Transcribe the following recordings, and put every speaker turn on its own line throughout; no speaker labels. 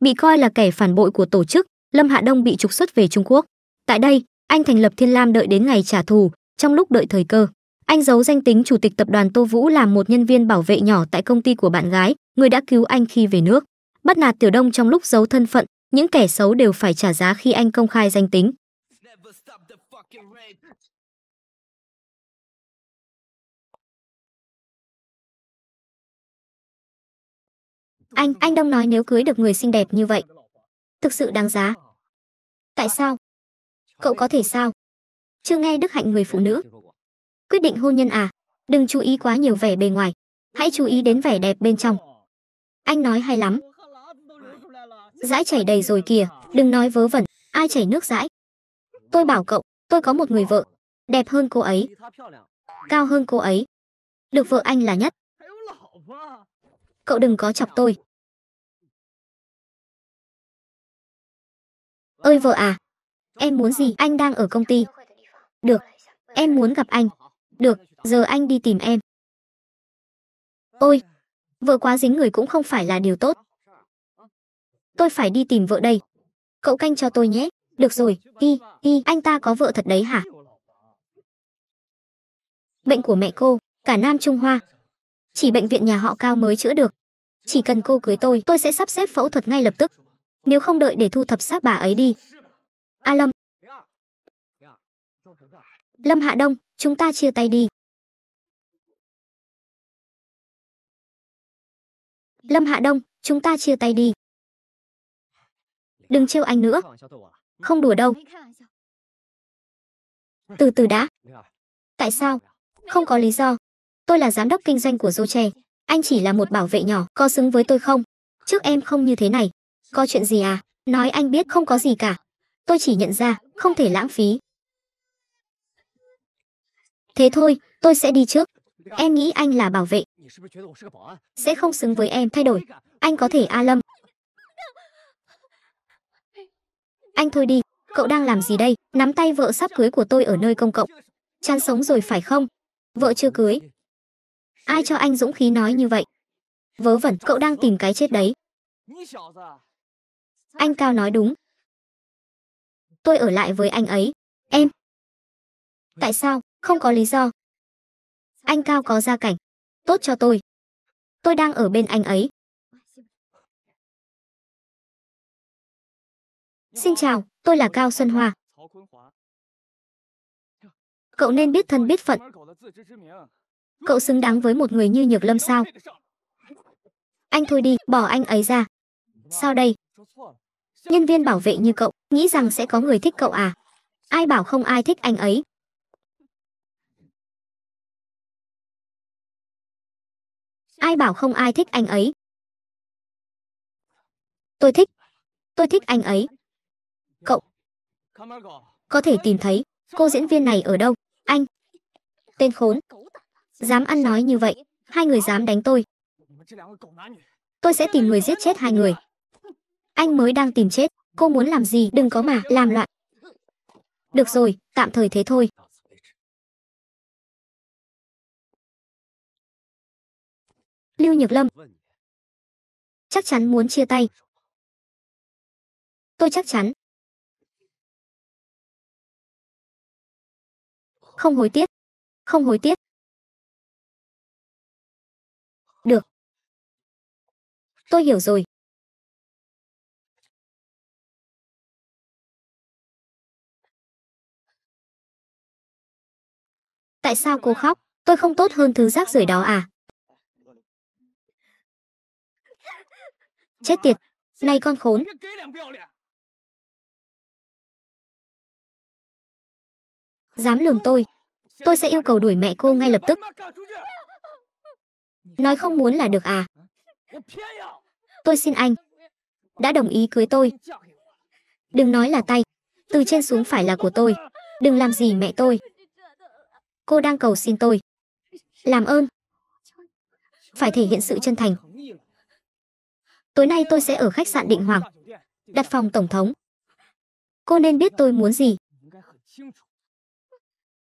Bị coi là kẻ phản bội của tổ chức, Lâm Hạ Đông bị trục xuất về Trung Quốc. Tại đây, anh thành lập Thiên Lam đợi đến ngày trả thù, trong lúc đợi thời cơ, anh giấu danh tính chủ tịch tập đoàn Tô Vũ làm một nhân viên bảo vệ nhỏ tại công ty của bạn gái, người đã cứu anh khi về nước. Bắt nạt Tiểu Đông trong
lúc giấu thân phận, những kẻ xấu đều phải trả giá khi anh công khai danh tính. Anh, anh Đông nói nếu cưới được người xinh đẹp như vậy, thực sự đáng giá. Tại sao? Cậu có thể sao?
Chưa nghe đức hạnh người phụ nữ. Quyết định hôn nhân à? Đừng chú ý quá nhiều vẻ bề ngoài, hãy chú ý đến vẻ đẹp bên trong. Anh nói hay lắm. Dãi chảy đầy rồi kìa, đừng nói vớ vẩn, ai chảy nước dãi. Tôi bảo cậu, tôi có một người vợ, đẹp hơn cô ấy, cao hơn cô ấy. Được vợ anh là
nhất. Cậu đừng có chọc tôi, Ơi vợ à, em muốn gì? Anh đang ở công ty. Được, em muốn gặp anh. Được, giờ anh đi tìm em.
Ôi, vợ quá dính người cũng không phải là điều tốt. Tôi phải đi tìm vợ đây. Cậu canh cho tôi nhé. Được rồi, đi, đi, anh ta có vợ thật đấy hả? Bệnh của mẹ cô, cả Nam Trung Hoa. Chỉ bệnh viện nhà họ cao mới chữa được. Chỉ cần cô cưới tôi, tôi sẽ sắp xếp phẫu thuật ngay lập tức nếu không đợi để thu thập xác bà ấy đi. A Lâm.
Lâm Hạ Đông, chúng ta chia tay đi. Lâm Hạ Đông, chúng ta chia tay đi. Đừng trêu anh nữa. Không đùa đâu. Từ từ đã. Tại sao? Không có lý do. Tôi là giám đốc kinh
doanh của Dô Anh chỉ là một bảo vệ nhỏ, có xứng với tôi không? Trước em không như thế này. Có chuyện gì à? Nói anh biết không có gì cả. Tôi chỉ nhận ra, không thể lãng phí. Thế thôi, tôi sẽ đi trước. Em nghĩ anh là bảo vệ. Sẽ không xứng với em thay đổi. Anh có thể A Lâm. Anh thôi đi, cậu đang làm gì đây? Nắm tay vợ sắp cưới của tôi ở nơi công cộng. Chán sống rồi phải không? Vợ chưa cưới. Ai cho anh dũng khí nói như vậy? Vớ vẩn, cậu đang tìm cái chết đấy.
Anh Cao nói đúng. Tôi ở lại với anh ấy. Em. Tại sao? Không có lý do. Anh Cao có gia cảnh. Tốt cho tôi. Tôi đang ở bên anh ấy. Xin chào, tôi là Cao Xuân Hoa. Cậu nên biết thân biết phận. Cậu xứng đáng với một người
như Nhược Lâm sao? Anh thôi đi, bỏ anh ấy ra. Sao đây? Nhân viên bảo vệ như cậu, nghĩ rằng sẽ có người thích cậu à? Ai bảo không ai thích
anh ấy? Ai bảo không ai thích anh ấy? Tôi thích. Tôi thích anh ấy. Cậu. Có thể tìm thấy.
Cô diễn viên này ở đâu? Anh. Tên khốn. Dám ăn nói như vậy. Hai người dám đánh tôi. Tôi sẽ tìm người giết chết hai người
anh mới đang tìm chết cô muốn làm gì đừng có mà làm loạn được rồi tạm thời thế thôi lưu nhược lâm chắc chắn muốn chia tay tôi chắc chắn không hối tiếc không hối tiếc được tôi hiểu rồi Tại sao cô khóc? Tôi không tốt hơn thứ rác rưởi đó à? Chết tiệt! Này con khốn! Dám lường tôi! Tôi sẽ yêu cầu đuổi mẹ cô ngay lập tức.
Nói không muốn là được à? Tôi xin anh. Đã đồng ý cưới tôi. Đừng nói là tay. Từ trên xuống phải là của tôi. Đừng làm gì mẹ tôi cô đang cầu xin tôi. Làm ơn. Phải thể hiện sự chân thành. Tối nay tôi sẽ ở khách sạn Định Hoàng, đặt phòng tổng thống. Cô nên biết tôi muốn gì.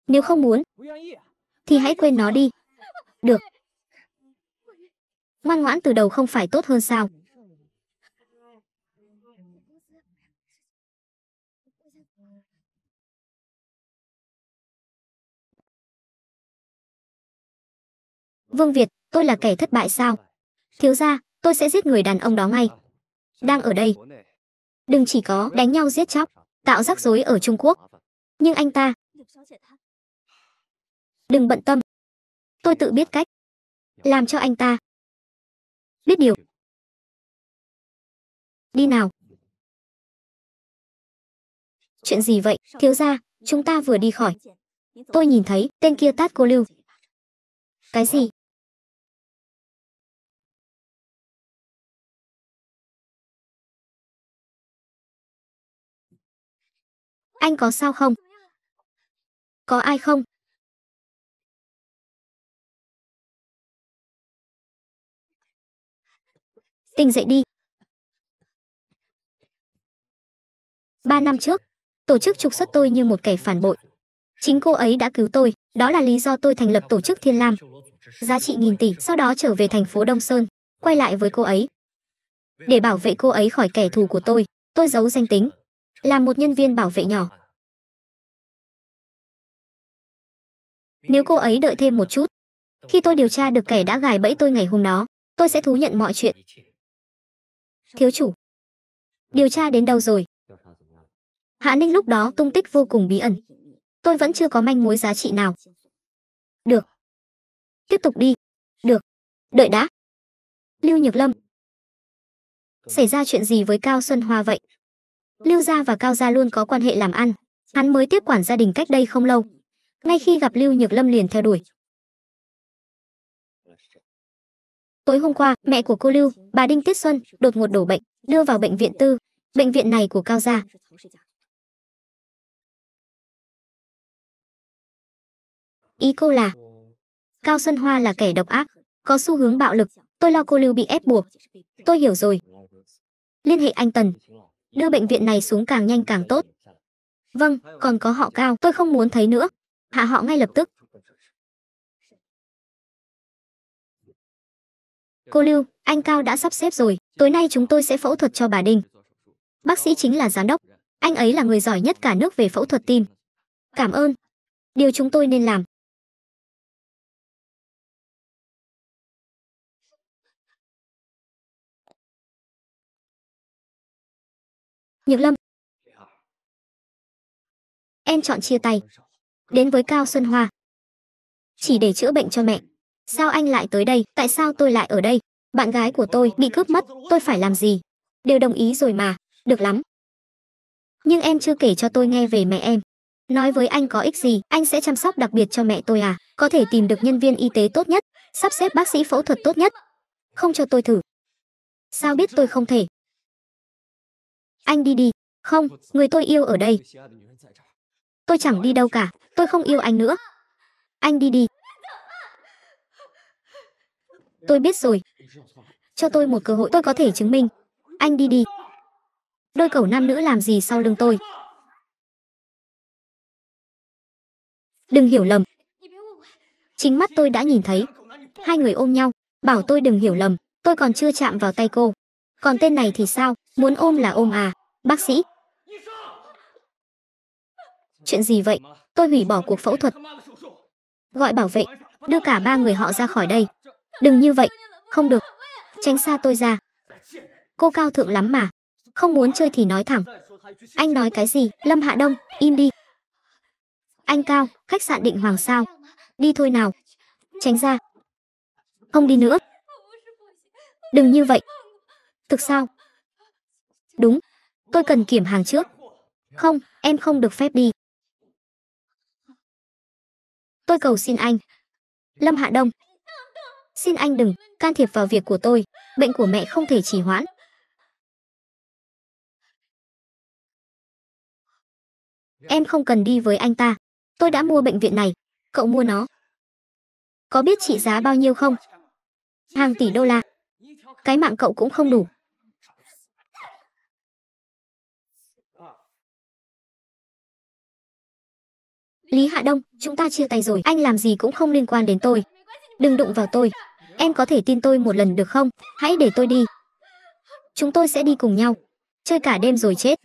Nếu không muốn, thì hãy quên nó đi. Được. Ngoan ngoãn từ đầu không phải tốt hơn sao?
Vương Việt, tôi là kẻ thất bại sao? Thiếu ra, tôi sẽ giết người đàn ông đó ngay. Đang ở đây.
Đừng chỉ có đánh nhau giết chóc, tạo rắc rối ở Trung Quốc. Nhưng anh ta...
Đừng bận tâm. Tôi tự biết cách. Làm cho anh ta. Biết điều. Đi nào. Chuyện gì vậy, thiếu ra, chúng ta vừa đi khỏi. Tôi nhìn thấy tên kia tát cô Lưu. Cái gì, Anh có sao không? Có ai không? Tỉnh dậy đi. Ba năm trước, tổ chức trục xuất tôi như một kẻ phản bội.
Chính cô ấy đã cứu tôi, đó là lý do tôi thành lập tổ chức Thiên Lam. Giá trị nghìn tỷ, sau đó trở về thành phố Đông Sơn, quay lại với cô ấy. Để bảo vệ cô ấy khỏi kẻ
thù của tôi, tôi giấu danh tính, là một nhân viên bảo vệ nhỏ nếu cô ấy đợi thêm một chút khi tôi điều tra được kẻ đã gài bẫy tôi ngày hôm đó tôi sẽ thú nhận mọi chuyện thiếu chủ
điều tra đến đâu rồi hạ ninh lúc đó tung tích vô cùng bí ẩn
tôi vẫn chưa có manh mối giá trị nào được tiếp tục đi được đợi đã lưu nhược lâm xảy ra chuyện gì với
cao xuân hoa vậy Lưu Gia và Cao Gia luôn có quan hệ làm ăn. Hắn mới tiếp quản gia đình cách đây không lâu. Ngay khi gặp Lưu Nhược Lâm liền theo đuổi. Tối hôm qua, mẹ của cô Lưu, bà Đinh Tiết Xuân, đột ngột đổ bệnh, đưa vào bệnh viện
tư. Bệnh viện này của Cao Gia. Ý cô là, Cao Xuân Hoa là kẻ độc ác,
có xu hướng bạo lực. Tôi lo cô Lưu bị ép buộc. Tôi hiểu rồi. Liên hệ anh Tần, đưa bệnh viện này xuống càng nhanh càng tốt. Vâng, còn có họ cao, tôi không muốn thấy nữa. Hạ họ ngay lập tức. Cô Lưu, anh Cao đã sắp xếp rồi, tối nay chúng tôi sẽ phẫu thuật cho bà Đinh.
Bác sĩ chính là giám đốc, anh ấy là người giỏi nhất cả nước về phẫu thuật tim. Cảm ơn. Điều chúng tôi nên làm Nhược Lâm. À? Em chọn chia tay. Đến với Cao Xuân Hoa. Chỉ để chữa bệnh cho mẹ. Sao anh lại tới
đây? Tại sao tôi lại ở đây? Bạn gái của tôi bị cướp mất, tôi phải làm gì? Đều đồng ý rồi mà, được lắm. Nhưng em chưa kể cho tôi nghe về mẹ em. Nói với anh có ích gì, anh sẽ chăm sóc đặc biệt cho mẹ tôi à? Có thể tìm được nhân viên y tế tốt nhất, sắp xếp bác sĩ phẫu thuật tốt nhất. Không cho tôi thử. Sao biết tôi không thể? Anh đi đi. Không, người tôi yêu ở đây. Tôi chẳng đi đâu cả, tôi không yêu anh nữa. Anh đi đi. Tôi biết rồi. Cho tôi một cơ hội tôi có thể chứng minh. Anh đi đi. Đôi cẩu nam nữ làm gì sau lưng tôi? Đừng hiểu lầm. Chính mắt tôi đã nhìn thấy. Hai người ôm nhau, bảo tôi đừng hiểu lầm, tôi còn chưa chạm vào tay cô. Còn tên này thì sao? Muốn ôm là ôm à, bác sĩ. Chuyện gì vậy? Tôi hủy bỏ cuộc phẫu thuật. Gọi bảo vệ, đưa cả ba người họ ra khỏi đây. Đừng như vậy, không được. Tránh xa tôi ra. Cô cao thượng lắm mà. Không muốn chơi thì nói thẳng. Anh nói cái gì? Lâm Hạ Đông, im đi. Anh Cao, khách sạn định hoàng sao. Đi thôi nào. Tránh ra. Không đi nữa. Đừng như vậy. Thực sao? Đúng, tôi cần kiểm hàng trước. Không, em không được phép đi. Tôi cầu xin anh. Lâm Hạ Đông. Xin
anh đừng can thiệp vào việc của tôi. Bệnh của mẹ không thể trì hoãn. Em không cần đi với anh ta. Tôi đã mua bệnh viện này. Cậu mua nó. Có biết trị giá bao nhiêu không? Hàng tỷ đô la. Cái mạng cậu cũng không đủ. Lý Hạ Đông, chúng ta chia tay rồi, anh làm gì cũng không liên quan đến tôi. Đừng đụng vào tôi.
Em có thể tin tôi một lần được không? Hãy để tôi đi. Chúng tôi sẽ đi cùng nhau. Chơi cả đêm rồi chết.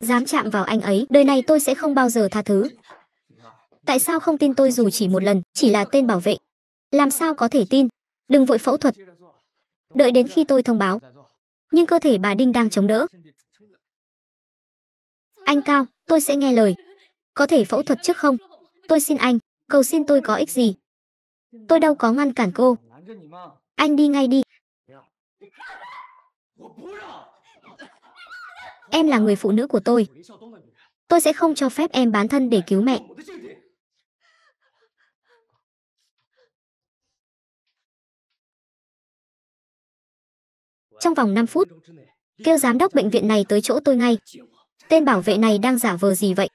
Dám chạm vào anh ấy, đời này tôi sẽ không bao giờ tha thứ. Tại sao không tin tôi dù chỉ một lần, chỉ là tên bảo vệ? Làm sao có thể tin? Đừng vội phẫu thuật. Đợi đến khi tôi thông báo. Nhưng cơ thể bà Đinh đang chống đỡ. Anh Cao, tôi sẽ nghe lời. Có thể phẫu thuật trước không? Tôi xin anh, cầu xin tôi có ích gì? Tôi đâu có ngăn cản cô. Anh đi ngay đi. Em là người phụ nữ của tôi.
Tôi sẽ không cho phép em bán thân để cứu mẹ. Trong vòng 5 phút, kêu giám đốc bệnh viện này tới chỗ tôi ngay. Tên bảo vệ này đang
giả vờ gì vậy?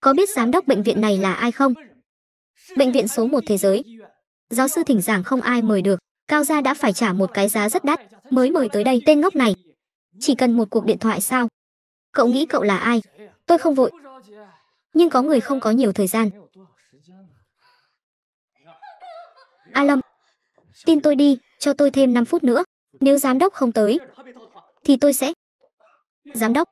Có biết giám đốc bệnh viện này là ai không? Bệnh viện số 1 thế giới. Giáo sư thỉnh giảng không ai mời được. Cao Gia đã phải trả một cái giá rất đắt, mới mời tới đây tên ngốc này. Chỉ cần một cuộc điện thoại sao? Cậu nghĩ cậu là ai? Tôi không vội. Nhưng có người không có nhiều thời gian. A Lâm, tin tôi
đi, cho tôi thêm 5 phút nữa. Nếu giám đốc không tới, thì tôi sẽ giám đốc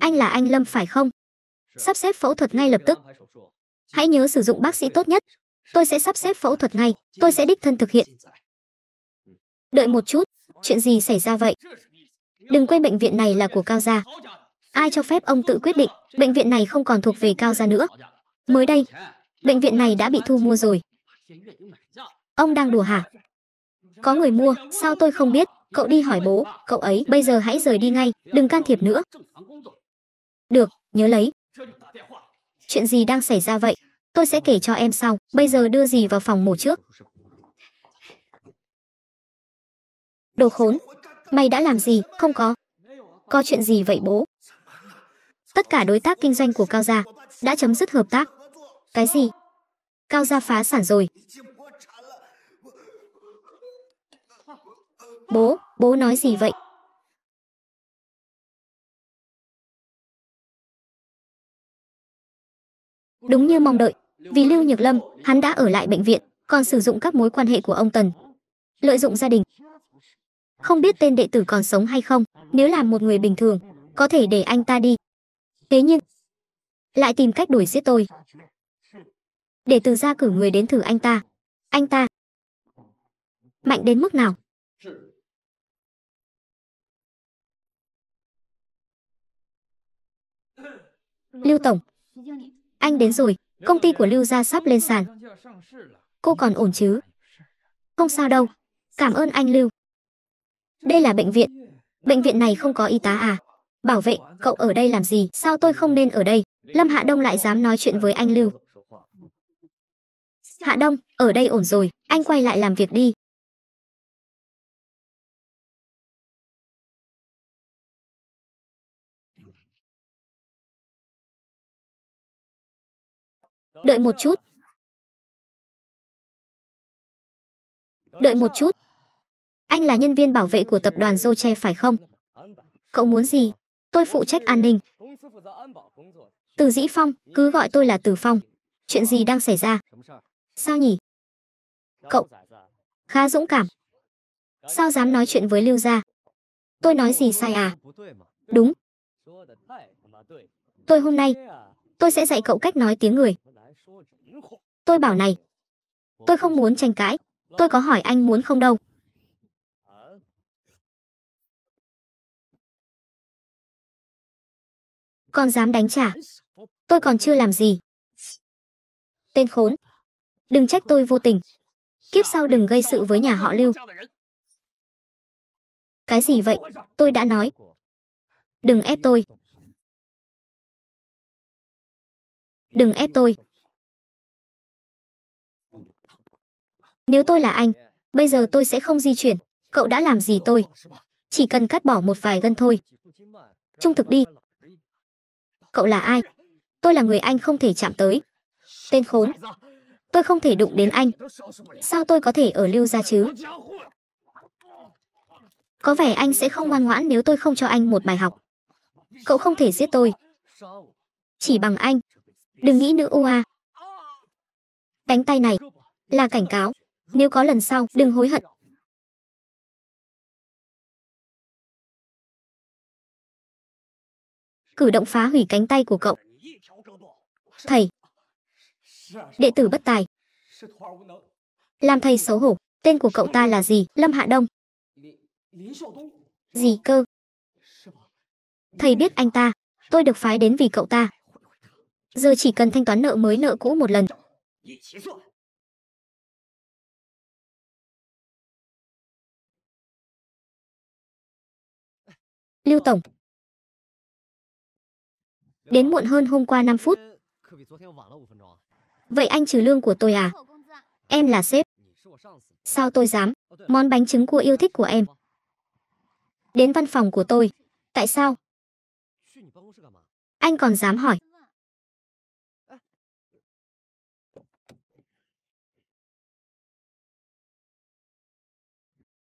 anh là anh lâm phải không sắp xếp phẫu thuật ngay lập tức hãy nhớ sử
dụng bác sĩ tốt nhất tôi sẽ sắp xếp phẫu thuật ngay tôi sẽ đích thân thực hiện đợi một chút chuyện gì xảy ra vậy đừng quên bệnh viện này là của cao gia ai cho phép ông tự quyết định bệnh viện này không còn thuộc về cao gia nữa mới đây bệnh viện này đã bị thu mua rồi Ông đang đùa hả? Có người mua, sao tôi không biết? Cậu đi hỏi bố, cậu ấy bây giờ hãy rời đi ngay, đừng can thiệp nữa. Được, nhớ lấy. Chuyện gì đang xảy ra vậy? Tôi sẽ kể cho em sau, bây giờ đưa gì vào phòng mổ trước. Đồ khốn, mày đã làm gì? Không có. Có chuyện gì vậy bố? Tất cả đối tác kinh doanh của Cao Gia đã chấm dứt hợp tác. Cái gì? Cao Gia phá sản rồi.
Bố, bố nói gì vậy? Đúng như mong đợi, vì Lưu Nhược Lâm, hắn đã ở lại bệnh viện, còn sử dụng các mối quan hệ của ông Tần. Lợi dụng gia đình.
Không biết tên đệ tử còn sống hay không, nếu là một người bình thường, có thể để anh ta đi. Thế nhưng, lại tìm cách đuổi giết tôi.
Để từ ra cử người đến thử anh ta. Anh ta, mạnh đến mức nào? Lưu Tổng, anh đến rồi, công ty của Lưu gia
sắp lên sàn. Cô còn ổn chứ? Không sao đâu, cảm ơn anh Lưu. Đây là bệnh viện. Bệnh viện này không có y tá à? Bảo vệ, cậu ở đây làm gì? Sao tôi không nên ở đây? Lâm Hạ Đông lại dám nói chuyện với anh Lưu.
Hạ Đông, ở đây ổn rồi, anh quay lại làm việc đi. Đợi một chút. Đợi một chút. Anh là nhân viên bảo vệ của tập đoàn Zoche phải không? Cậu muốn gì? Tôi phụ trách
an ninh. Từ Dĩ Phong, cứ gọi tôi là Từ Phong. Chuyện gì đang xảy ra? Sao nhỉ? Cậu, khá dũng cảm. Sao dám nói chuyện với Lưu Gia? Tôi nói gì sai à? Đúng. Tôi hôm nay, tôi sẽ dạy cậu cách nói tiếng người.
Tôi bảo này, tôi không muốn tranh cãi, tôi có hỏi anh muốn không đâu. Còn dám đánh trả, tôi còn chưa làm gì.
Tên khốn, đừng trách tôi vô tình. Kiếp sau đừng gây sự với nhà họ Lưu.
Cái gì vậy? Tôi đã nói. Đừng ép tôi. Đừng ép tôi. Nếu tôi là anh, bây giờ tôi sẽ không di chuyển.
Cậu đã làm gì tôi? Chỉ cần cắt bỏ một vài gân thôi. Trung thực đi. Cậu là ai? Tôi là người anh không thể chạm tới. Tên khốn. Tôi không thể đụng đến anh. Sao tôi có thể ở lưu ra chứ? Có vẻ anh sẽ không ngoan ngoãn nếu tôi không cho anh một bài học. Cậu không thể giết tôi. Chỉ bằng anh. Đừng nghĩ nữa Ua.
Cánh tay này là cảnh cáo. Nếu có lần sau, đừng hối hận. Cử động phá hủy cánh tay của cậu. Thầy.
Đệ tử bất tài. Làm thầy xấu hổ. Tên của cậu ta là gì? Lâm Hạ Đông. Gì cơ? Thầy biết anh ta.
Tôi được phái đến vì cậu ta. Giờ chỉ cần thanh toán nợ mới nợ cũ một lần. Lưu Tổng. Đến muộn hơn hôm qua 5 phút. Vậy anh
trừ lương của tôi à? Em là sếp. Sao tôi dám? Món bánh trứng cua
yêu thích của em. Đến văn phòng của tôi. Tại sao? Anh còn dám hỏi.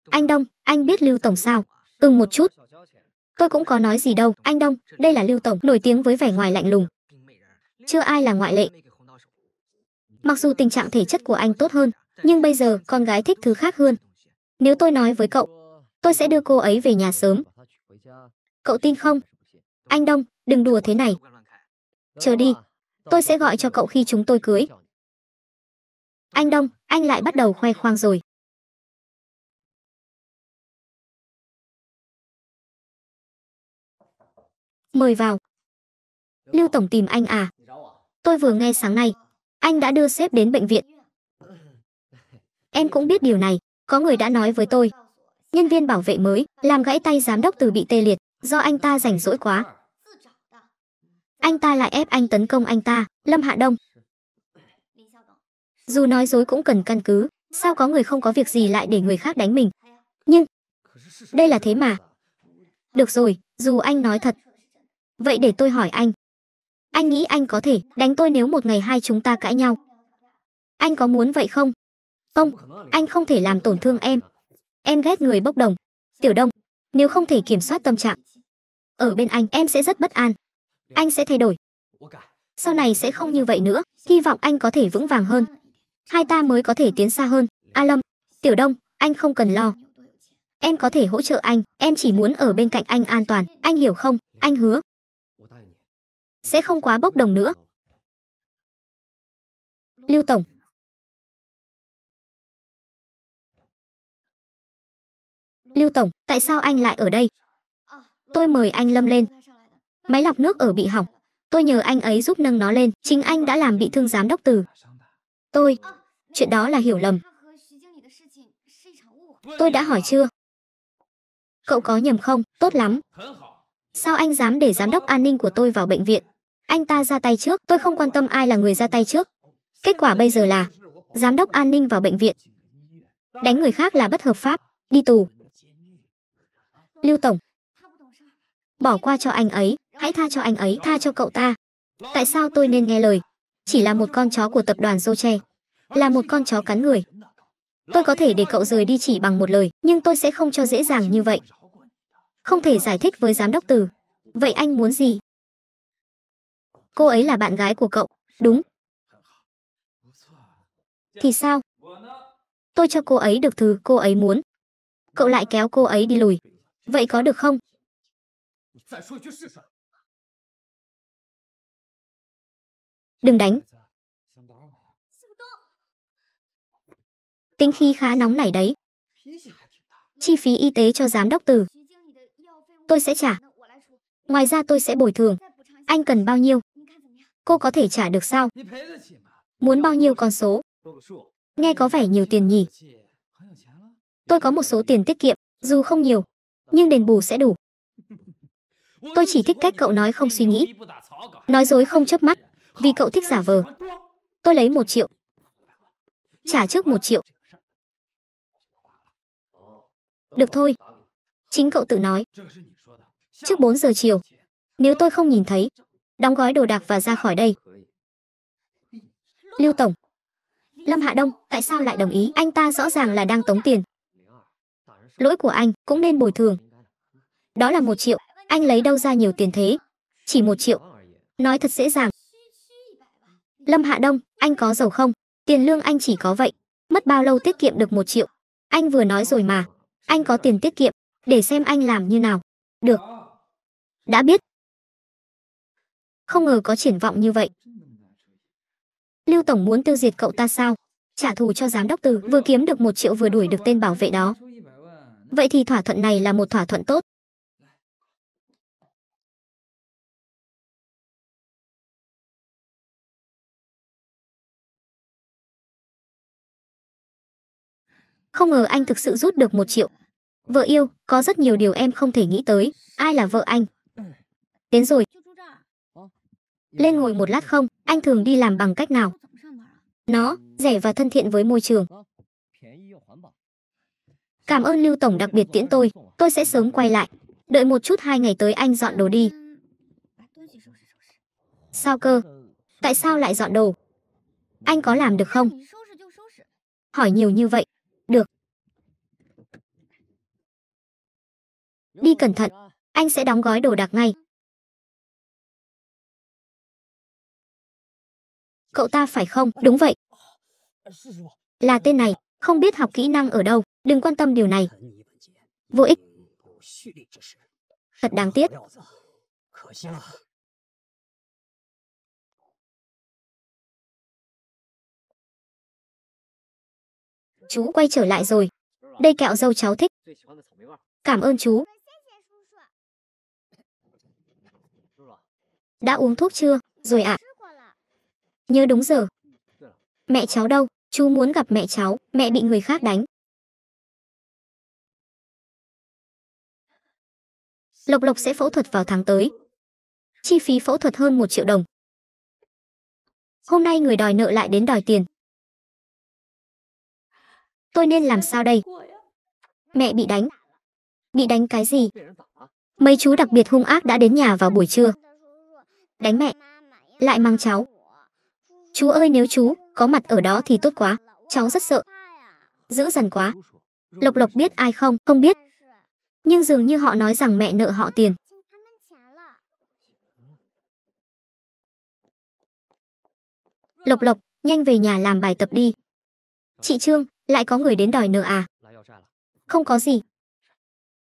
Anh Đông, anh biết Lưu Tổng sao? Ừm một chút, tôi cũng có nói gì đâu anh đông đây
là lưu tổng nổi tiếng với vẻ ngoài lạnh lùng chưa ai là ngoại lệ mặc dù tình trạng thể chất của anh tốt hơn nhưng bây giờ con gái thích thứ khác hơn nếu tôi nói với cậu tôi sẽ đưa cô ấy về nhà sớm cậu tin không anh đông đừng đùa thế này chờ đi tôi sẽ gọi cho cậu khi chúng tôi cưới
anh đông anh lại bắt đầu khoe khoang rồi Mời vào. Lưu Tổng tìm anh à? Tôi vừa nghe sáng nay, anh đã đưa
sếp đến bệnh viện. Em cũng biết điều này, có người đã nói với tôi. Nhân viên bảo vệ mới, làm gãy tay giám đốc từ bị tê liệt, do anh ta rảnh rỗi quá. Anh ta lại ép anh tấn công anh ta, Lâm Hạ Đông. Dù nói dối cũng cần căn cứ, sao có người không có việc gì lại để người khác đánh mình. Nhưng, đây là thế mà. Được rồi, dù anh nói thật, Vậy để tôi hỏi anh. Anh nghĩ anh có thể đánh tôi nếu một ngày hai chúng ta cãi nhau. Anh có muốn vậy không? Không, anh không thể làm tổn thương em. Em ghét người bốc đồng. Tiểu đông, nếu không thể kiểm soát tâm trạng. Ở bên anh em sẽ rất bất an. Anh sẽ thay đổi. Sau này sẽ không như vậy nữa. Hy vọng anh có thể vững vàng hơn. Hai ta mới có thể tiến xa hơn. A Lâm, Tiểu Đông, anh không cần lo. Em có thể hỗ trợ anh. Em chỉ muốn ở bên cạnh anh an toàn. Anh hiểu không? Anh hứa
sẽ không quá bốc đồng nữa. Lưu Tổng Lưu Tổng, tại sao anh lại ở đây? Tôi mời anh Lâm lên.
Máy lọc nước ở bị hỏng. Tôi nhờ anh ấy giúp nâng nó lên. Chính anh đã làm bị thương giám đốc từ. Tôi, chuyện đó là hiểu lầm. Tôi đã hỏi chưa? Cậu có nhầm không? Tốt lắm. Sao anh dám để giám đốc an ninh của tôi vào bệnh viện? Anh ta ra tay trước, tôi không quan tâm ai là người ra tay trước. Kết quả bây giờ là giám đốc an ninh vào bệnh viện. Đánh người khác là bất hợp pháp, đi tù. Lưu Tổng, bỏ qua cho anh ấy, hãy tha cho anh ấy, tha cho cậu ta. Tại sao tôi nên nghe lời? Chỉ là một con chó của tập đoàn Soche, là một con chó cắn người. Tôi có thể để cậu rời đi chỉ bằng một lời, nhưng tôi sẽ không cho dễ dàng như vậy không thể giải thích với giám đốc tử vậy anh muốn gì
cô ấy là bạn gái của cậu đúng thì sao tôi cho cô ấy được thứ cô ấy muốn cậu lại kéo cô ấy đi lùi vậy có được không đừng đánh tính khí khá nóng nảy đấy
chi phí y tế cho giám đốc tử Tôi sẽ trả. Ngoài ra tôi sẽ bồi thường. Anh cần bao nhiêu? Cô có thể trả được sao? Muốn bao nhiêu con số? Nghe có vẻ nhiều tiền nhỉ? Tôi có một số tiền tiết kiệm, dù không nhiều, nhưng đền bù sẽ đủ. Tôi chỉ thích cách cậu nói không suy nghĩ. Nói dối không chớp mắt, vì cậu thích giả vờ. Tôi lấy một triệu. Trả trước một triệu. Được thôi. Chính cậu tự nói trước 4 giờ chiều. Nếu tôi không nhìn thấy, đóng gói đồ đạc và ra khỏi đây. Lưu Tổng Lâm Hạ Đông, tại sao lại đồng ý? Anh ta rõ ràng là đang tống tiền. Lỗi của anh cũng nên bồi thường. Đó là một triệu, anh lấy đâu ra nhiều tiền thế? Chỉ một triệu. Nói thật dễ dàng. Lâm Hạ Đông, anh có giàu không? Tiền lương anh chỉ có vậy. Mất bao lâu tiết kiệm được một triệu? Anh vừa nói rồi mà. Anh có tiền tiết kiệm, để xem anh làm như nào. Được đã biết. Không ngờ có triển vọng như vậy. Lưu Tổng muốn tiêu diệt cậu ta sao? Trả thù cho giám đốc từ vừa kiếm được một triệu vừa đuổi được tên bảo vệ đó.
Vậy thì thỏa thuận này là một thỏa thuận tốt. Không ngờ anh thực sự rút được một triệu.
Vợ yêu, có rất nhiều điều em không thể nghĩ tới. Ai là vợ anh? Đến rồi. Lên ngồi một lát không, anh thường đi làm bằng cách nào? Nó, rẻ và thân thiện với môi trường. Cảm ơn Lưu Tổng đặc biệt tiễn tôi, tôi sẽ sớm quay lại. Đợi một chút hai ngày tới anh dọn đồ đi. Sao cơ? Ừ. Tại sao lại dọn đồ? Anh có làm được không? Hỏi nhiều như vậy. Được.
Đi cẩn thận, anh sẽ đóng gói đồ đạc ngay. cậu ta phải không? Đúng vậy. Là tên này, không biết học kỹ năng ở đâu, đừng quan tâm điều này. Vô ích. Thật đáng tiếc. Chú quay trở lại rồi. Đây kẹo dâu cháu thích. Cảm ơn chú.
Đã uống thuốc chưa? Rồi ạ. À. Nhớ đúng giờ. Mẹ
cháu đâu? Chú muốn gặp mẹ cháu, mẹ bị người khác đánh. Lộc Lộc sẽ phẫu thuật vào tháng tới. Chi phí phẫu thuật hơn một triệu đồng. Hôm nay người đòi nợ lại đến đòi tiền. Tôi nên làm sao đây? Mẹ bị
đánh. Bị đánh cái gì? Mấy chú đặc biệt hung ác đã đến nhà vào buổi trưa. Đánh mẹ. Lại mang cháu. Chú ơi nếu chú có mặt ở đó thì tốt quá, cháu rất sợ. Dữ dằn quá. Lộc Lộc biết ai không, không biết. Nhưng dường như họ nói rằng mẹ nợ họ tiền. Lộc Lộc, nhanh về nhà làm bài tập đi. Chị Trương, lại có người đến đòi nợ à? Không có gì.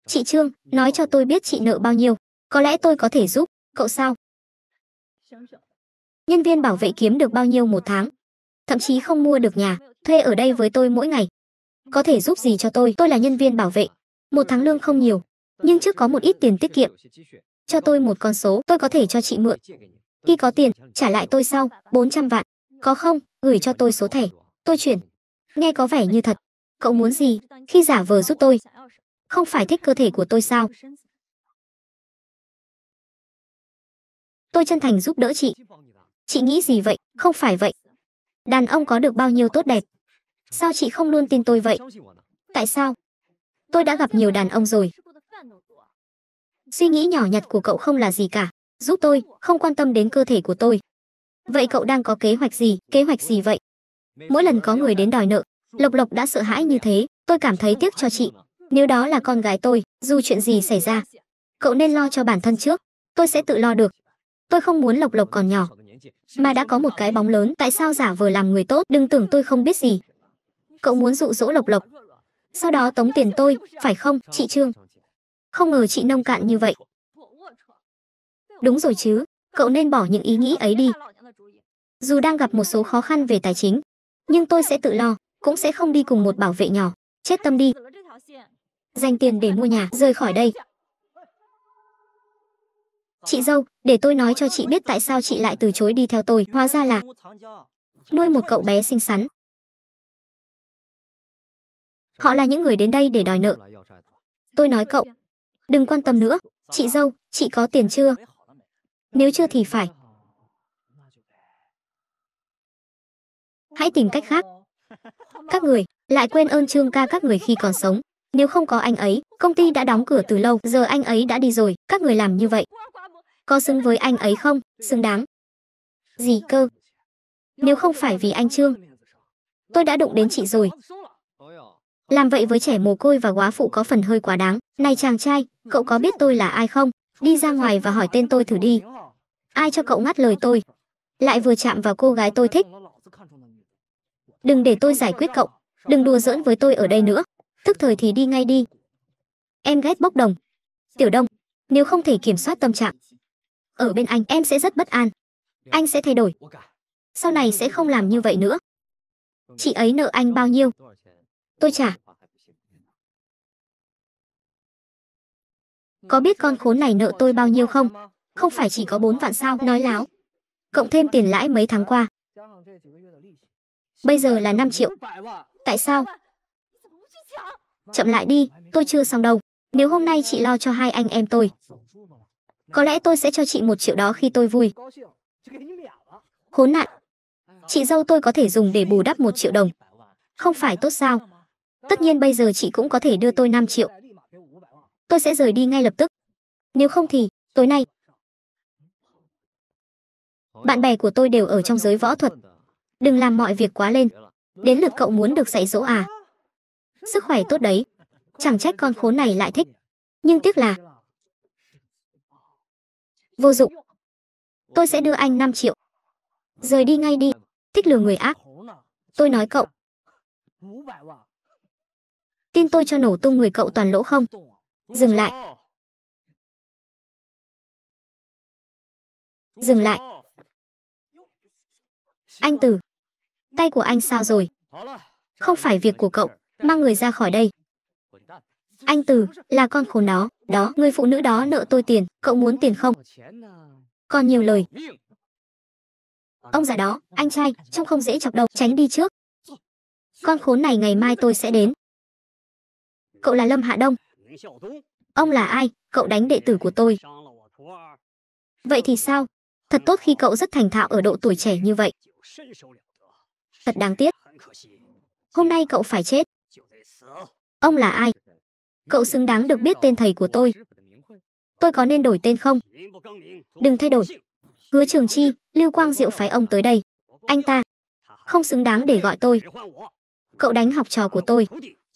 Chị Trương, nói cho tôi biết chị nợ bao nhiêu. Có lẽ tôi có thể giúp, cậu sao? nhân viên bảo vệ kiếm được bao nhiêu một tháng. Thậm chí không mua được nhà, thuê ở đây với tôi mỗi ngày. Có thể giúp gì cho tôi? Tôi là nhân viên bảo vệ. Một tháng lương không nhiều, nhưng trước có một ít tiền tiết kiệm. Cho tôi một con số, tôi có thể cho chị mượn. Khi có tiền, trả lại tôi sau, 400 vạn. Có không, gửi cho tôi số thẻ. Tôi chuyển. Nghe có vẻ như thật. Cậu muốn gì, khi giả vờ giúp tôi? Không phải thích cơ thể của tôi sao? Tôi chân thành giúp đỡ chị. Chị nghĩ gì vậy, không phải vậy. Đàn ông có được bao nhiêu tốt đẹp. Sao chị không luôn tin tôi vậy? Tại sao? Tôi đã gặp nhiều đàn ông rồi. Suy nghĩ nhỏ nhặt của cậu không là gì cả. Giúp tôi, không quan tâm đến cơ thể của tôi. Vậy cậu đang có kế hoạch gì, kế hoạch gì vậy? Mỗi lần có người đến đòi nợ, Lộc Lộc đã sợ hãi như thế, tôi cảm thấy tiếc cho chị. Nếu đó là con gái tôi, dù chuyện gì xảy ra, cậu nên lo cho bản thân trước, tôi sẽ tự lo được. Tôi không muốn Lộc Lộc còn nhỏ, mà đã có một cái bóng lớn, tại sao giả vờ làm người tốt, đừng tưởng tôi không biết gì. Cậu muốn dụ dỗ Lộc Lộc. Sau đó tống tiền tôi, phải không, chị Trương? Không ngờ chị nông cạn như vậy. Đúng rồi chứ, cậu nên bỏ những ý nghĩ ấy đi. Dù đang gặp một số khó khăn về tài chính, nhưng tôi sẽ tự lo, cũng sẽ không đi cùng một bảo vệ nhỏ. Chết tâm đi. Dành tiền để mua nhà, rời khỏi đây. Chị dâu, để tôi nói cho chị biết tại sao chị lại từ chối đi theo tôi, hóa ra là nuôi một cậu bé xinh xắn. Họ là những người đến đây để đòi nợ. Tôi nói cậu, đừng quan tâm nữa, chị dâu, chị có tiền chưa? Nếu chưa thì phải. Hãy tìm cách khác. Các người, lại quên ơn Trương ca các người khi còn sống. Nếu không có anh ấy, công ty đã đóng cửa từ lâu, giờ anh ấy đã đi rồi, các người làm như vậy. Có xứng với anh ấy không? Xứng đáng. Gì cơ? Nếu không phải vì anh Trương, tôi đã đụng đến chị rồi. Làm vậy với trẻ mồ côi và quá phụ có phần hơi quá đáng. Này chàng trai, cậu có biết tôi là ai không? Đi ra ngoài và hỏi tên tôi thử đi. Ai cho cậu ngắt lời tôi? Lại vừa chạm vào cô gái tôi thích. Đừng để tôi giải quyết cậu. Đừng đùa giỡn với tôi ở đây nữa. Thức thời thì đi ngay đi. Em ghét bốc đồng. Tiểu đông, nếu không thể kiểm soát tâm trạng, ở bên anh em sẽ rất bất an. Anh sẽ thay đổi. Sau này sẽ không làm như vậy nữa. Chị ấy nợ anh bao nhiêu? Tôi trả. Có biết con khốn này nợ tôi bao nhiêu không? Không phải chỉ có 4 vạn sao, nói láo. Cộng thêm tiền lãi mấy tháng qua. Bây giờ là 5 triệu. Tại sao? Chậm lại đi, tôi chưa xong đâu. Nếu hôm nay chị lo cho hai anh em tôi, có lẽ tôi sẽ cho chị một triệu đó khi tôi vui. Khốn nạn. Chị dâu tôi có thể dùng để bù đắp một triệu đồng. Không phải tốt sao? Tất nhiên bây giờ chị cũng có thể đưa tôi 5 triệu. Tôi sẽ rời đi ngay lập tức. Nếu không thì, tối nay, bạn bè của tôi đều ở trong giới võ thuật. Đừng làm mọi việc quá lên. Đến lượt cậu muốn được dạy dỗ à? Sức khỏe tốt đấy. Chẳng trách con khốn này lại thích. Nhưng tiếc là, Vô dụng. Tôi sẽ đưa anh 5 triệu. Rời đi ngay đi. Thích lừa người ác.
Tôi nói cậu. Tin tôi cho nổ tung người cậu toàn lỗ không? Dừng lại. Dừng lại. Anh Từ. Tay của anh
sao rồi? Không phải việc của cậu. Mang người ra khỏi đây. Anh Từ, là con khốn đó, đó, người phụ nữ đó nợ tôi tiền, cậu muốn tiền không? Còn nhiều lời. Ông già đó, anh trai, trông không dễ chọc đầu, tránh đi trước. Con khốn này ngày mai tôi sẽ đến. Cậu là Lâm Hạ Đông. Ông là ai? Cậu đánh đệ tử của tôi. Vậy thì sao? Thật tốt khi cậu rất thành thạo ở độ tuổi trẻ như vậy. Thật đáng tiếc. Hôm nay cậu phải chết. Ông là ai? Cậu xứng đáng được biết tên thầy của tôi. Tôi có nên đổi tên không? Đừng thay đổi. Hứa Trường Chi, Lưu Quang Diệu phái ông tới đây. Anh ta không xứng đáng để gọi tôi. Cậu đánh học trò của tôi.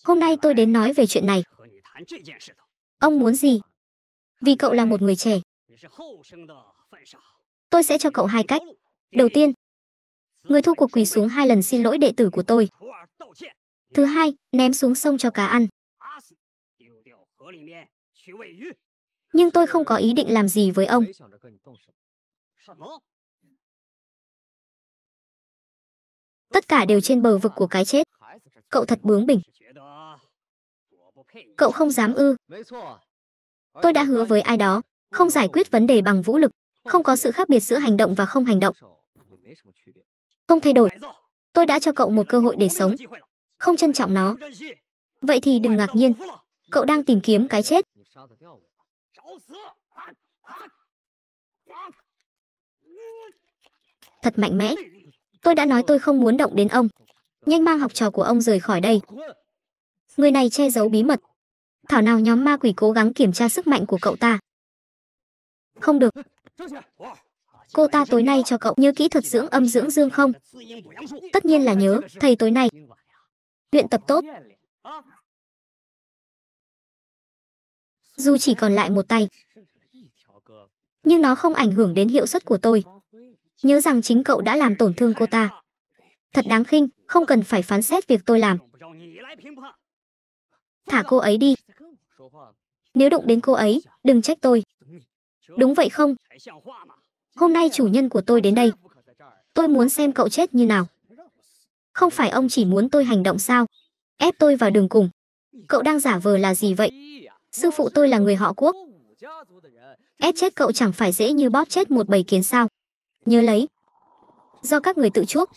Hôm nay tôi đến nói về chuyện này. Ông muốn gì? Vì cậu là một người trẻ. Tôi sẽ cho cậu hai cách. Đầu tiên, người thu cuộc quỳ xuống hai lần xin lỗi đệ tử của tôi. Thứ hai, ném xuống sông cho cá ăn.
Nhưng tôi không có ý định làm gì với ông. Tất cả đều trên bờ vực của cái chết. Cậu thật bướng bỉnh. Cậu không dám
ư. Tôi đã hứa với ai đó, không giải quyết vấn đề bằng vũ lực, không có sự khác biệt giữa hành động và không hành động. Không thay đổi. Tôi đã cho cậu một cơ hội để sống. Không trân trọng nó. Vậy thì đừng ngạc nhiên, Cậu đang tìm kiếm cái chết. Thật mạnh mẽ. Tôi đã nói tôi không muốn động đến ông. Nhanh mang học trò của ông rời khỏi đây. Người này che giấu bí mật. Thảo nào nhóm ma quỷ cố gắng kiểm tra sức mạnh của cậu ta. Không được. Cô ta tối nay cho cậu nhớ kỹ thuật dưỡng âm dưỡng dương không? Tất nhiên là nhớ, thầy tối nay. Luyện tập tốt dù chỉ còn lại một tay. Nhưng nó không ảnh hưởng đến hiệu suất của tôi. Nhớ rằng chính cậu đã làm tổn thương cô ta. Thật đáng khinh, không cần phải phán xét việc tôi làm. Thả cô ấy đi. Nếu đụng đến cô ấy, đừng trách tôi. Đúng vậy không? Hôm nay chủ nhân của tôi đến đây. Tôi muốn xem cậu chết như nào. Không phải ông chỉ muốn tôi hành động sao? Ép tôi vào đường cùng. Cậu đang giả vờ là gì vậy? Sư phụ tôi là người họ quốc. Ép chết cậu chẳng phải dễ như bóp chết một bầy kiến sao. Nhớ lấy. Do các người tự chuốc.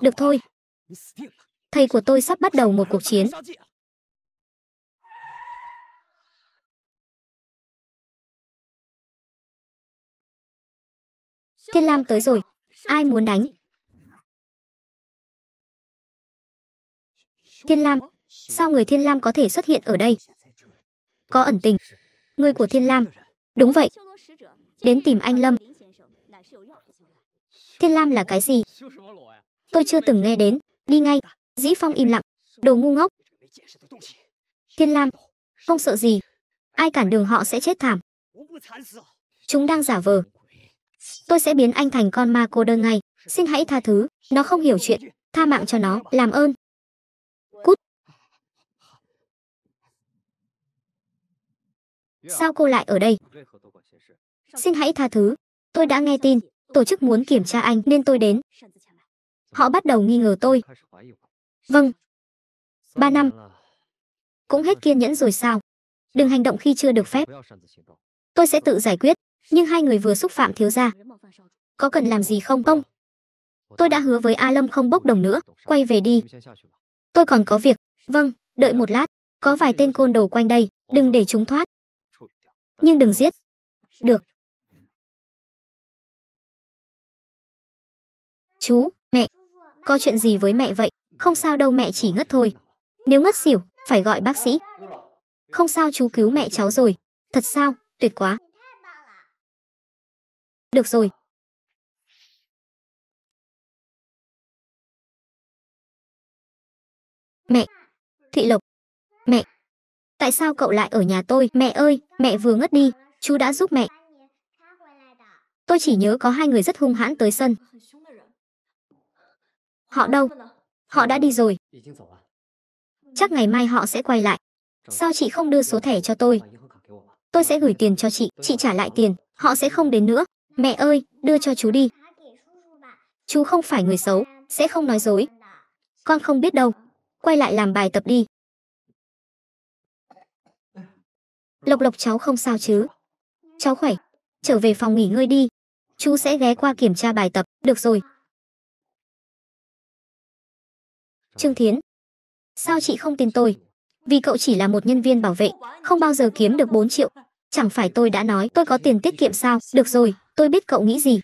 Được thôi. Thầy của tôi sắp bắt đầu một cuộc chiến. Thiên Lam tới rồi. Ai muốn đánh?
Thiên Lam, sao người Thiên Lam có thể xuất hiện ở đây? Có ẩn tình. Người của Thiên Lam. Đúng vậy. Đến tìm anh Lâm. Thiên Lam là cái gì? Tôi chưa từng nghe đến. Đi ngay. Dĩ Phong im lặng. Đồ ngu ngốc. Thiên Lam. Không sợ gì. Ai cản đường họ sẽ chết thảm. Chúng đang giả vờ. Tôi sẽ biến anh thành con ma cô đơn ngay. Xin hãy tha thứ. Nó không hiểu chuyện. Tha mạng cho nó. Làm ơn. Sao cô lại ở đây? Xin hãy tha thứ. Tôi đã nghe tin, tổ chức muốn kiểm tra anh nên tôi đến. Họ bắt đầu nghi ngờ tôi. Vâng. Ba năm. Cũng hết kiên nhẫn rồi sao? Đừng hành động khi chưa được phép. Tôi sẽ tự giải quyết, nhưng hai người vừa xúc phạm thiếu gia. Có cần làm gì không không? Tôi đã hứa với A Lâm không bốc đồng nữa, quay về đi. Tôi còn có việc. Vâng, đợi một lát, có vài tên côn đồ quanh đây,
đừng để chúng thoát nhưng đừng giết được chú mẹ có chuyện gì với mẹ
vậy không sao đâu mẹ chỉ ngất thôi nếu ngất xỉu phải gọi bác sĩ không sao
chú cứu mẹ cháu rồi thật sao tuyệt quá được rồi mẹ Thị Lộc. Mẹ, Tại sao cậu
lại ở nhà tôi? Mẹ ơi, mẹ vừa ngất đi, chú đã giúp mẹ. Tôi chỉ nhớ có hai người rất hung hãn tới sân. Họ đâu? Họ đã đi rồi. Chắc ngày mai họ sẽ quay lại. Sao chị không đưa số thẻ cho tôi? Tôi sẽ gửi tiền cho chị, chị trả lại tiền, họ sẽ không đến nữa. Mẹ ơi, đưa cho chú đi. Chú không phải người xấu, sẽ không nói dối. Con không biết đâu. Quay lại làm bài tập đi. Lộc Lộc cháu không sao chứ? Cháu khỏe, trở về phòng nghỉ ngơi đi. Chú sẽ ghé qua kiểm tra bài tập, được rồi. Trương Thiến Sao chị không tin tôi? Vì cậu chỉ là một nhân viên bảo vệ, không bao giờ kiếm được 4 triệu. Chẳng phải tôi đã nói tôi có tiền tiết kiệm sao? Được rồi, tôi biết cậu nghĩ gì.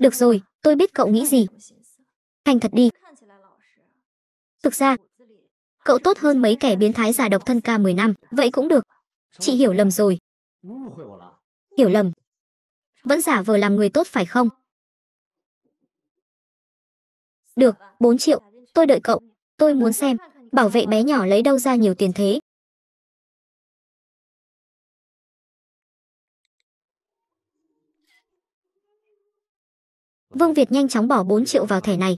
Được rồi, tôi biết cậu nghĩ gì. Thành thật đi. Thực ra,
Cậu tốt hơn mấy kẻ biến thái giả độc thân ca 10 năm, vậy cũng được. Chị hiểu lầm rồi. Hiểu lầm. Vẫn giả vờ làm người tốt phải không?
Được, 4 triệu, tôi đợi cậu. Tôi muốn xem, bảo vệ bé nhỏ lấy đâu ra nhiều tiền thế. Vương Việt nhanh chóng bỏ 4 triệu vào thẻ này.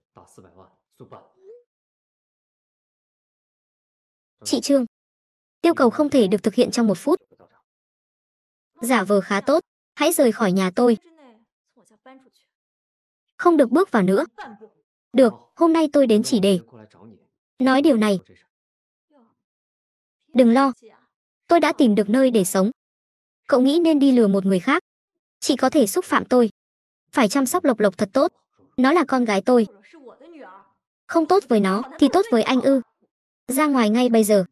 Chị Trương, yêu cầu không thể được thực hiện trong một phút. Giả vờ khá tốt, hãy rời khỏi nhà tôi.
Không được bước vào nữa. Được, hôm nay tôi đến chỉ để. Nói điều này. Đừng lo, tôi đã tìm được nơi để sống. Cậu nghĩ nên đi lừa một người khác. Chị có thể xúc phạm tôi. Phải chăm sóc lộc lộc thật
tốt. Nó là con gái tôi. Không tốt với nó thì tốt với anh ư. Ra ngoài ngay bây giờ.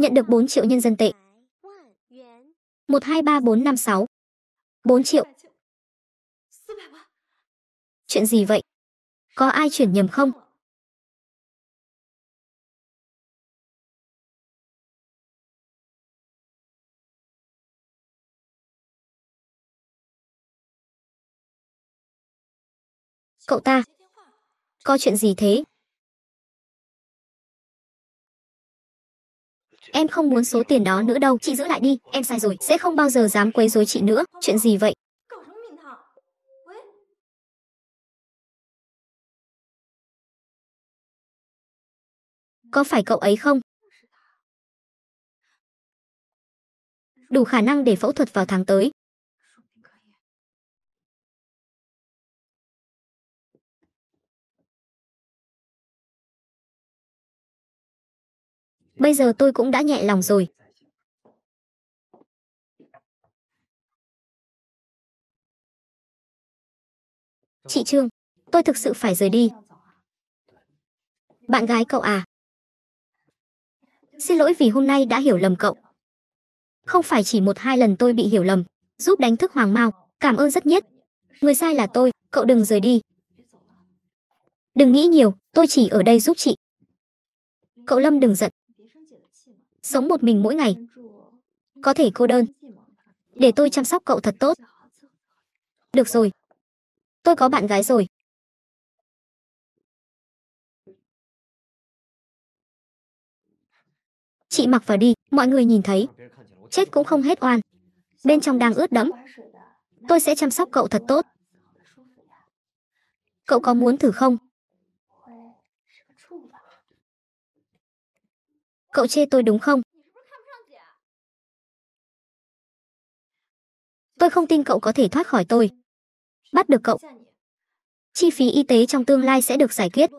nhận được 4 triệu nhân dân tệ. 1, 2, 3, 4, 5, 6. 4 triệu chuyện gì vậy? Có ai chuyển nhầm không? Cậu ta, có chuyện gì thế? Em không muốn số tiền đó nữa đâu, chị giữ lại đi, em sai rồi, sẽ không bao giờ dám quấy rối chị nữa, chuyện gì vậy? Có phải cậu ấy không? Đủ khả năng để phẫu thuật vào tháng tới. Bây giờ tôi cũng đã nhẹ lòng rồi. Chị Trương, tôi thực sự phải rời đi. Bạn gái cậu à?
Xin lỗi vì hôm nay đã hiểu lầm cậu. Không phải chỉ một hai lần tôi bị hiểu lầm, giúp đánh thức Hoàng Mao, cảm ơn rất nhất. Người sai là tôi, cậu đừng rời đi. Đừng nghĩ nhiều, tôi chỉ ở đây giúp chị. Cậu Lâm đừng giận. Sống một mình mỗi ngày. Có thể cô đơn.
Để tôi chăm sóc cậu thật tốt. Được rồi. Tôi có bạn gái rồi. Chị mặc vào đi, mọi người nhìn thấy. Chết cũng không hết oan.
Bên trong đang ướt đẫm. Tôi sẽ chăm sóc cậu thật tốt.
Cậu có muốn thử không? Cậu chê tôi đúng không? Tôi không tin cậu có thể thoát khỏi tôi. Bắt được cậu. Chi phí y tế trong tương lai sẽ được giải quyết.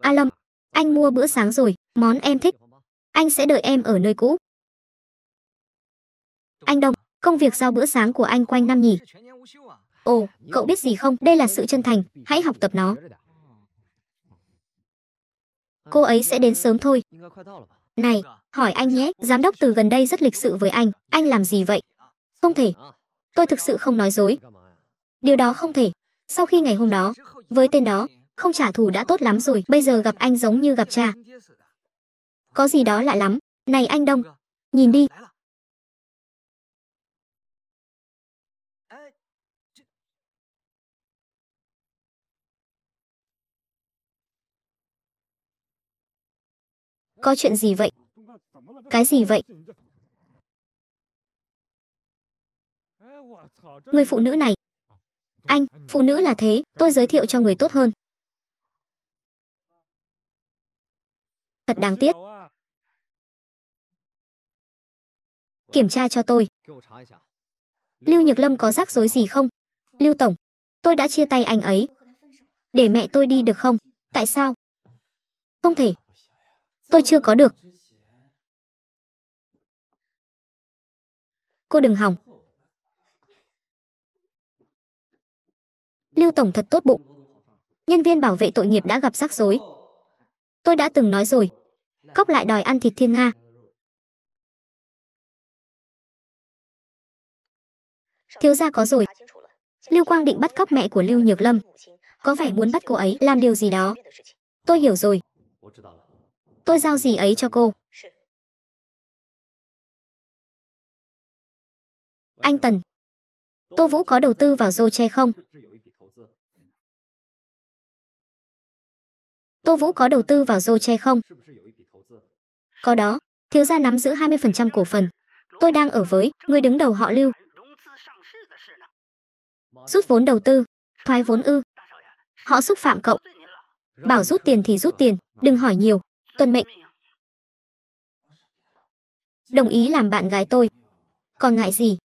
A Lâm, anh mua bữa sáng rồi, món em thích. Anh sẽ đợi em ở nơi cũ. Anh Đông,
công việc giao bữa sáng của anh quanh năm nhỉ? Ồ, cậu biết gì không? Đây là sự chân thành, hãy học tập nó. Cô ấy sẽ đến sớm thôi. Này, hỏi anh nhé, giám đốc từ gần đây rất lịch sự với anh, anh làm gì vậy? Không thể. Tôi thực sự không nói dối. Điều đó không thể. Sau khi ngày hôm đó, với tên đó, không trả thù đã tốt lắm rồi, bây giờ gặp anh giống như gặp cha.
Có gì đó lạ lắm, này anh Đông, nhìn đi. Có chuyện gì vậy? Cái gì vậy?
Người phụ nữ này. Anh, phụ nữ là thế, tôi giới
thiệu cho người tốt hơn. thật đáng tiếc. Kiểm tra cho tôi.
Lưu Nhược Lâm có rắc rối gì không? Lưu Tổng, tôi đã chia tay anh ấy.
Để mẹ tôi đi được không? Tại sao? Không thể. Tôi chưa có được. Cô đừng hỏng. Lưu Tổng thật tốt bụng.
Nhân viên bảo vệ tội nghiệp đã gặp rắc rối. Tôi đã từng nói rồi,
Cóc lại đòi ăn thịt thiên nga. Thiếu gia có rồi. Lưu Quang định bắt cóc mẹ của Lưu Nhược Lâm. Có vẻ muốn bắt cô ấy làm điều gì đó. Tôi hiểu rồi. Tôi giao gì ấy cho cô. Anh Tần. Tô Vũ có đầu tư vào dô che không? Tô Vũ có đầu tư vào dô che không?
Có đó, thiếu gia nắm giữ 20% cổ phần. Tôi đang ở với người đứng đầu họ Lưu. Rút vốn đầu tư, thoái vốn ư? Họ xúc phạm cậu. Bảo rút tiền thì rút tiền, đừng hỏi nhiều, tuân mệnh. Đồng ý làm bạn gái tôi. Còn ngại gì?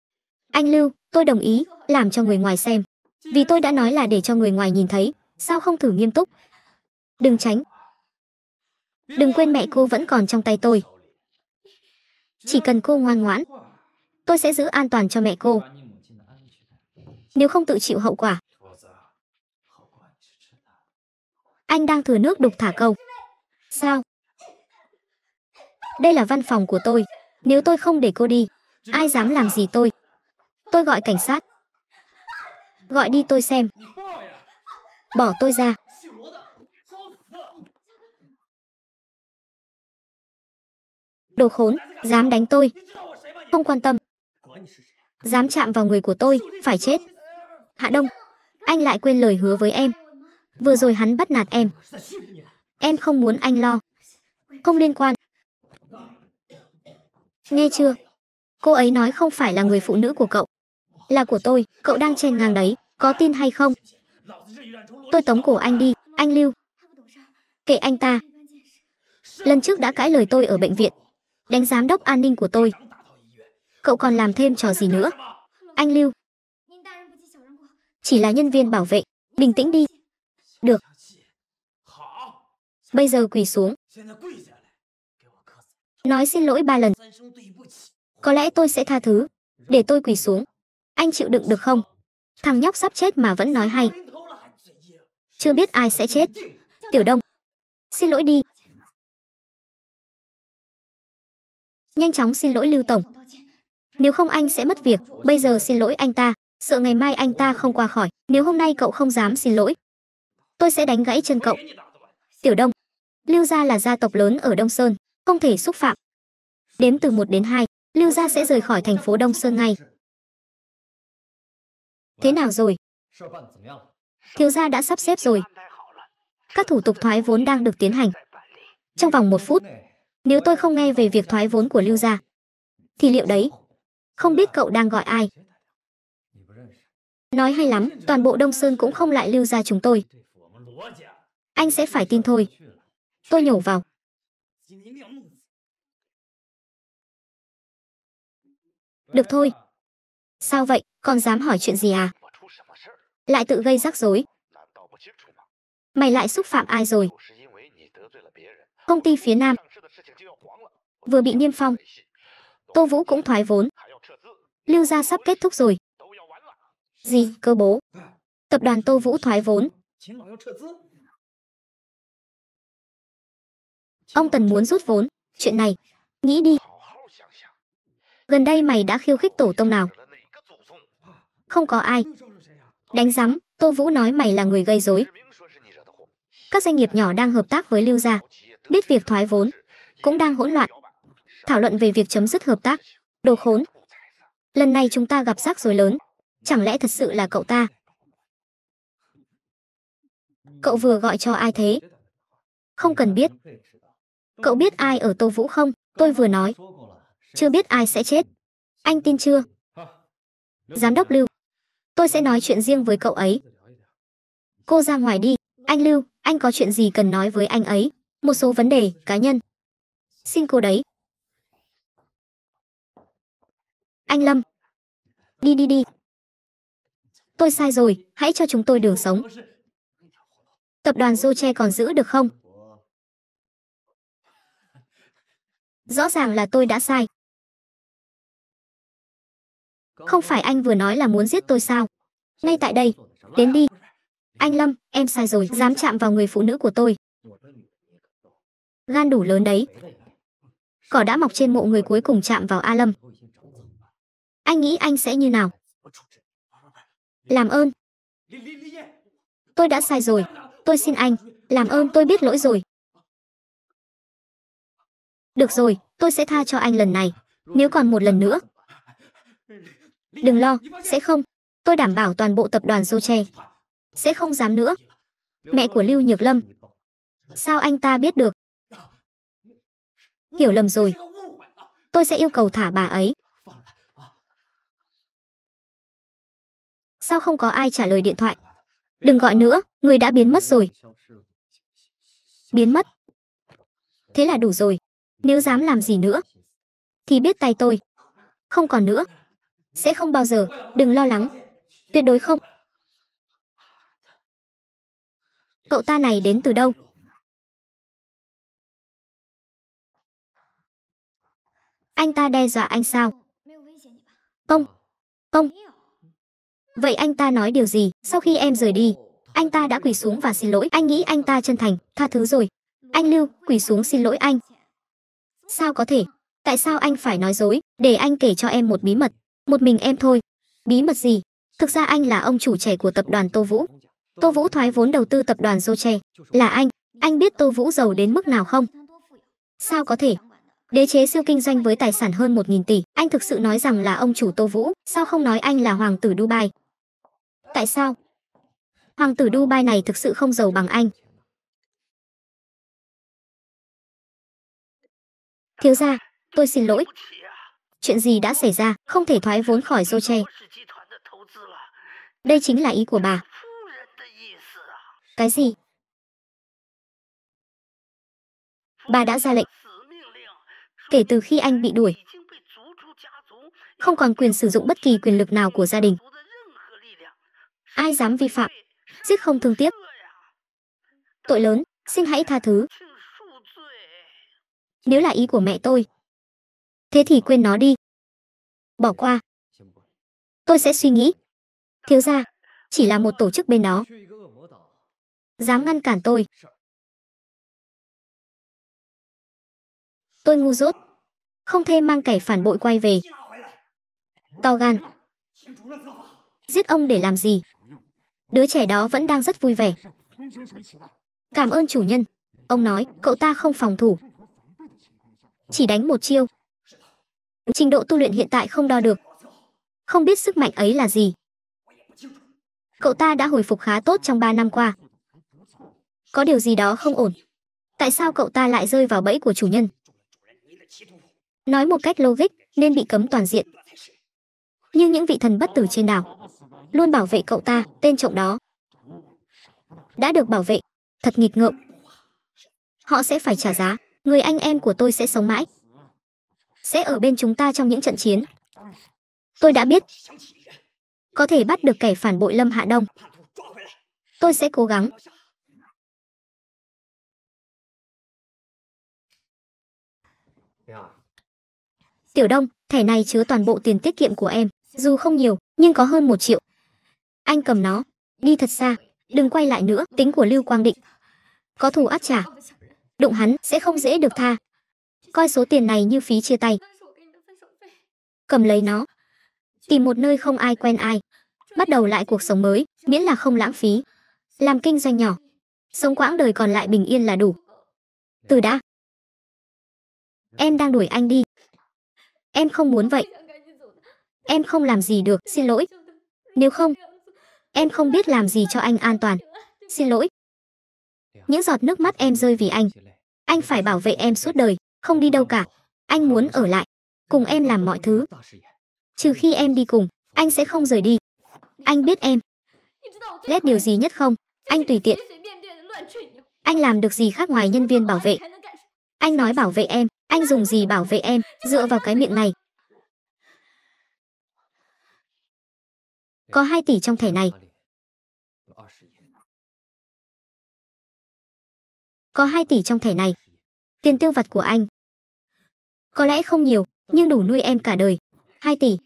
Anh Lưu, tôi đồng ý, làm cho người ngoài xem. Vì tôi đã nói là để cho người ngoài nhìn thấy, sao không thử nghiêm túc? Đừng tránh, Đừng quên mẹ cô vẫn còn trong tay tôi. Chỉ cần cô ngoan ngoãn, tôi sẽ giữ an toàn cho mẹ cô. Nếu không tự chịu hậu quả. Anh đang thừa nước đục thả câu. Sao? Đây là văn phòng của tôi. Nếu tôi không để cô đi, ai dám làm gì tôi? Tôi gọi cảnh sát. Gọi đi tôi xem.
Bỏ tôi ra. Đồ khốn, dám đánh tôi. Không quan tâm.
Dám chạm vào người của tôi, phải chết. Hạ Đông, anh lại quên lời hứa với em. Vừa rồi hắn bắt nạt em. Em không muốn anh lo. Không liên quan. Nghe chưa? Cô ấy nói không phải là người phụ nữ của cậu. Là của tôi, cậu đang chen ngang đấy, có tin hay không? Tôi tống cổ anh đi, anh Lưu. Kệ anh ta. Lần trước đã cãi lời tôi ở bệnh viện, đánh giám đốc an ninh của tôi. Cậu còn làm thêm trò gì nữa? Anh Lưu. Chỉ là nhân viên bảo vệ. Bình tĩnh đi. Được. Bây giờ quỳ xuống. Nói xin lỗi ba lần. Có lẽ tôi sẽ tha thứ. Để tôi quỳ xuống. Anh chịu đựng được không? Thằng nhóc sắp chết mà vẫn nói hay. Chưa biết ai sẽ chết. Tiểu Đông. Xin lỗi đi. Nhanh chóng xin lỗi Lưu Tổng. Nếu không anh sẽ mất việc, bây giờ xin lỗi anh ta, sợ ngày mai anh ta không qua khỏi, nếu hôm nay cậu không dám xin lỗi. Tôi sẽ đánh gãy chân cậu. Tiểu Đông, Lưu Gia là gia tộc lớn ở Đông Sơn, không thể xúc phạm. Đếm từ 1 đến 2, Lưu Gia sẽ rời khỏi thành phố Đông Sơn ngay. Thế nào rồi? Thiếu gia đã sắp xếp rồi. Các thủ tục thoái vốn đang được tiến hành. Trong vòng một phút, nếu tôi không nghe về việc thoái vốn của Lưu gia, thì liệu đấy, không biết cậu đang gọi ai. Nói hay lắm, toàn bộ Đông Sơn cũng không lại Lưu gia chúng tôi.
Anh sẽ phải tin thôi. Tôi nhổ vào. Được thôi. Sao vậy, còn dám hỏi chuyện gì à? Lại tự gây rắc rối.
Mày lại xúc phạm ai rồi? Công ty phía Nam, vừa bị niêm phong. Tô Vũ cũng thoái vốn. Lưu gia
sắp kết thúc rồi. Gì, cơ bố? Tập đoàn Tô Vũ thoái vốn. Ông Tần muốn rút
vốn. Chuyện này, nghĩ đi. Gần đây mày đã khiêu khích tổ tông nào? Không có ai. Đánh rắm, Tô Vũ nói mày là người gây rối. Các doanh nghiệp nhỏ đang hợp tác với Lưu Gia, biết việc thoái vốn, cũng đang hỗn loạn thảo luận về việc chấm dứt hợp tác. Đồ khốn. Lần này chúng ta gặp rắc rối lớn. Chẳng lẽ thật sự là cậu ta? Cậu vừa gọi cho ai thế? Không cần biết. Cậu biết ai ở Tô Vũ không? Tôi vừa nói. Chưa biết ai sẽ chết. Anh tin chưa? Giám đốc Lưu. Tôi sẽ nói chuyện riêng với cậu ấy. Cô ra ngoài đi. Anh Lưu, anh có chuyện gì cần nói với anh ấy? Một số vấn đề cá nhân. Xin cô đấy. Anh Lâm. Đi đi đi. Tôi sai rồi, hãy cho chúng tôi đường sống.
Tập đoàn Zoche còn giữ được không? Rõ ràng là tôi đã sai.
Không phải anh vừa nói là muốn giết tôi sao? Ngay tại đây, đến đi. Anh Lâm, em sai rồi, dám chạm vào người phụ nữ của tôi. Gan đủ lớn đấy. Cỏ đã mọc trên mộ người cuối cùng chạm vào A Lâm. Anh nghĩ anh sẽ như nào? Làm ơn. Tôi đã sai rồi. Tôi xin anh. Làm ơn tôi biết lỗi rồi. Được rồi, tôi sẽ tha cho anh lần này. Nếu còn một lần nữa. Đừng lo, sẽ không. Tôi đảm bảo toàn bộ tập đoàn Zoche. Sẽ không dám nữa. Mẹ của Lưu Nhược Lâm. Sao anh ta biết được? Hiểu lầm rồi. Tôi sẽ yêu cầu thả bà ấy. sao không có ai trả lời điện thoại? Đừng gọi nữa, người đã biến mất rồi. Biến mất? Thế là đủ rồi. Nếu dám làm gì nữa, thì biết tay tôi. Không còn nữa. Sẽ
không bao giờ, đừng lo lắng. Tuyệt đối không. Cậu ta này đến từ đâu? Anh ta đe dọa anh sao? Công,
công, Vậy anh ta nói điều gì sau khi em rời đi? Anh ta đã quỳ xuống và xin lỗi. Anh nghĩ anh ta chân thành, tha thứ rồi. Anh Lưu, quỳ xuống xin lỗi anh. Sao có thể? Tại sao anh phải nói dối? Để anh kể cho em một bí mật. Một mình em thôi. Bí mật gì? Thực ra anh là ông chủ trẻ của tập đoàn Tô Vũ. Tô Vũ thoái vốn đầu tư tập đoàn Zoche. Là anh. Anh biết Tô Vũ giàu đến mức nào không? Sao có thể? Đế chế siêu kinh doanh với tài sản hơn 1.000 tỷ. Anh thực sự nói rằng là ông chủ Tô Vũ. Sao không nói anh là hoàng tử Dubai? Tại sao? Hoàng tử Dubai này thực sự không giàu bằng anh. Thiếu gia, tôi xin lỗi. Chuyện gì đã xảy ra, không thể thoái vốn khỏi Zoche. Đây chính là ý của bà.
Cái gì? Bà đã ra lệnh. Kể từ khi anh bị đuổi, không còn quyền sử dụng bất
kỳ quyền lực nào của gia đình ai dám vi phạm, giết không thương tiếc. Tội lớn, xin hãy tha thứ. Nếu là ý của mẹ tôi, thế thì quên nó đi. Bỏ qua.
Tôi sẽ suy nghĩ. Thiếu gia, chỉ là một tổ chức bên đó. Dám ngăn cản tôi. Tôi ngu dốt. Không thể mang kẻ phản bội quay về. To gan.
Giết ông để làm gì? Đứa trẻ đó vẫn đang rất vui vẻ. Cảm ơn chủ nhân. Ông nói, cậu ta không phòng thủ. Chỉ đánh một chiêu. Trình độ tu luyện hiện tại không đo được. Không biết sức mạnh ấy là gì. Cậu ta đã hồi phục khá tốt trong 3 năm qua. Có điều gì đó không ổn. Tại sao cậu ta lại rơi vào bẫy của chủ nhân? Nói một cách logic, nên bị cấm toàn diện. Như những vị thần bất tử trên đảo, luôn bảo vệ cậu ta, tên trộm đó. Đã được bảo vệ, thật nghịch ngợm. Họ sẽ phải trả giá, người anh em của tôi sẽ sống mãi. Sẽ ở bên chúng ta trong những trận chiến. Tôi đã biết.
Có thể bắt được kẻ phản bội Lâm Hạ Đông. Tôi sẽ cố gắng. Tiểu Đông, thẻ này chứa toàn bộ tiền tiết kiệm của em, dù
không nhiều, nhưng có hơn một triệu. Anh cầm nó, đi thật xa, đừng quay lại nữa, tính của Lưu Quang Định. Có thù át trả, đụng hắn sẽ không dễ được tha. Coi số tiền này như phí chia tay. Cầm lấy nó, tìm một nơi không ai quen ai, bắt đầu lại cuộc sống mới, miễn là không lãng phí. Làm kinh doanh nhỏ, sống quãng đời còn lại bình yên là đủ. Từ đã. Em đang đuổi anh đi. Em không muốn vậy. Em không làm gì được, xin lỗi. Nếu không, Em không biết làm gì cho anh an toàn. Xin lỗi. Những giọt nước mắt em rơi vì anh. Anh phải bảo vệ em suốt đời, không đi đâu cả. Anh muốn ở lại, cùng em làm mọi thứ. Trừ khi em đi cùng, anh sẽ không rời đi. Anh biết em. Ghét điều gì nhất không? Anh tùy tiện. Anh làm được gì khác ngoài nhân viên bảo vệ? Anh nói bảo vệ em, anh dùng gì bảo vệ em, dựa vào cái miệng này,
Có 2 tỷ trong thẻ này. Có 2 tỷ trong thẻ này. Tiền tiêu vặt của anh.
Có lẽ không nhiều, nhưng đủ nuôi em cả đời. 2 tỷ.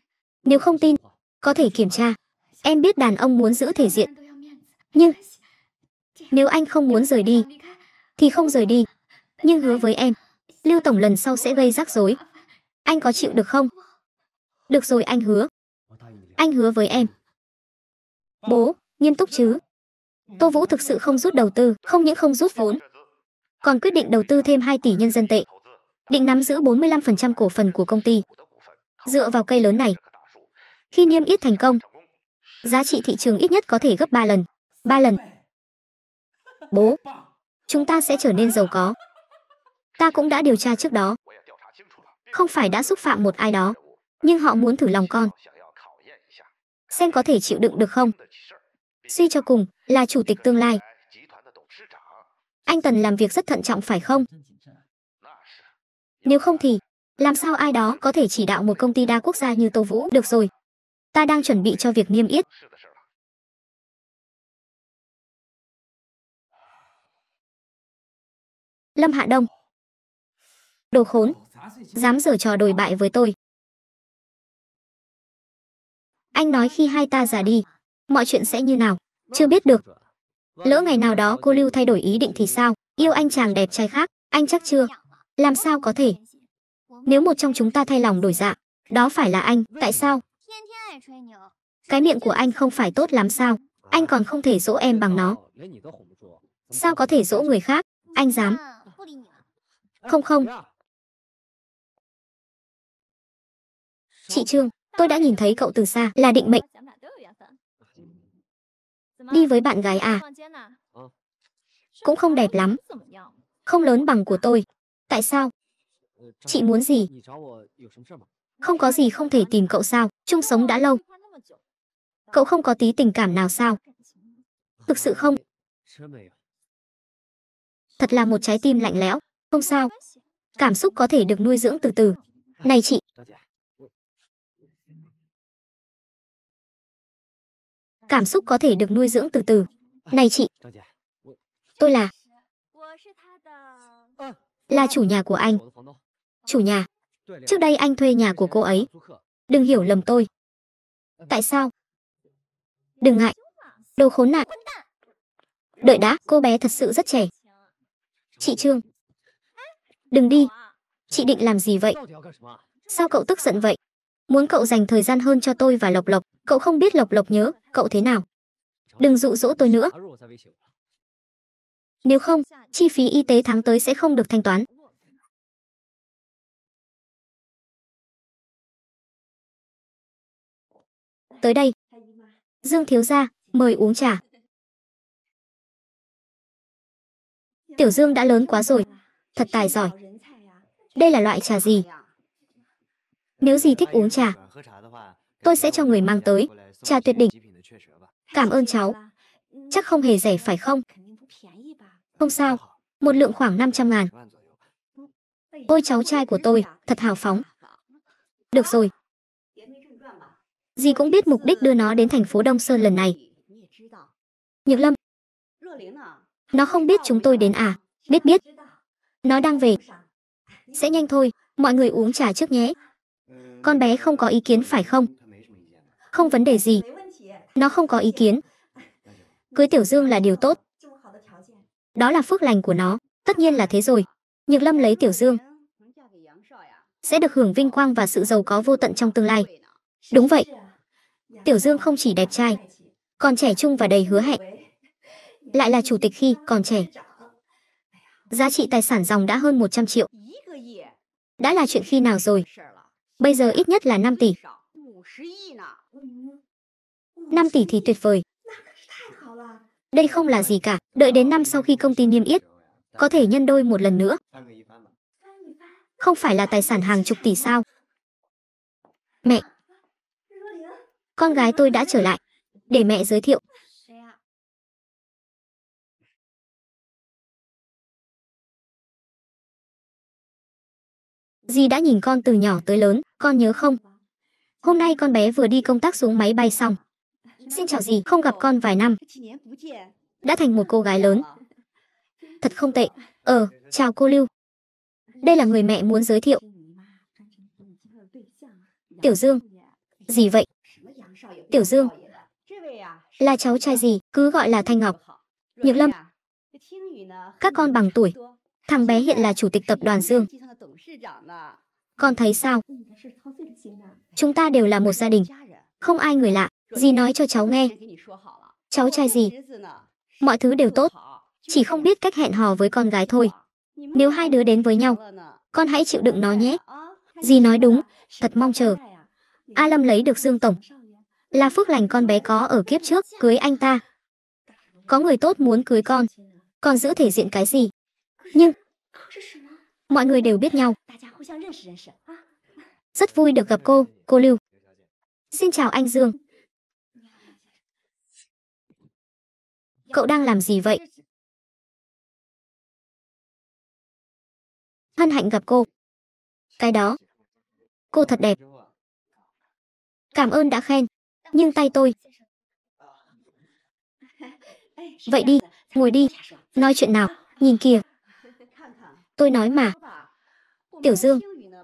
Nếu không tin, có thể kiểm tra. Em biết đàn ông muốn giữ thể diện. Nhưng nếu anh không muốn rời đi, thì không rời đi. Nhưng hứa với em, Lưu Tổng lần sau sẽ gây rắc rối. Anh có chịu được không? Được rồi anh hứa. Anh hứa với em. Bố, nghiêm túc chứ? Tô Vũ thực sự không rút đầu tư, không những không rút vốn, còn quyết định đầu tư thêm 2 tỷ nhân dân tệ. Định nắm giữ 45% cổ phần của công ty. Dựa vào cây lớn này, khi niêm yết thành công, giá trị thị trường ít nhất có thể gấp 3 lần. 3 lần. Bố, chúng ta sẽ trở nên giàu có. Ta cũng đã điều tra trước đó. Không phải đã xúc phạm một ai đó, nhưng họ muốn thử lòng con. Xem có thể chịu đựng được không? suy cho cùng là chủ tịch tương lai. Anh Tần làm việc rất thận trọng phải không? Nếu không thì, làm sao ai đó có thể chỉ đạo một công ty đa quốc gia như Tô Vũ được rồi?
Ta đang chuẩn bị cho việc niêm yết. Lâm Hạ Đông Đồ khốn, dám giở trò đồi bại với tôi.
Anh nói khi hai ta già đi, mọi chuyện sẽ như nào, chưa biết được. Lỡ ngày nào đó cô Lưu thay đổi ý định thì sao, yêu anh chàng đẹp trai khác, anh chắc chưa? Làm sao có thể? Nếu một trong chúng ta thay lòng đổi dạ, đó phải là anh, tại sao? Cái miệng của anh không phải tốt lắm sao, anh còn không thể dỗ em bằng nó.
Sao có thể dỗ người khác, anh dám. Không không. Chị Trương, tôi đã nhìn thấy cậu từ xa là định mệnh, Đi với bạn gái à?
Cũng không đẹp lắm. Không lớn bằng của tôi. Tại sao? Chị muốn gì? Không có gì không thể tìm cậu sao? Chung sống đã lâu. Cậu không có tí tình cảm nào sao? Thực sự không? Thật là một trái tim lạnh lẽo. Không sao. Cảm xúc có
thể được nuôi dưỡng từ từ. Này chị, cảm xúc có thể được nuôi dưỡng từ từ. Này chị,
tôi là là chủ nhà của anh. Chủ nhà. Trước đây anh thuê nhà của cô ấy. Đừng hiểu lầm tôi. Tại sao? Đừng ngại. Đồ khốn nạn. Đợi đã, cô bé thật sự rất trẻ. Chị Trương. Đừng đi. Chị định làm gì vậy? Sao cậu tức giận vậy? Muốn cậu dành thời gian hơn cho tôi và Lộc Lộc. Cậu không biết Lộc Lộc nhớ, cậu thế nào? Đừng dụ dỗ tôi nữa.
Nếu không, chi phí y tế tháng tới sẽ không được thanh toán. Tới đây. Dương thiếu gia, mời uống trà. Tiểu Dương đã lớn quá rồi, thật tài giỏi.
Đây là loại trà gì? Nếu gì thích uống trà, tôi sẽ cho người mang tới. Trà tuyệt đỉnh. Cảm ơn cháu. Chắc không hề rẻ phải không? Không sao, một lượng khoảng 500 ngàn. Ôi cháu trai của tôi, thật hào phóng. Được rồi. Dì cũng biết mục đích đưa nó đến thành phố Đông Sơn lần này. Nhược Lâm. Nó không biết chúng tôi đến à? Biết biết. Nó đang về. Sẽ nhanh thôi, mọi người uống trà trước nhé. Con bé không có ý kiến phải không? Không vấn đề gì. Nó không có ý kiến. Cưới Tiểu Dương là điều tốt. Đó là phước lành của nó. Tất nhiên là thế rồi. Nhược Lâm lấy Tiểu Dương. Sẽ được hưởng vinh quang và sự giàu có vô tận trong tương lai. Đúng vậy. Tiểu Dương không chỉ đẹp trai, còn trẻ trung và đầy hứa hẹn. Lại là chủ tịch khi còn trẻ. Giá trị tài sản dòng đã hơn 100 triệu. Đã là chuyện khi nào rồi? Bây giờ ít nhất là 5 tỷ năm tỷ thì tuyệt vời. Đây không là gì cả, đợi đến năm sau khi công ty niêm yết, có thể nhân đôi một lần nữa. Không phải là tài sản hàng chục tỷ sao? Mẹ,
con gái tôi đã trở lại, để mẹ giới thiệu. Dì đã nhìn con từ nhỏ tới lớn, con nhớ không? Hôm nay con bé vừa đi công tác
xuống máy bay xong. Xin chào gì, không gặp con vài năm. Đã thành một cô gái lớn. Thật không tệ. Ờ, chào cô Lưu. Đây là người mẹ muốn giới thiệu. Tiểu Dương. Gì vậy? Tiểu Dương. Là cháu trai gì, cứ gọi là Thanh Ngọc. Nhược Lâm. Các con bằng tuổi. Thằng bé hiện là chủ tịch tập đoàn Dương. Con thấy sao? Chúng ta đều là một gia đình. Không ai người lạ. Dì nói cho cháu nghe. Cháu trai gì? Mọi thứ đều tốt. Chỉ không biết cách hẹn hò với con gái thôi. Nếu hai đứa đến với nhau, con hãy chịu đựng nó nhé. Dì nói đúng, thật mong chờ. A Lâm lấy được Dương Tổng. Là phước lành con bé có ở kiếp trước, cưới anh ta. Có người tốt muốn cưới con. Con giữ thể diện cái gì? Nhưng, mọi người đều biết nhau. Rất vui được gặp cô, cô Lưu. Xin chào anh Dương.
Cậu đang làm gì vậy? Hân hạnh gặp cô. Cái đó. Cô thật đẹp. Cảm ơn đã khen.
Nhưng tay tôi. Vậy đi, ngồi đi. Nói chuyện nào, nhìn kìa. Tôi nói mà. Tiểu Dương,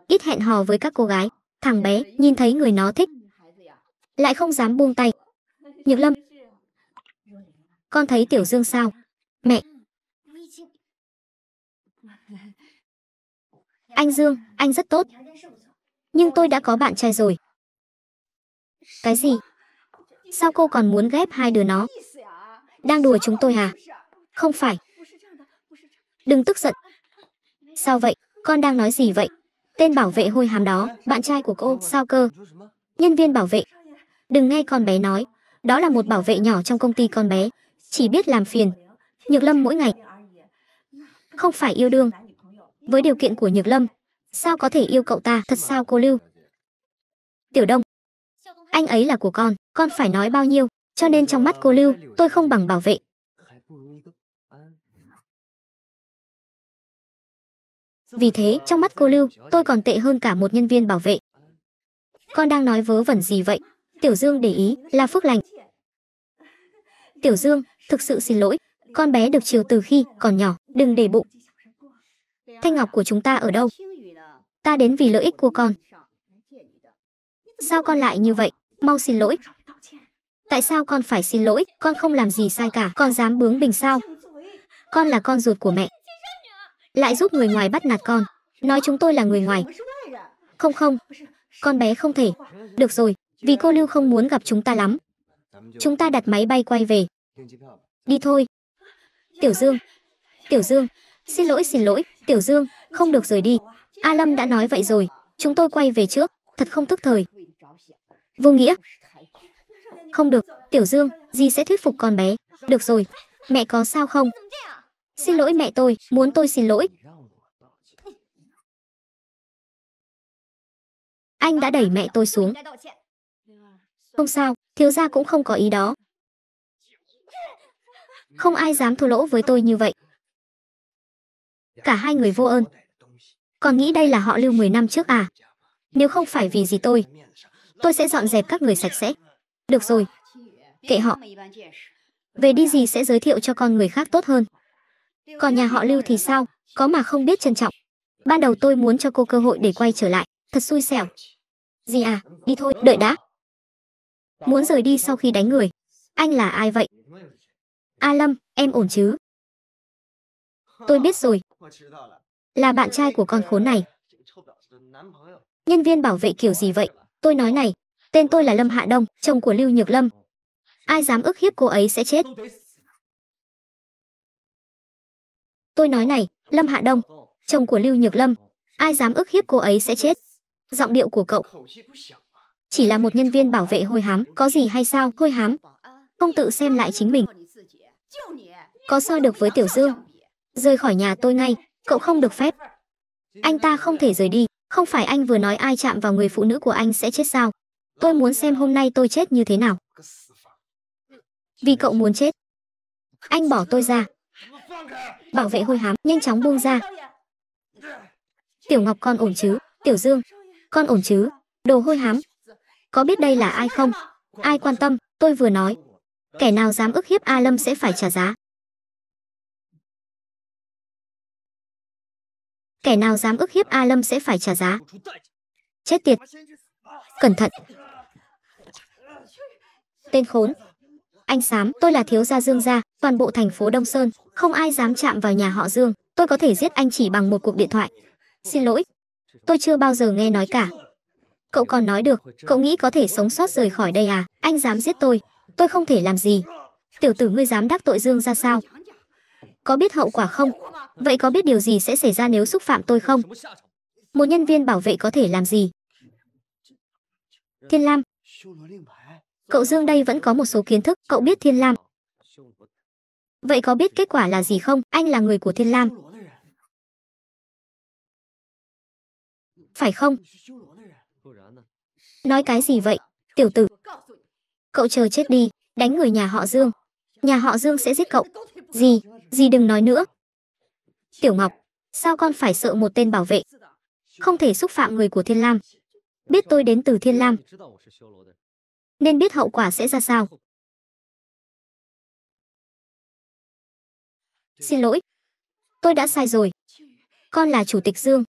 ít hẹn hò với các cô gái. Thằng bé nhìn thấy người nó thích. Lại không dám buông tay. Nhược Lâm, con thấy Tiểu Dương sao? Mẹ! Anh Dương, anh rất tốt. Nhưng tôi đã có bạn trai rồi. Cái gì? Sao cô còn muốn ghép hai đứa nó? Đang đùa chúng tôi hả? À? Không phải. Đừng tức giận. Sao vậy? Con đang nói gì vậy? Tên bảo vệ hôi hàm đó, bạn trai của cô, sao cơ? Nhân viên bảo vệ. Đừng nghe con bé nói. Đó là một bảo vệ nhỏ trong công ty con bé chỉ biết làm phiền. Nhược Lâm mỗi ngày không phải yêu đương. Với điều kiện của Nhược Lâm, sao có thể yêu cậu ta thật sao cô Lưu? Tiểu Đông, anh ấy là của con,
con phải nói bao nhiêu, cho nên trong mắt cô Lưu, tôi không bằng bảo vệ. Vì thế, trong mắt cô Lưu,
tôi còn tệ hơn cả một nhân viên bảo vệ. Con đang nói vớ vẩn gì vậy? Tiểu Dương để ý, là phước lành. Tiểu Dương, thực sự xin lỗi, con bé được chiều từ khi còn nhỏ, đừng để bụng. Thanh Ngọc của chúng ta ở đâu? Ta đến vì lợi ích của con. Sao con lại như vậy? Mau xin lỗi. Tại sao con phải xin lỗi? Con không làm gì sai cả, con dám bướng bỉnh sao? Con là con ruột của mẹ. Lại giúp người ngoài bắt nạt con, nói chúng tôi là người ngoài. Không không, con bé không thể. Được rồi, vì cô Lưu không muốn gặp chúng ta lắm, Chúng ta đặt máy bay quay về. Đi thôi. Tiểu Dương. Tiểu Dương. Xin lỗi xin lỗi, Tiểu Dương, không được rời đi. A Lâm đã nói vậy rồi, chúng tôi quay về trước, thật không thức thời. Vô nghĩa. Không được, Tiểu Dương, dì sẽ thuyết phục con bé. Được rồi, mẹ có sao không? Xin lỗi mẹ tôi, muốn tôi xin lỗi. Anh đã đẩy mẹ tôi xuống. Không sao, thiếu gia cũng không có ý đó không ai dám thua lỗ với tôi như vậy cả hai người vô ơn còn nghĩ đây là họ lưu 10 năm trước à nếu không phải vì gì tôi tôi sẽ dọn dẹp các người sạch sẽ được rồi kệ họ về đi gì sẽ giới thiệu cho con người khác tốt hơn còn nhà họ lưu thì sao có mà không biết trân trọng ban đầu tôi muốn cho cô cơ hội để quay trở lại thật xui xẻo gì à đi thôi đợi đã muốn rời đi sau khi đánh người. Anh là ai vậy? A Lâm, em ổn chứ? Tôi biết rồi. Là bạn trai của con khốn này. Nhân viên bảo vệ kiểu gì vậy? Tôi nói này, tên tôi là Lâm Hạ Đông, chồng của Lưu Nhược Lâm. Ai dám ức hiếp cô ấy sẽ chết. Tôi nói này, Lâm Hạ Đông, chồng của Lưu Nhược Lâm. Ai dám ức hiếp cô ấy sẽ chết. Giọng điệu của cậu chỉ là một nhân viên bảo vệ hôi hám, có gì hay sao, hôi hám. Không tự xem lại chính mình. Có so được với Tiểu Dương. Rời khỏi nhà tôi ngay, cậu không được phép. Anh ta không thể rời đi, không phải anh vừa nói ai chạm vào người phụ nữ của anh sẽ chết sao. Tôi muốn xem hôm nay tôi chết như thế nào. Vì cậu muốn chết. Anh bỏ tôi ra. Bảo vệ hôi hám, nhanh chóng buông ra. Tiểu Ngọc con ổn chứ, Tiểu Dương, con ổn chứ, đồ hôi hám, có biết đây là ai không?
Ai quan tâm, tôi vừa nói. Kẻ nào dám ức hiếp A Lâm sẽ phải trả giá. Kẻ nào dám ức hiếp A Lâm sẽ phải
trả giá. Chết tiệt. Cẩn thận. Tên khốn. Anh Sám, tôi là thiếu gia Dương gia, toàn bộ thành phố Đông Sơn, không ai dám chạm vào nhà họ Dương, tôi có thể giết anh chỉ bằng một cuộc điện thoại. Xin lỗi, tôi chưa bao giờ nghe nói cả cậu còn nói được, cậu nghĩ có thể sống sót rời khỏi đây à? Anh dám giết tôi, tôi không thể làm gì. Tiểu tử ngươi dám đắc tội Dương ra sao? Có biết hậu quả không? Vậy có biết điều gì sẽ xảy ra nếu xúc phạm tôi không? Một nhân viên bảo vệ có thể làm gì? Thiên Lam. Cậu Dương đây vẫn có một số kiến thức, cậu biết Thiên Lam. Vậy có biết kết quả là gì không? Anh là người của Thiên Lam. Phải không? Nói cái gì vậy, tiểu tử? Cậu chờ chết đi, đánh người nhà họ Dương. Nhà họ Dương sẽ giết cậu. Gì, gì đừng nói nữa. Tiểu Ngọc, sao con phải sợ một tên bảo vệ? Không
thể xúc phạm người của Thiên Lam. Biết tôi đến từ Thiên Lam. Nên biết hậu quả sẽ ra sao. Xin lỗi. Tôi đã sai rồi. Con là Chủ tịch Dương.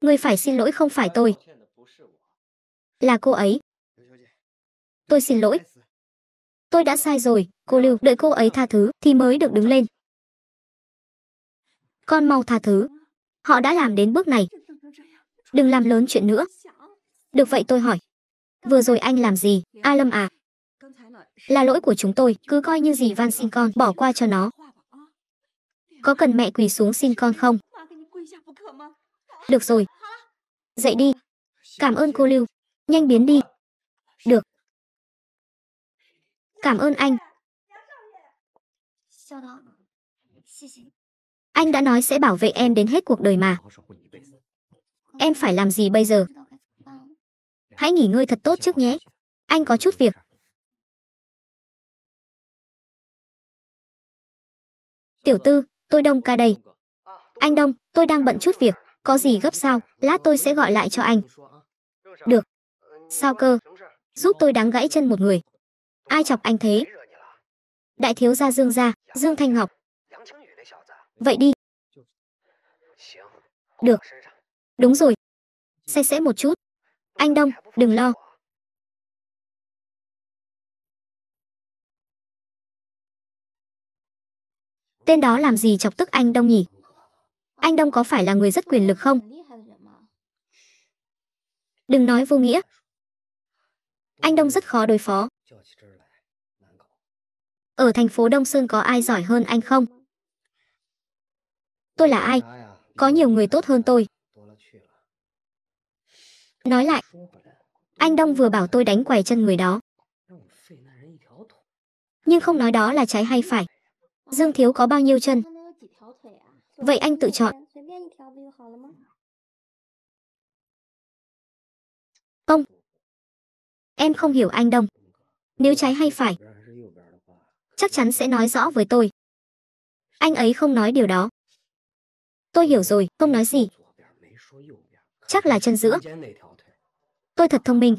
Người phải xin lỗi không phải tôi là cô ấy. Tôi xin lỗi. Tôi đã sai rồi, cô Lưu, đợi cô ấy tha thứ thì mới được đứng lên. Con mau tha thứ. Họ đã làm đến bước này. Đừng làm lớn chuyện nữa. Được vậy tôi hỏi. Vừa rồi anh làm gì, A Lâm à? Là lỗi của chúng tôi, cứ coi như gì van xin con, bỏ qua cho nó. Có cần mẹ quỳ xuống xin con không? Được rồi.
Dậy đi. Cảm ơn cô Lưu. Nhanh biến đi. Được. Cảm ơn anh.
Anh đã nói sẽ bảo vệ em đến hết cuộc đời mà.
Em phải làm gì bây giờ? Hãy nghỉ ngơi thật tốt trước nhé. Anh có chút việc. Tiểu tư, tôi Đông ca đây. Anh Đông, tôi đang bận chút việc. Có gì gấp sao?
Lát tôi sẽ gọi lại cho anh. Được. Sao cơ? Giúp tôi đáng gãy chân một người. Ai chọc anh thế? Đại thiếu gia Dương gia, Dương Thanh Ngọc.
Vậy đi. Được. Đúng rồi. Xe sẽ một chút. Anh Đông, đừng lo. Tên đó làm gì chọc tức anh Đông nhỉ? Anh Đông có phải là người rất quyền lực không?
Đừng nói vô nghĩa, anh Đông rất khó đối phó. Ở thành phố Đông Sơn có ai giỏi hơn anh không? Tôi là ai? Có nhiều người tốt hơn tôi. Nói lại, anh Đông vừa bảo tôi đánh quầy chân người đó. Nhưng không nói đó là trái hay phải. Dương Thiếu có bao
nhiêu chân? Vậy anh tự chọn. Ông, Em không hiểu anh Đông. Nếu trái hay phải, chắc chắn sẽ nói rõ với tôi.
Anh ấy không nói điều đó. Tôi hiểu rồi, không nói gì.
Chắc là chân giữa. Tôi thật thông minh.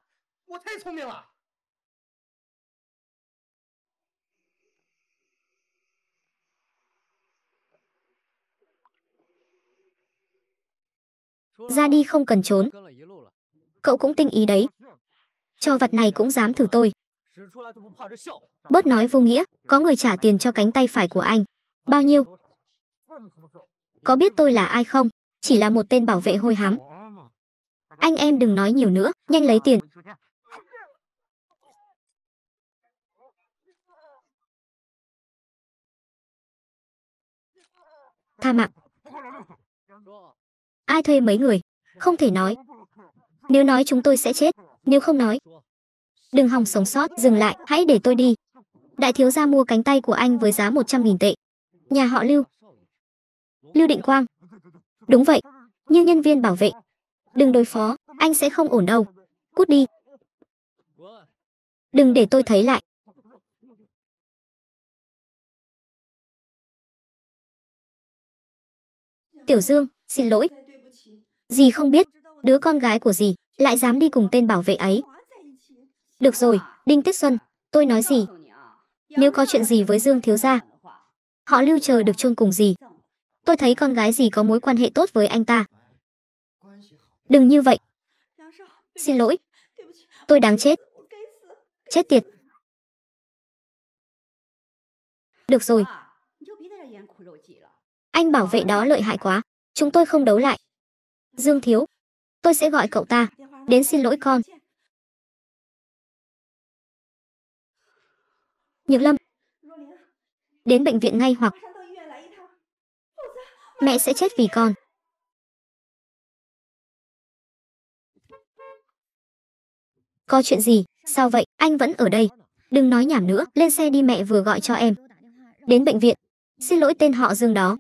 Ra đi
không cần trốn. Cậu cũng tinh ý đấy cho vật này cũng dám thử tôi. Bớt nói vô nghĩa, có người trả tiền cho cánh tay phải của anh. Bao nhiêu? Có biết tôi là ai không? Chỉ là một tên bảo vệ hôi hám.
Anh em đừng nói nhiều nữa, nhanh lấy tiền. Tha mạng. Ai thuê mấy người?
Không thể nói. Nếu nói chúng tôi sẽ chết nếu không nói. Đừng hòng sống sót, dừng lại, hãy để tôi đi. Đại thiếu gia mua cánh tay của anh với giá 100.000 tệ. Nhà họ Lưu. Lưu Định Quang. Đúng vậy, như nhân viên bảo vệ.
Đừng đối phó, anh sẽ không ổn đâu. Cút đi. Đừng để tôi thấy lại. Tiểu Dương, xin lỗi. Dì không biết,
đứa con gái của dì lại dám đi cùng tên bảo vệ ấy. Được rồi, Đinh Tiết Xuân, tôi nói gì? Nếu có chuyện gì với Dương Thiếu Gia, họ lưu chờ được chôn cùng gì? Tôi thấy con gái gì có mối quan hệ tốt với anh ta.
Đừng như vậy. Xin lỗi. Tôi đáng chết. Chết tiệt. Được rồi. Anh bảo vệ đó lợi hại quá. Chúng tôi không đấu lại. Dương Thiếu. Tôi sẽ gọi cậu ta đến xin lỗi con. Nhược Lâm, đến bệnh viện ngay hoặc mẹ sẽ chết vì con. Có chuyện gì? Sao vậy? Anh vẫn ở
đây. Đừng nói nhảm nữa, lên xe đi mẹ vừa gọi cho em. Đến bệnh viện. Xin lỗi tên họ Dương đó.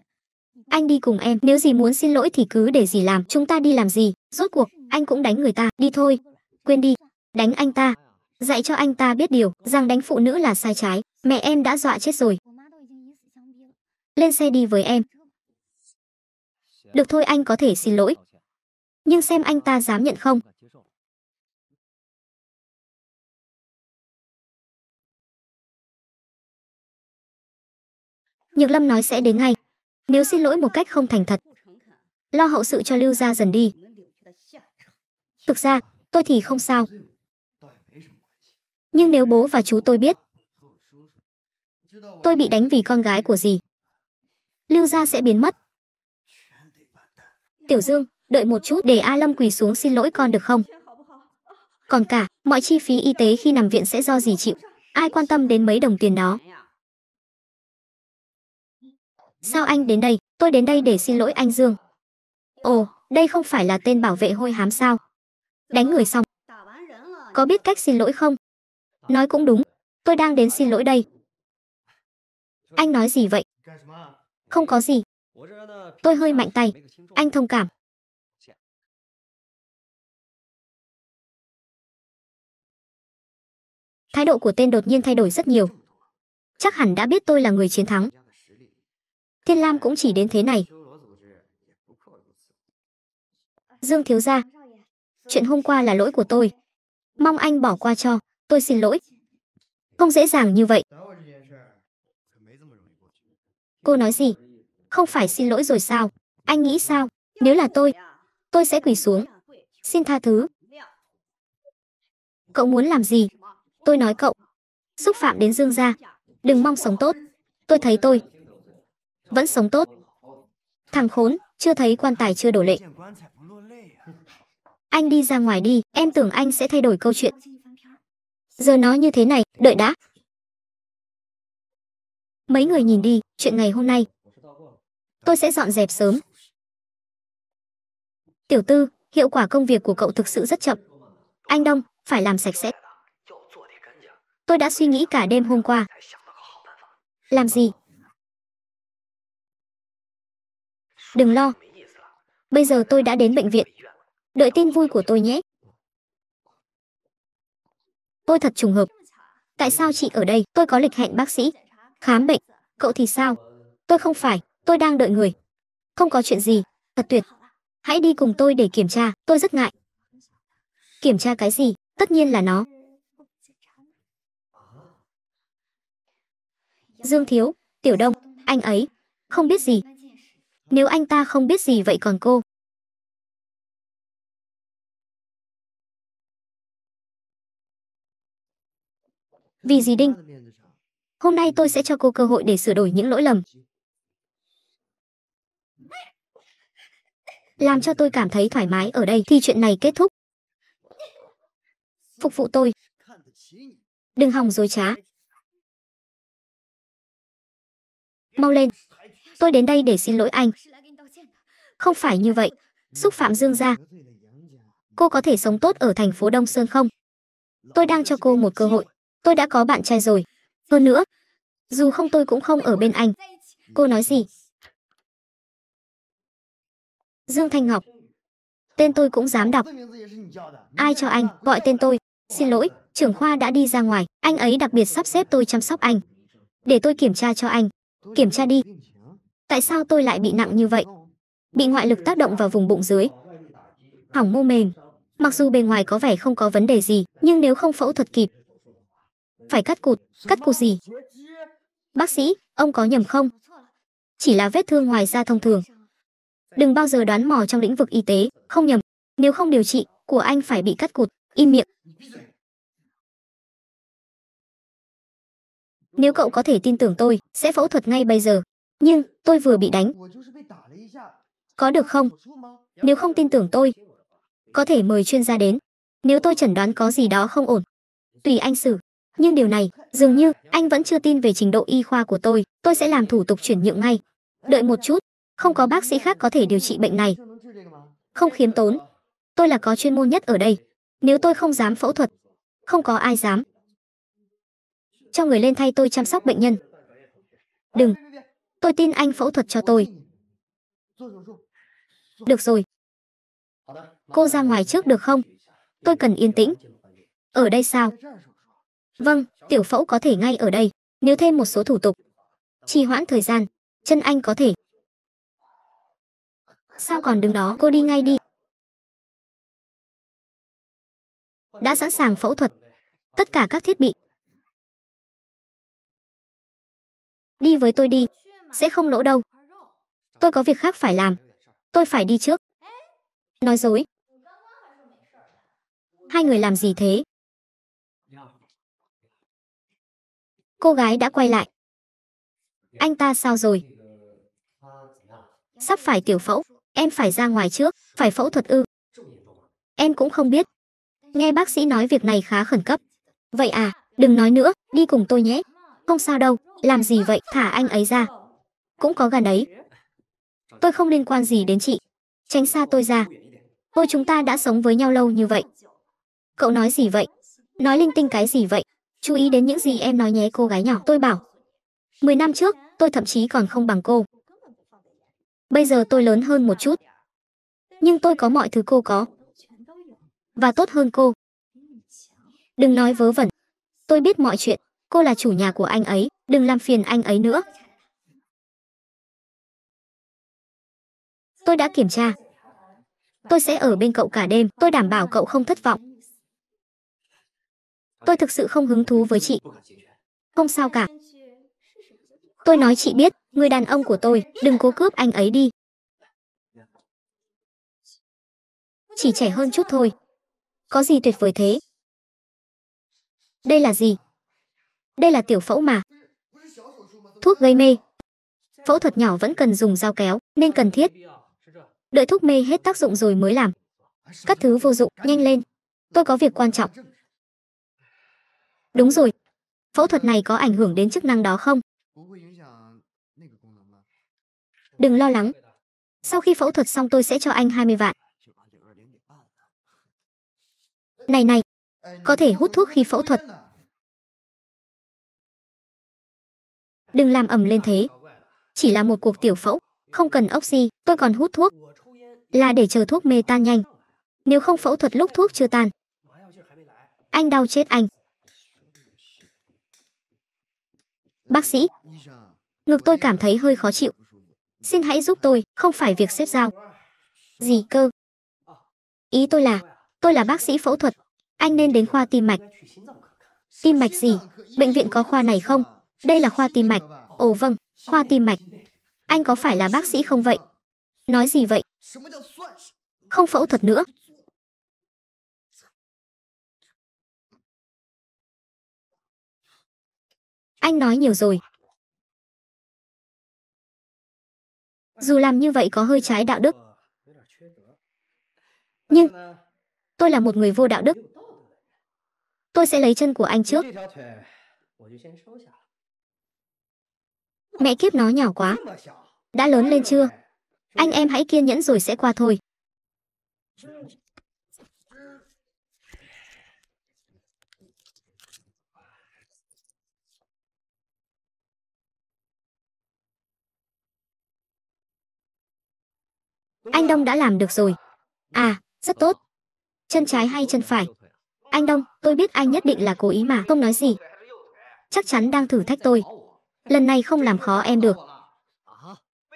Anh đi cùng em, nếu gì muốn xin lỗi thì cứ để gì làm, chúng ta đi làm gì, rốt cuộc. Anh cũng đánh người ta, đi thôi. Quên đi, đánh anh ta. Dạy cho anh ta biết điều, rằng đánh phụ nữ là sai trái. Mẹ em đã dọa chết rồi. Lên
xe đi với em. Được thôi anh có thể xin lỗi. Nhưng xem anh ta dám nhận không. Nhược Lâm nói sẽ đến ngay. Nếu xin lỗi một cách không thành thật, lo hậu sự cho Lưu gia dần đi.
Thực ra, tôi thì không sao. Nhưng nếu bố và chú tôi biết, tôi bị đánh vì con gái của gì, Lưu gia sẽ biến mất. Tiểu Dương, đợi một chút để A Lâm quỳ xuống xin lỗi con được không? Còn cả, mọi chi phí y tế khi nằm viện sẽ do gì chịu? Ai quan tâm đến mấy đồng tiền đó? Sao anh đến đây? Tôi đến đây để xin lỗi anh Dương. Ồ, đây không phải là tên bảo vệ hôi hám sao? Đánh người xong. Có biết cách xin lỗi không? Nói cũng đúng. Tôi đang đến xin lỗi đây. Anh nói gì vậy?
Không có gì. Tôi hơi mạnh tay. Anh thông cảm. Thái độ của tên đột nhiên thay đổi rất nhiều. Chắc hẳn đã biết tôi là người chiến thắng.
Thiên Lam cũng chỉ đến thế này. Dương thiếu gia, chuyện hôm qua là lỗi của tôi. Mong anh bỏ qua cho, tôi xin lỗi. Không dễ dàng như vậy. Cô nói gì? Không phải xin lỗi rồi sao? Anh nghĩ sao? Nếu là tôi, tôi sẽ quỳ xuống. Xin tha thứ. Cậu muốn làm gì? Tôi nói cậu. Xúc phạm đến Dương gia. Đừng mong sống tốt. Tôi thấy tôi. Vẫn sống tốt. Thằng khốn, chưa thấy quan tài chưa đổ lệ anh đi ra ngoài đi, em tưởng anh sẽ thay đổi câu chuyện. Giờ nói như thế
này, đợi đã. Mấy người nhìn đi, chuyện ngày hôm nay. Tôi sẽ dọn dẹp sớm. Tiểu tư, hiệu
quả công việc của cậu thực sự rất chậm. Anh Đông, phải làm sạch sẽ. Tôi đã suy nghĩ cả đêm hôm qua. Làm gì?
Đừng lo. Bây giờ tôi đã đến bệnh viện. Đợi tin vui của tôi nhé. Tôi thật trùng hợp.
Tại sao chị ở đây? Tôi có lịch hẹn bác sĩ. Khám bệnh. Cậu thì sao? Tôi không phải. Tôi đang đợi người. Không có chuyện gì. Thật tuyệt. Hãy đi cùng tôi để kiểm tra. Tôi rất ngại. Kiểm tra cái gì? Tất nhiên là nó. Dương Thiếu, Tiểu Đông, anh ấy.
Không biết gì. Nếu anh ta không biết gì vậy còn cô? Vì gì Đinh? Hôm nay tôi sẽ cho cô cơ hội để sửa đổi những lỗi lầm.
Làm cho tôi cảm thấy thoải mái ở đây
thì chuyện này kết thúc. Phục vụ tôi. Đừng hòng dối trá. Mau lên.
Tôi đến đây để xin lỗi anh. Không phải như vậy. Xúc phạm Dương gia. Cô có thể sống tốt ở thành phố Đông Sơn không? Tôi đang cho cô một cơ hội tôi đã có bạn trai rồi. Hơn nữa, dù không tôi cũng không ở bên anh. Cô nói gì? Dương Thanh Ngọc. Tên tôi cũng dám đọc. Ai cho anh, gọi tên tôi. Xin lỗi, trưởng khoa đã đi ra ngoài, anh ấy đặc biệt sắp xếp tôi chăm sóc anh. Để tôi kiểm tra cho anh. Kiểm tra đi. Tại sao tôi lại bị nặng như vậy? Bị ngoại lực tác động vào vùng bụng dưới. Hỏng mô mềm. Mặc dù bề ngoài có vẻ không có vấn đề gì, nhưng nếu không phẫu thuật kịp, phải cắt cụt, cắt cụt gì? Bác sĩ, ông có nhầm không? Chỉ là vết thương ngoài da thông thường. Đừng bao giờ đoán mò trong lĩnh vực y tế, không nhầm. Nếu không điều trị, của anh phải bị cắt cụt, im miệng. Nếu cậu có thể tin tưởng tôi, sẽ phẫu thuật ngay bây giờ. Nhưng, tôi vừa bị đánh. Có được không? Nếu không tin tưởng tôi, có thể mời chuyên gia đến. Nếu tôi chẩn đoán có gì đó không ổn, tùy anh xử nhưng điều này dường như anh vẫn chưa tin về trình độ y khoa của tôi tôi sẽ làm thủ tục chuyển nhượng ngay đợi một chút không có bác sĩ khác có thể điều trị bệnh này không khiêm tốn tôi là có chuyên môn nhất ở đây nếu tôi không dám phẫu thuật không có ai dám cho người lên thay tôi chăm sóc bệnh nhân đừng tôi tin anh phẫu thuật cho tôi được rồi cô ra ngoài trước được không tôi cần yên tĩnh ở đây sao Vâng, tiểu phẫu có thể ngay ở đây, nếu thêm một số thủ tục. Trì hoãn thời gian, chân anh có
thể. Sao còn đứng đó, cô đi ngay đi. Đã sẵn sàng phẫu thuật. Tất cả các thiết bị. Đi với tôi đi, sẽ không lỗ đâu.
Tôi có việc khác phải làm. Tôi phải đi trước. Nói dối. Hai người làm gì thế? Cô gái đã quay lại. Anh ta sao rồi? Sắp phải tiểu phẫu, em phải ra ngoài trước, phải phẫu thuật ư. Em cũng không biết. Nghe bác sĩ nói việc này khá khẩn cấp. Vậy à, đừng nói nữa, đi cùng tôi nhé. Không sao đâu, làm gì vậy, thả anh ấy ra. Cũng có gần ấy. Tôi không liên quan gì đến chị. Tránh xa tôi ra. Ôi chúng ta đã sống với nhau lâu như vậy. Cậu nói gì vậy? Nói linh tinh cái gì vậy? chú ý đến những gì em nói nhé cô gái nhỏ. Tôi bảo, 10 năm trước, tôi thậm chí còn không bằng cô. Bây giờ tôi lớn hơn một chút. Nhưng tôi có mọi thứ cô có. Và tốt hơn cô. Đừng nói vớ vẩn. Tôi biết mọi chuyện. Cô là chủ nhà của anh ấy. Đừng làm phiền anh ấy nữa. Tôi đã kiểm tra. Tôi sẽ ở bên cậu cả đêm. Tôi đảm bảo cậu không thất vọng. Tôi thực sự không hứng thú với chị. Không sao cả. Tôi nói chị biết, người đàn ông của tôi, đừng cố cướp anh ấy đi. Chỉ trẻ hơn chút thôi. Có gì tuyệt vời thế? Đây là gì? Đây là tiểu phẫu mà. Thuốc gây mê. Phẫu thuật nhỏ vẫn cần dùng dao kéo, nên cần thiết. Đợi thuốc mê hết tác dụng rồi mới làm. Các thứ vô dụng, nhanh lên. Tôi có việc quan trọng. Đúng rồi. Phẫu thuật này có ảnh hưởng đến chức năng đó không? Đừng lo lắng. Sau khi phẫu thuật xong tôi sẽ cho anh 20 vạn.
Này này, có thể hút thuốc khi phẫu thuật. Đừng làm ẩm lên thế. Chỉ là một cuộc
tiểu phẫu, không cần oxy, tôi còn hút thuốc. Là để chờ thuốc mê tan nhanh. Nếu không phẫu thuật lúc thuốc chưa tan. Anh đau chết anh. Bác sĩ, ngực tôi cảm thấy hơi khó chịu. Xin hãy giúp tôi, không phải việc xếp dao. Gì cơ? Ý tôi là, tôi là bác sĩ phẫu thuật, anh nên đến khoa tim mạch. Tim mạch gì? Bệnh viện có khoa này không? Đây là khoa tim mạch. Ồ vâng, khoa tim mạch. Anh có
phải là bác sĩ không vậy? Nói gì vậy? Không phẫu thuật nữa, Anh nói nhiều rồi. Dù làm như vậy có hơi trái đạo đức. Nhưng
tôi là một người vô đạo đức. Tôi sẽ lấy chân của anh trước. Mẹ kiếp nó nhỏ quá. Đã lớn lên chưa? Anh em hãy kiên nhẫn rồi sẽ qua thôi.
Anh Đông đã làm được rồi. À, rất tốt.
Chân trái hay chân phải? Anh Đông, tôi biết anh nhất định là cố ý mà không nói gì. Chắc chắn đang thử thách tôi. Lần này không làm khó em được.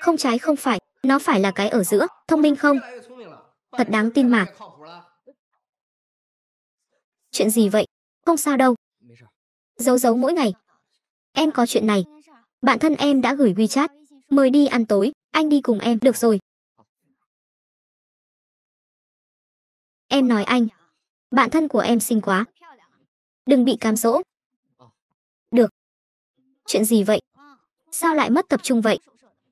Không trái không phải, nó phải là cái ở giữa, thông minh không? Thật đáng tin mà. Chuyện gì vậy? Không sao đâu. Giấu giấu mỗi ngày. Em có chuyện này. Bạn thân em đã gửi WeChat. Mời đi ăn
tối, anh đi cùng em, được rồi. Em nói anh, bạn thân của em xinh quá. Đừng bị cám dỗ.
Được. Chuyện gì vậy? Sao lại mất tập trung vậy?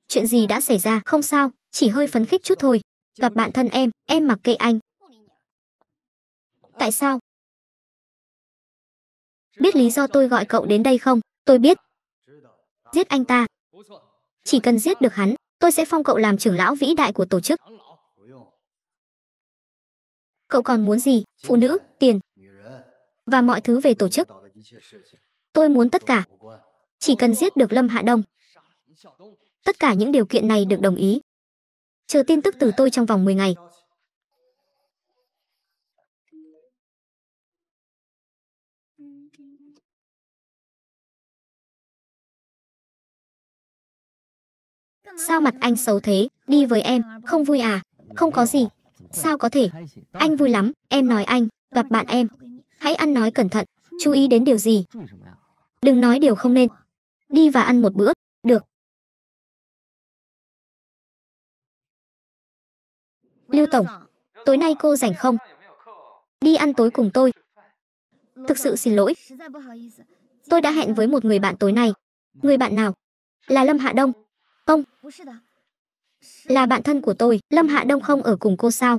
Chuyện gì đã xảy ra? Không sao, chỉ hơi phấn khích chút thôi. Gặp bạn thân em, em mặc kệ anh. Tại sao? Biết lý do tôi gọi cậu đến đây không? Tôi biết. Giết anh ta. Chỉ cần giết được hắn, tôi sẽ phong cậu làm trưởng lão vĩ đại của tổ chức cậu còn muốn gì, phụ nữ, tiền và mọi thứ về tổ chức. Tôi muốn tất cả. Chỉ cần giết được Lâm Hạ Đông. Tất cả những điều kiện
này được đồng ý. Chờ tin tức từ tôi trong vòng 10 ngày. Sao mặt anh xấu thế, đi với em, không vui à, không có gì, Sao có thể? Anh
vui lắm, em nói anh, gặp bạn em. Hãy ăn nói cẩn thận, chú ý đến điều gì.
Đừng nói điều không nên. Đi và ăn một bữa, được. Lưu Tổng, tối nay cô rảnh không? Đi ăn tối cùng tôi. Thực sự xin lỗi.
Tôi đã hẹn với một người bạn tối nay. Người bạn nào? Là Lâm Hạ Đông. Không. Là bạn thân của tôi, Lâm Hạ Đông không ở cùng cô sao?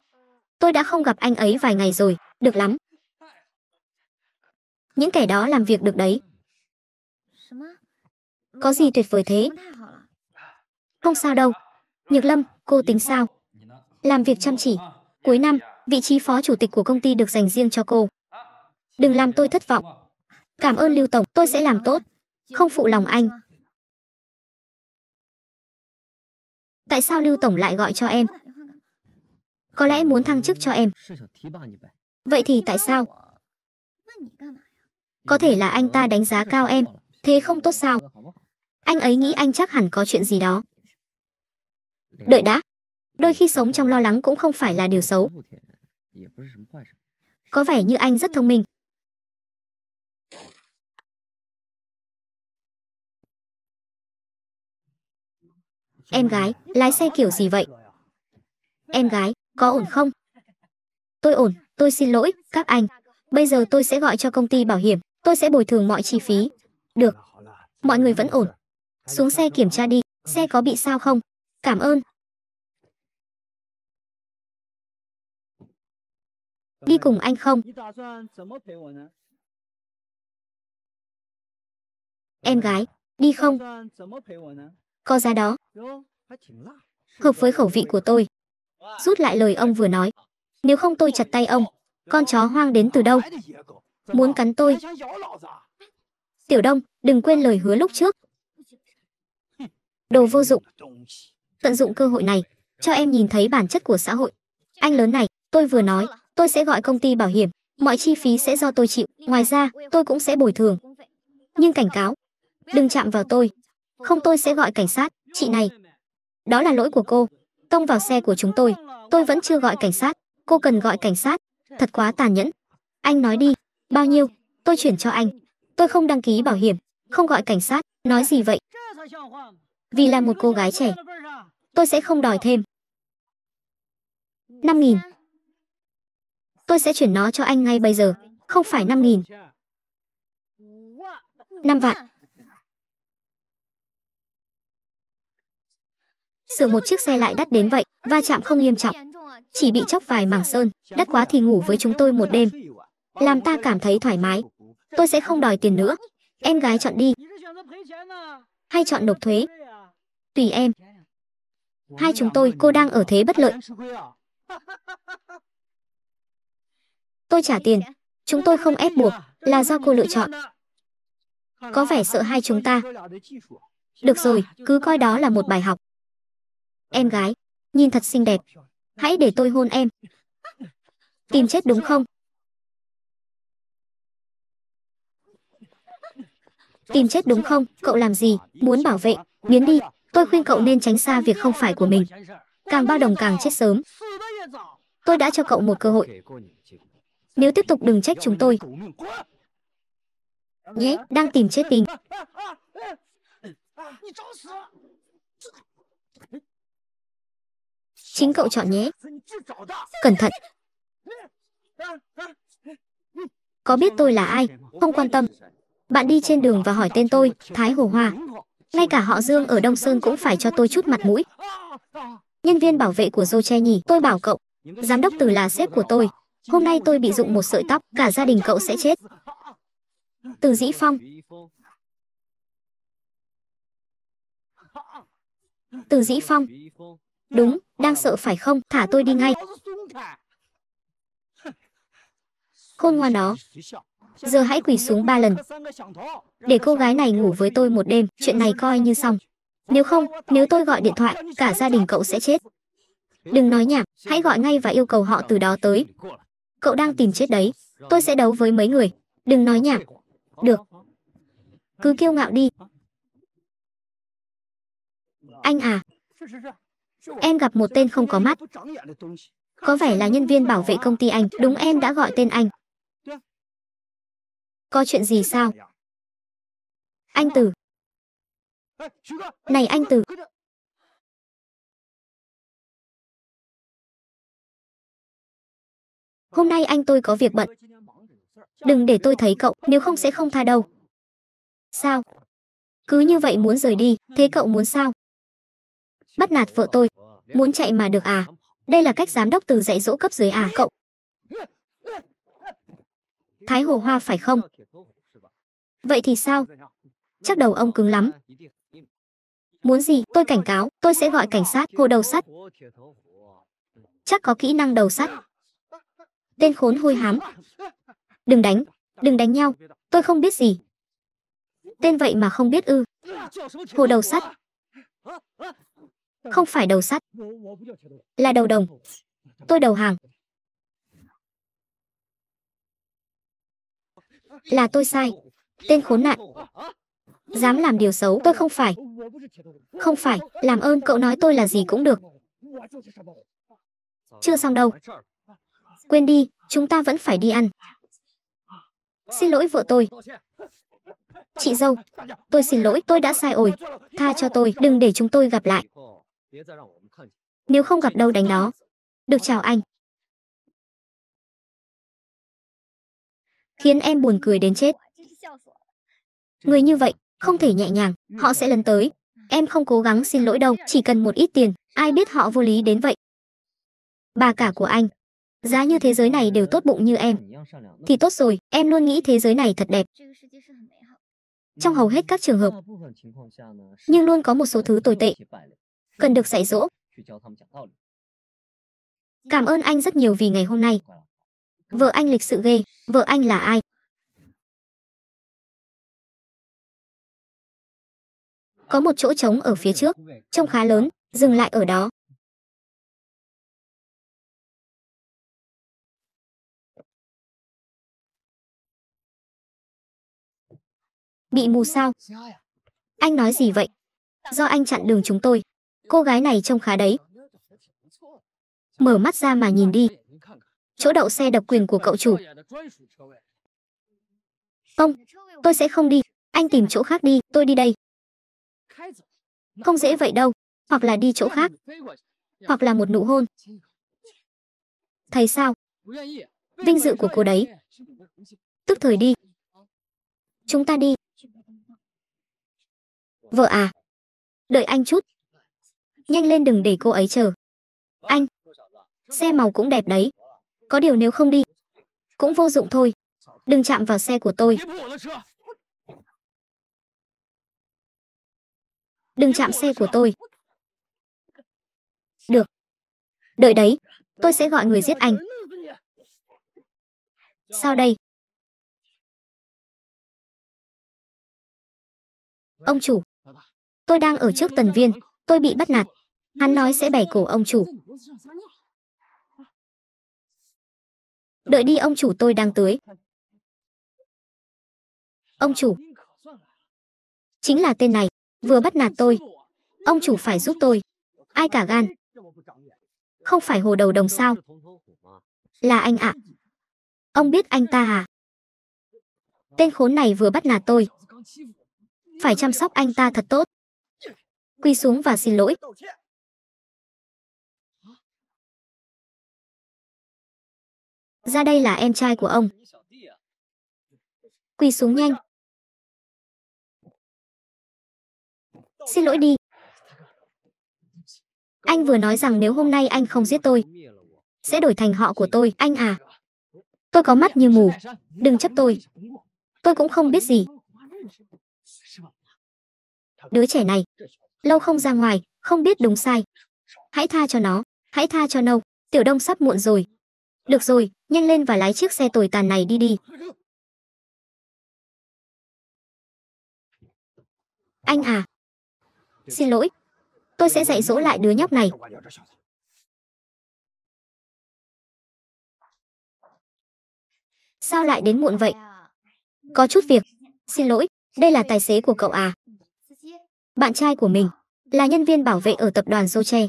Tôi đã không gặp anh ấy vài ngày rồi, được lắm. Những kẻ đó làm việc được đấy. Có gì tuyệt vời thế? Không sao đâu. Nhược Lâm, cô tính sao? Làm việc chăm chỉ. Cuối năm, vị trí phó chủ tịch của công ty được dành riêng cho cô. Đừng làm tôi thất vọng. Cảm ơn Lưu Tổng, tôi sẽ làm tốt. Không phụ lòng anh. Tại sao Lưu Tổng lại gọi cho em? Có lẽ muốn thăng chức cho em. Vậy thì tại sao? Có thể là anh ta đánh giá cao em, thế không tốt sao? Anh ấy nghĩ anh chắc hẳn có chuyện gì đó. Đợi đã. Đôi khi sống trong lo lắng cũng không phải là điều xấu.
Có vẻ như anh rất thông minh. Em gái, lái xe kiểu gì vậy? Em gái, có ổn không? Tôi
ổn, tôi xin lỗi, các anh. Bây giờ tôi sẽ gọi cho công ty bảo hiểm, tôi sẽ bồi thường mọi chi phí.
Được. Mọi người vẫn ổn. Xuống xe kiểm tra đi, xe có bị sao không? Cảm ơn.
Đi cùng anh không?
Em gái, đi không? Co ra đó.
Hợp với khẩu vị của tôi. Rút lại lời ông vừa nói. Nếu không tôi chặt tay ông. Con chó hoang đến từ đâu? Muốn cắn tôi. Tiểu Đông, đừng quên lời hứa lúc trước. Đồ vô dụng. Tận dụng cơ hội này, cho em nhìn thấy bản chất của xã hội. Anh lớn này, tôi vừa nói, tôi sẽ gọi công ty bảo hiểm, mọi chi phí sẽ do tôi chịu, ngoài ra, tôi cũng sẽ bồi thường. Nhưng cảnh cáo, đừng chạm vào tôi. Không tôi sẽ gọi cảnh sát, chị này. Đó là lỗi của cô. Tông vào xe của chúng tôi, tôi vẫn chưa gọi cảnh sát. Cô cần gọi cảnh sát. Thật quá tàn nhẫn. Anh nói đi, bao nhiêu, tôi chuyển cho anh. Tôi không đăng ký bảo hiểm, không gọi cảnh sát, nói gì vậy? Vì là một cô gái trẻ, tôi sẽ không đòi thêm. 5.000 Tôi sẽ chuyển nó cho anh ngay bây giờ, không phải 5.000. 5 vạn. Sửa một chiếc xe lại đắt đến vậy, va chạm không nghiêm trọng. Chỉ bị chóc vài mảng sơn, đắt quá thì ngủ với chúng tôi một đêm. Làm ta cảm thấy thoải mái. Tôi sẽ không đòi tiền nữa. Em gái chọn đi. Hay chọn nộp thuế. Tùy em. Hai chúng tôi, cô đang ở thế bất lợi. Tôi trả tiền. Chúng tôi không ép buộc, là do cô lựa chọn. Có vẻ sợ hai chúng ta. Được rồi, cứ coi đó là một bài học.
Em gái, nhìn thật xinh đẹp. Hãy để tôi hôn em. Tìm chết đúng không?
Tìm chết đúng không? Cậu làm gì? Muốn bảo vệ? Biến đi. Tôi khuyên cậu nên tránh xa việc không phải của mình. Càng bao đồng càng chết sớm. Tôi đã cho cậu một cơ hội. Nếu tiếp tục đừng trách chúng tôi. Nhé, đang tìm chết tình. Chính cậu chọn nhé. Cẩn thận. Có biết tôi là ai? Không quan tâm. Bạn đi trên đường và hỏi tên tôi, Thái Hồ Hoa. Ngay cả họ Dương ở Đông Sơn cũng phải cho tôi chút mặt mũi. Nhân viên bảo vệ của Dô Che nhỉ, tôi bảo cậu. Giám đốc từ là sếp của tôi. Hôm nay tôi bị dụng một sợi tóc, cả gia đình cậu sẽ chết. Từ Dĩ Phong. Từ Dĩ Phong, Đúng, đang sợ phải không? Thả tôi đi ngay. Khôn ngoan đó. Giờ hãy quỳ xuống ba lần. Để cô gái này ngủ với tôi một đêm, chuyện này coi như xong. Nếu không, nếu tôi gọi điện thoại, cả gia đình cậu sẽ chết. Đừng nói nhảm, hãy gọi ngay và yêu cầu họ từ đó tới. Cậu đang tìm chết đấy. Tôi sẽ đấu với mấy người. Đừng nói nhảm. Được. Cứ kiêu ngạo đi. Anh à.
Em gặp một tên không có mắt. Có vẻ
là nhân viên bảo vệ công ty anh.
Đúng em đã gọi tên anh. Có chuyện gì sao? Anh Tử. Này anh Tử. Hôm nay anh tôi có việc bận. Đừng để tôi thấy cậu, nếu không sẽ không tha đâu.
Sao? Cứ như vậy muốn rời đi, thế cậu muốn sao? bắt nạt vợ tôi. Muốn chạy mà được à? Đây là cách giám đốc từ dạy dỗ cấp dưới à cậu? Thái Hồ Hoa phải không? Vậy thì sao? Chắc đầu ông cứng lắm. Muốn gì, tôi cảnh cáo, tôi sẽ gọi cảnh sát, hồ đầu sắt. Chắc có kỹ năng đầu sắt. Tên khốn hôi hám. Đừng đánh, đừng đánh nhau, tôi không biết gì. Tên vậy mà không biết ư. Hồ đầu sắt. Không phải đầu sắt, là đầu đồng. Tôi đầu hàng. Là tôi sai. Tên khốn nạn. Dám làm điều xấu, tôi không phải. Không phải, làm ơn cậu nói tôi là gì cũng được. Chưa xong đâu. Quên đi, chúng ta vẫn phải đi ăn. Xin lỗi vợ tôi. Chị dâu, tôi xin lỗi, tôi đã sai ổi. Tha cho tôi, đừng để chúng tôi gặp lại.
Nếu không gặp đâu đánh đó. Được chào anh. Khiến em buồn cười đến chết.
Người như vậy, không thể nhẹ nhàng, họ sẽ lần tới. Em không cố gắng xin lỗi đâu, chỉ cần một ít tiền, ai biết họ vô lý đến vậy. Bà cả của anh, giá như thế giới này đều tốt bụng như em. Thì tốt rồi, em luôn nghĩ thế giới này thật đẹp. Trong hầu hết các trường hợp, nhưng luôn có một số thứ tồi tệ cần được dạy
dỗ. Cảm ơn anh rất nhiều vì ngày hôm nay. Vợ anh lịch sự ghê, vợ anh là ai? Có một chỗ trống ở phía trước, trông khá lớn, dừng lại ở đó. Bị mù sao? Anh nói gì vậy? Do anh chặn đường chúng tôi. Cô gái này
trông khá đấy. Mở mắt ra mà nhìn đi. Chỗ đậu xe độc quyền của cậu chủ. Không, tôi sẽ không đi. Anh tìm chỗ khác đi, tôi đi đây. Không dễ vậy đâu. Hoặc là đi chỗ khác. Hoặc là một nụ hôn. thầy sao? Vinh dự của cô đấy. Tức thời đi. Chúng ta đi. Vợ à. Đợi anh chút. Nhanh lên đừng để cô ấy chờ. Anh, xe màu cũng đẹp đấy. Có điều nếu không đi, cũng vô dụng thôi. Đừng chạm vào xe của tôi. Đừng chạm xe của tôi.
Được. Đợi đấy, tôi sẽ gọi người giết anh. Sao đây? Ông chủ, tôi đang ở trước tần viên. Tôi bị bắt nạt. Hắn nói sẽ bẻ cổ ông chủ. Đợi đi ông chủ tôi đang tới. Ông chủ.
Chính là tên này. Vừa bắt nạt tôi. Ông chủ phải giúp tôi. Ai cả gan. Không phải hồ đầu đồng sao. Là anh ạ. À. Ông biết anh ta à? Tên khốn này vừa bắt nạt tôi.
Phải chăm sóc anh ta thật tốt. Quy xuống và xin lỗi. Ra đây là em trai của ông. Quỳ xuống nhanh. Xin lỗi đi.
Anh vừa nói rằng nếu hôm nay anh không giết tôi, sẽ đổi thành họ của tôi, anh à. Tôi có mắt như mù, đừng chấp tôi. Tôi cũng không biết gì. Đứa trẻ này, lâu không ra ngoài không biết đúng sai hãy tha cho nó hãy tha cho nâu tiểu đông sắp muộn rồi được rồi nhanh lên và lái chiếc xe tồi tàn này đi đi
anh à xin lỗi tôi sẽ dạy dỗ lại đứa nhóc này sao lại đến muộn vậy có chút việc xin lỗi đây
là tài xế của cậu à bạn trai của mình, là nhân viên bảo vệ ở tập đoàn Zoche.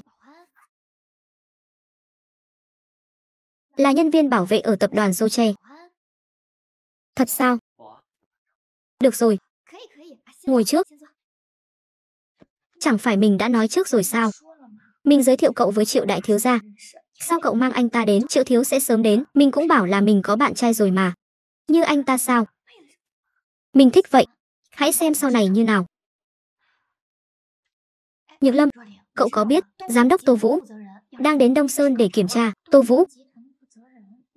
Là nhân viên bảo vệ ở tập đoàn Zoche. Thật sao? Được rồi.
Ngồi trước. Chẳng phải mình đã nói trước rồi sao? Mình giới thiệu cậu với Triệu Đại Thiếu gia. Sao cậu mang anh ta đến? Triệu Thiếu sẽ sớm đến. Mình cũng bảo là mình có bạn trai rồi mà. Như anh ta sao? Mình thích vậy. Hãy xem sau này như nào. Nhược Lâm, cậu có biết giám đốc Tô Vũ đang đến Đông Sơn để kiểm tra Tô Vũ?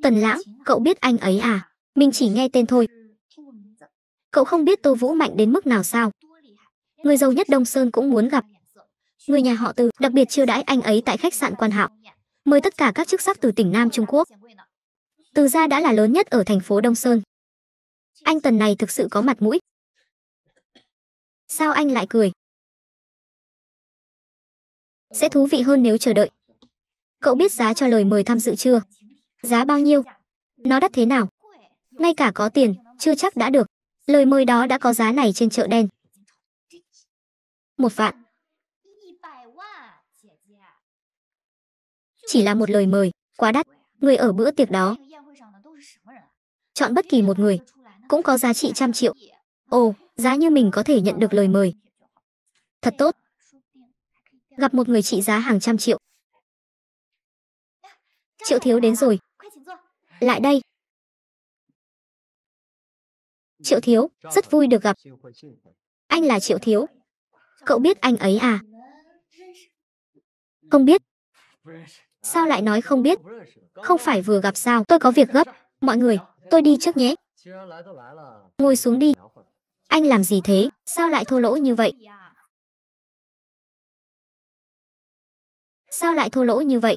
Tần Lãng, cậu biết anh ấy à? Mình chỉ nghe tên thôi. Cậu không biết Tô Vũ mạnh đến mức nào sao? Người giàu nhất Đông Sơn cũng muốn gặp. Người nhà họ Từ đặc biệt chiêu đãi anh ấy tại khách sạn Quan Hạo, mời tất cả các chức sắc từ tỉnh Nam Trung Quốc. Từ
gia đã là lớn nhất ở thành phố Đông Sơn. Anh Tần này thực sự có mặt mũi. Sao anh lại cười? Sẽ thú
vị hơn nếu chờ đợi. Cậu biết giá cho lời mời tham dự chưa? Giá bao nhiêu? Nó đắt thế nào? Ngay cả có tiền, chưa chắc đã được. Lời mời đó đã có giá này trên chợ đen. Một vạn. Chỉ là một lời mời, quá đắt. Người ở bữa tiệc đó. Chọn bất kỳ một người, cũng có giá trị trăm triệu. Ồ, giá như mình có thể nhận được lời mời. Thật tốt gặp một người trị giá hàng
trăm triệu. Triệu thiếu đến rồi. Lại đây. Triệu thiếu, rất vui được gặp. Anh là Triệu thiếu. Cậu biết anh ấy à?
Không biết. Sao lại nói không biết? Không phải vừa gặp sao? Tôi có việc gấp.
Mọi người, tôi đi trước nhé. Ngồi xuống đi. Anh làm gì thế? Sao lại thô lỗ như vậy? sao lại thua lỗ như vậy?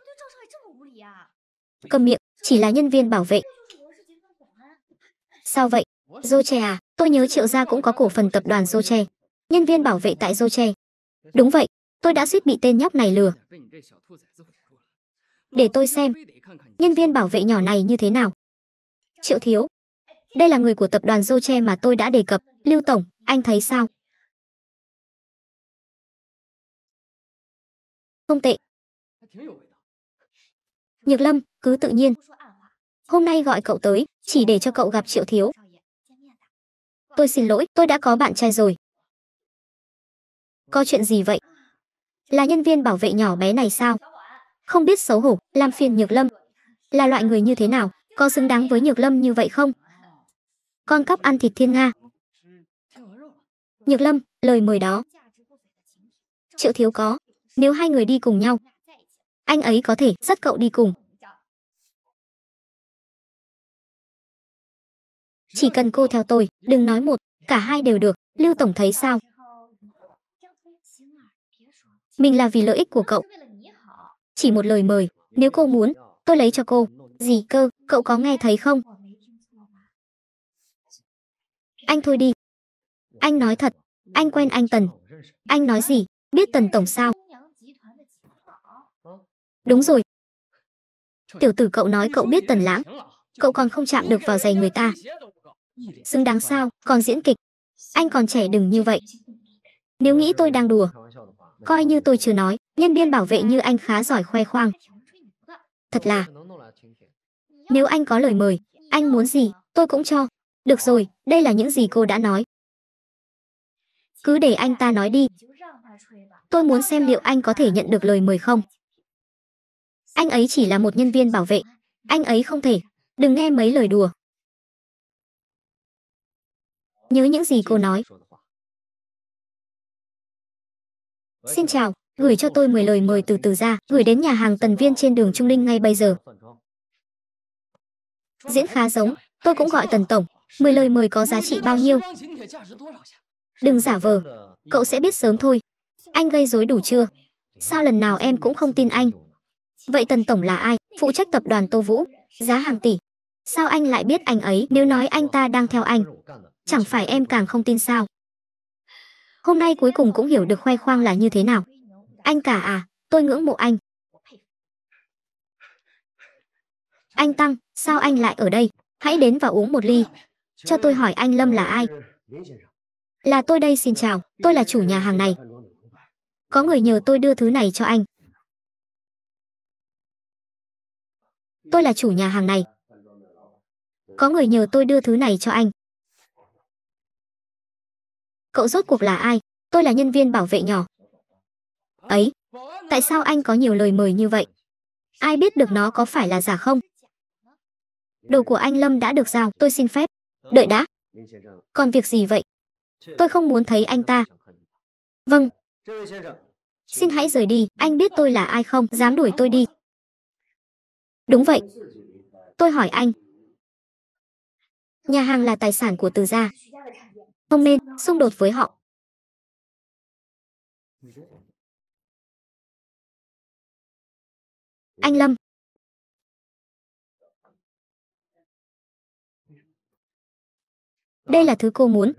Cầm miệng, chỉ là nhân viên bảo vệ.
Sao vậy? Zoche à, tôi nhớ triệu gia cũng có cổ phần tập đoàn Zoche. Nhân viên bảo vệ tại Zoche. Đúng vậy, tôi đã suýt bị tên nhóc này lừa. Để tôi xem, nhân viên bảo vệ nhỏ này như thế nào.
Triệu Thiếu, đây là người của tập đoàn Zoche mà tôi đã đề cập. Lưu Tổng, anh thấy sao? Không tệ, Nhược Lâm, cứ tự nhiên. Hôm nay gọi
cậu tới, chỉ để cho cậu gặp Triệu Thiếu. Tôi xin lỗi, tôi đã có bạn trai rồi. Có chuyện gì vậy? Là nhân viên bảo vệ nhỏ bé này sao? Không biết xấu hổ, làm phiền Nhược Lâm. Là loại người như thế nào, có xứng đáng với Nhược Lâm như vậy không? Con cắp ăn thịt thiên Nga. Nhược Lâm, lời mời đó. Triệu Thiếu có, nếu hai người đi cùng nhau,
anh ấy có thể dắt cậu đi cùng. Chỉ cần cô theo tôi, đừng nói một, cả hai đều được, Lưu
Tổng thấy sao? Mình là vì lợi ích của cậu. Chỉ một lời mời, nếu cô muốn, tôi lấy cho cô. Gì cơ, cậu có nghe thấy không? Anh thôi đi. Anh nói thật, anh quen anh Tần. Anh nói gì, biết Tần Tổng sao? Đúng rồi. Tiểu tử cậu nói cậu biết tần lãng. Cậu còn không chạm được vào giày người ta. Xứng đáng sao, còn diễn kịch. Anh còn trẻ đừng như vậy. Nếu nghĩ tôi đang đùa, coi như tôi chưa nói, nhân viên bảo vệ như anh khá giỏi khoe khoang. Thật là, nếu anh có lời mời, anh muốn gì, tôi cũng cho. Được rồi, đây là những gì cô đã nói. Cứ để anh ta nói đi. Tôi muốn xem liệu anh có thể nhận được lời mời không. Anh ấy chỉ là một nhân viên bảo vệ. Anh ấy không thể. Đừng nghe
mấy lời đùa. Nhớ những gì cô nói. Xin chào, gửi cho tôi 10 lời mời từ từ ra, gửi đến nhà hàng Tần Viên trên đường Trung Linh ngay bây giờ.
Diễn khá giống, tôi cũng gọi Tần Tổng. 10 lời mời có giá trị bao nhiêu? Đừng giả vờ, cậu sẽ biết sớm thôi. Anh gây rối đủ chưa? Sao lần nào em cũng không tin anh? Vậy Tần Tổng là ai? Phụ trách tập đoàn Tô Vũ, giá hàng tỷ. Sao anh lại biết anh ấy nếu nói anh ta đang theo anh? Chẳng phải em càng không tin sao? Hôm nay cuối cùng cũng hiểu được khoe khoang là như thế nào. Anh cả à, tôi ngưỡng mộ anh. Anh Tăng, sao anh lại ở đây? Hãy đến và uống một ly. Cho tôi hỏi anh Lâm là ai? Là tôi đây xin chào, tôi là chủ nhà hàng này. Có người nhờ tôi đưa thứ này cho anh,
tôi là chủ nhà hàng này. Có người nhờ tôi đưa thứ này cho anh.
Cậu rốt cuộc là ai? Tôi là nhân viên bảo vệ nhỏ. Ấy, tại sao anh có nhiều lời mời như vậy? Ai biết được nó có phải là giả không? Đồ của anh Lâm đã được giao, tôi xin phép. Đợi đã. Còn việc gì vậy? Tôi không muốn thấy anh ta. Vâng. Xin hãy rời đi, anh biết tôi là ai không, dám đuổi tôi đi. Đúng vậy. Tôi hỏi anh.
Nhà hàng là tài sản của từ gia. Không nên xung đột với họ. Anh Lâm. Đây là thứ cô muốn.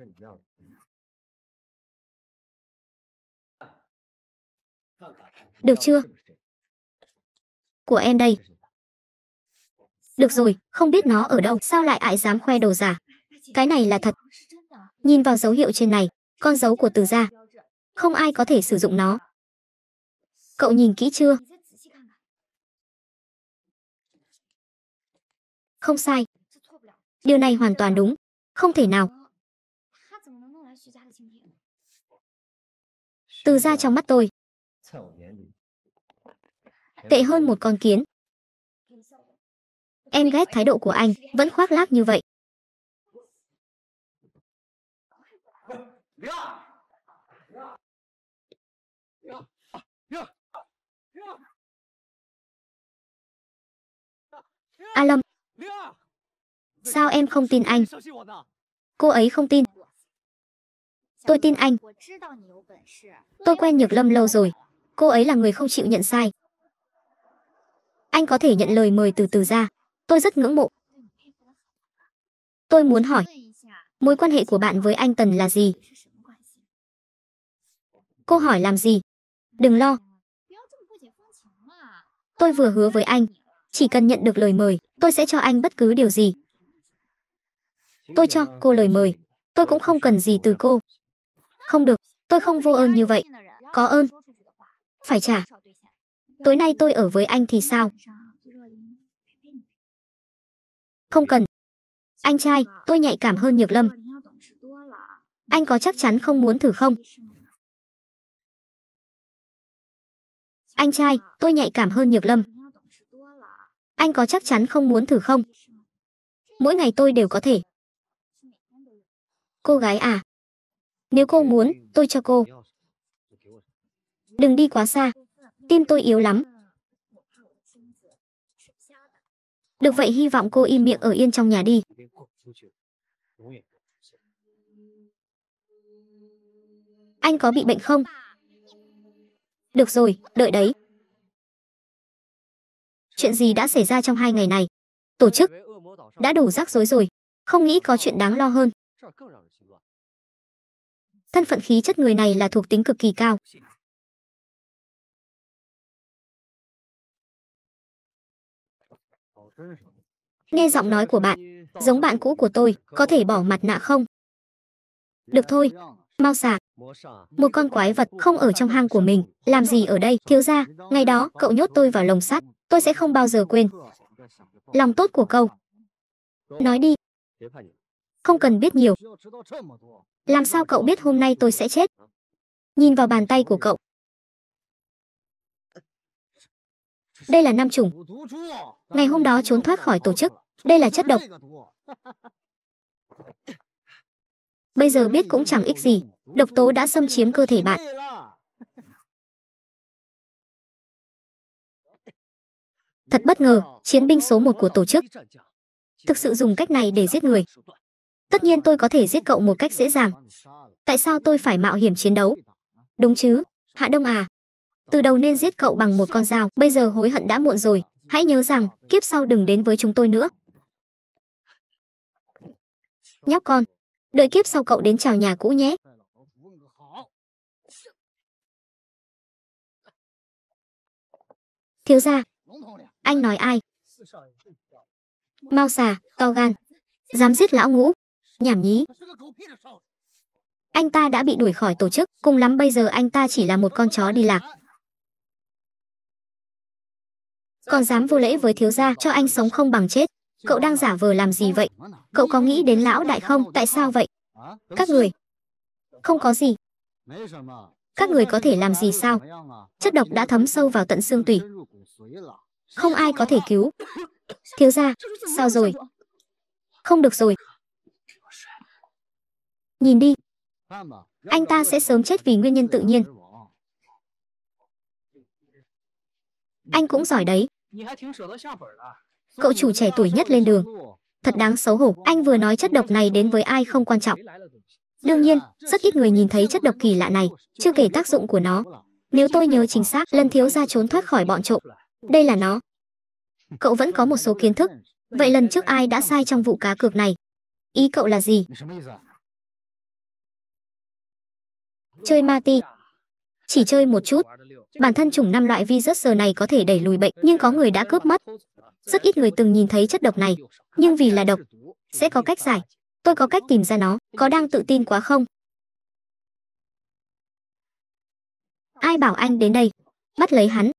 Được chưa? Của em đây. Được rồi, không biết nó ở
đâu, sao lại ải dám khoe đồ giả. Cái này là thật. Nhìn vào dấu hiệu trên này, con dấu của từ gia. Không ai có thể sử dụng nó. Cậu nhìn kỹ chưa?
Không sai. Điều này hoàn toàn đúng. Không thể nào. Từ ra trong mắt tôi. Tệ hơn một con kiến. Em ghét thái độ của anh, vẫn khoác lác như vậy. A Lâm, sao em không tin anh? Cô ấy không tin. Tôi
tin anh. Tôi quen Nhược Lâm lâu rồi. Cô ấy là người không chịu nhận sai. Anh có thể nhận lời mời từ từ ra. Tôi rất ngưỡng mộ. Tôi muốn hỏi, mối quan hệ của bạn với anh Tần là gì? Cô hỏi làm gì? Đừng lo. Tôi vừa hứa với anh, chỉ cần nhận được lời mời, tôi sẽ cho anh bất cứ điều gì. Tôi cho cô lời mời, tôi cũng không cần gì từ cô. Không được, tôi không vô ơn như vậy. Có ơn. Phải trả. Tối nay tôi ở với anh thì sao? Không cần.
Anh trai, tôi nhạy cảm hơn Nhược Lâm. Anh có chắc chắn không muốn thử không? Anh trai, tôi nhạy cảm hơn Nhược Lâm. Anh có chắc chắn không muốn thử không?
Mỗi ngày tôi đều có thể. Cô gái à? Nếu cô muốn, tôi cho cô. Đừng đi quá xa. Tim tôi yếu lắm. Được vậy hy vọng cô im miệng ở yên trong nhà đi. Anh có bị bệnh không? Được rồi, đợi đấy.
Chuyện gì đã xảy ra trong hai ngày này? Tổ chức đã đủ rắc rối rồi, không nghĩ có chuyện đáng lo hơn. Thân phận khí chất người này là thuộc tính cực kỳ cao, Nghe giọng nói của bạn, giống bạn cũ của tôi, có thể bỏ mặt nạ không? Được thôi, mau
xả. Một con quái vật không ở trong hang của mình, làm gì ở đây, thiếu ra, ngày đó cậu nhốt tôi vào lồng sắt, tôi sẽ không bao giờ quên. Lòng tốt của cậu. Nói đi. Không cần biết nhiều. Làm sao cậu biết hôm nay tôi sẽ chết? Nhìn vào bàn tay của cậu, Đây là nam chủng. Ngày hôm đó trốn thoát khỏi tổ chức. Đây là chất độc.
Bây giờ biết cũng chẳng ích gì. Độc tố đã xâm chiếm cơ thể bạn. Thật bất ngờ, chiến binh số 1 của tổ chức. Thực sự
dùng cách này để giết người. Tất nhiên tôi có thể giết cậu một cách dễ dàng. Tại sao tôi phải mạo hiểm chiến đấu? Đúng chứ, Hạ Đông à, từ đầu nên giết cậu bằng một con dao, bây giờ hối hận đã muộn rồi, hãy nhớ rằng, kiếp sau đừng đến với chúng tôi nữa.
Nhóc con, đợi kiếp sau cậu đến chào nhà cũ nhé. Thiếu gia, anh nói ai? Mau xà, to
gan, dám giết lão ngũ, nhảm nhí. Anh ta đã bị đuổi khỏi tổ chức, cùng lắm bây giờ anh ta chỉ là một con chó đi lạc còn dám vô lễ với thiếu gia cho anh sống không bằng chết cậu đang giả vờ làm gì vậy cậu có nghĩ đến lão đại không tại sao vậy các người không có gì các người có thể làm gì sao chất độc đã thấm sâu vào tận xương tủy không ai có thể cứu thiếu gia sao rồi không được rồi nhìn đi anh ta sẽ sớm chết vì nguyên nhân tự nhiên Anh cũng giỏi đấy. Cậu chủ trẻ tuổi nhất lên đường. Thật đáng xấu hổ, anh vừa nói chất độc này đến với ai không quan trọng. Đương nhiên, rất ít người nhìn thấy chất độc kỳ lạ này, chưa kể tác dụng của nó. Nếu tôi nhớ chính xác, lần thiếu gia trốn thoát khỏi bọn trộm. Đây là nó. Cậu vẫn có một số kiến thức. Vậy lần trước ai đã sai trong vụ cá cược này? Ý cậu là gì? Chơi ma ti. Chỉ chơi một chút. Bản thân chủng năm loại virus sờ này có thể đẩy lùi bệnh, nhưng có người đã cướp mất. Rất ít người từng nhìn thấy chất độc này, nhưng vì là độc, sẽ có cách giải. Tôi có cách tìm ra nó, có đang tự tin quá không?
Ai bảo anh đến đây? Bắt lấy hắn.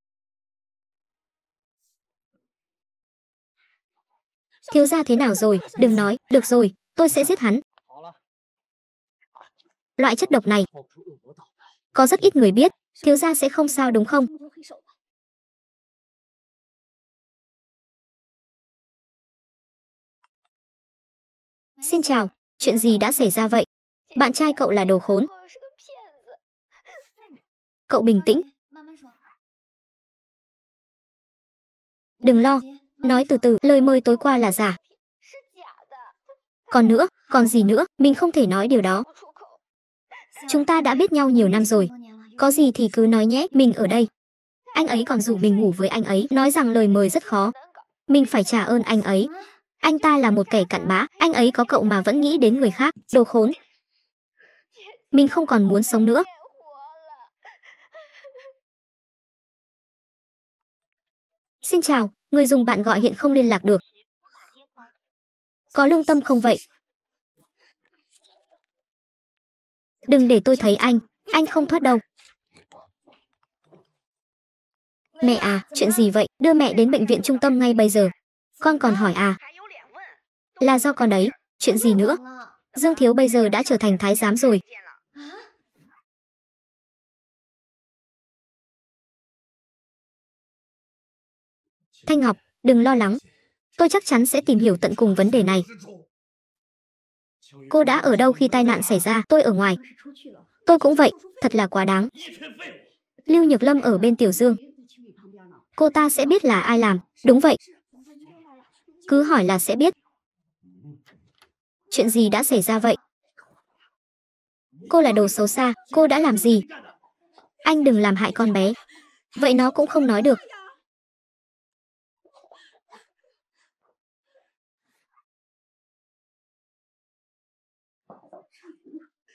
Thiếu gia thế nào rồi?
Đừng nói, được rồi, tôi sẽ giết hắn. Loại chất độc này,
có rất ít người biết thiếu gia sẽ không sao đúng không? Xin chào, chuyện gì đã xảy ra vậy? Bạn trai cậu là đồ khốn. Cậu bình tĩnh. Đừng lo, nói từ từ, lời mời tối qua là giả.
Còn nữa, còn gì nữa, mình không thể nói điều đó. Chúng ta đã biết nhau nhiều năm rồi, có gì thì cứ nói nhé, mình ở đây. Anh ấy còn rủ mình ngủ với anh ấy, nói rằng lời mời rất khó. Mình phải trả ơn anh ấy. Anh ta là một kẻ cặn bã, anh ấy có cậu mà vẫn nghĩ đến người khác, đồ khốn. Mình không còn
muốn sống nữa. Xin chào, người dùng bạn gọi hiện không liên lạc được.
Có lương tâm không vậy? Đừng để tôi thấy anh, anh không thoát đâu. Mẹ à, chuyện gì vậy? Đưa mẹ đến bệnh viện trung tâm ngay bây giờ. Con còn hỏi à?
Là do con đấy, chuyện gì nữa? Dương Thiếu bây giờ đã trở thành thái giám rồi. Thanh Ngọc, đừng lo lắng. Tôi chắc chắn sẽ tìm hiểu tận cùng vấn đề này.
Cô đã ở đâu khi tai nạn xảy ra? Tôi ở ngoài. Tôi cũng vậy, thật là quá đáng. Lưu Nhược Lâm ở bên Tiểu Dương cô ta sẽ biết là ai làm, đúng vậy. Cứ hỏi là sẽ biết. Chuyện gì đã xảy ra vậy? Cô là đồ xấu xa, cô đã làm gì? Anh đừng làm hại con bé. Vậy nó cũng không nói được.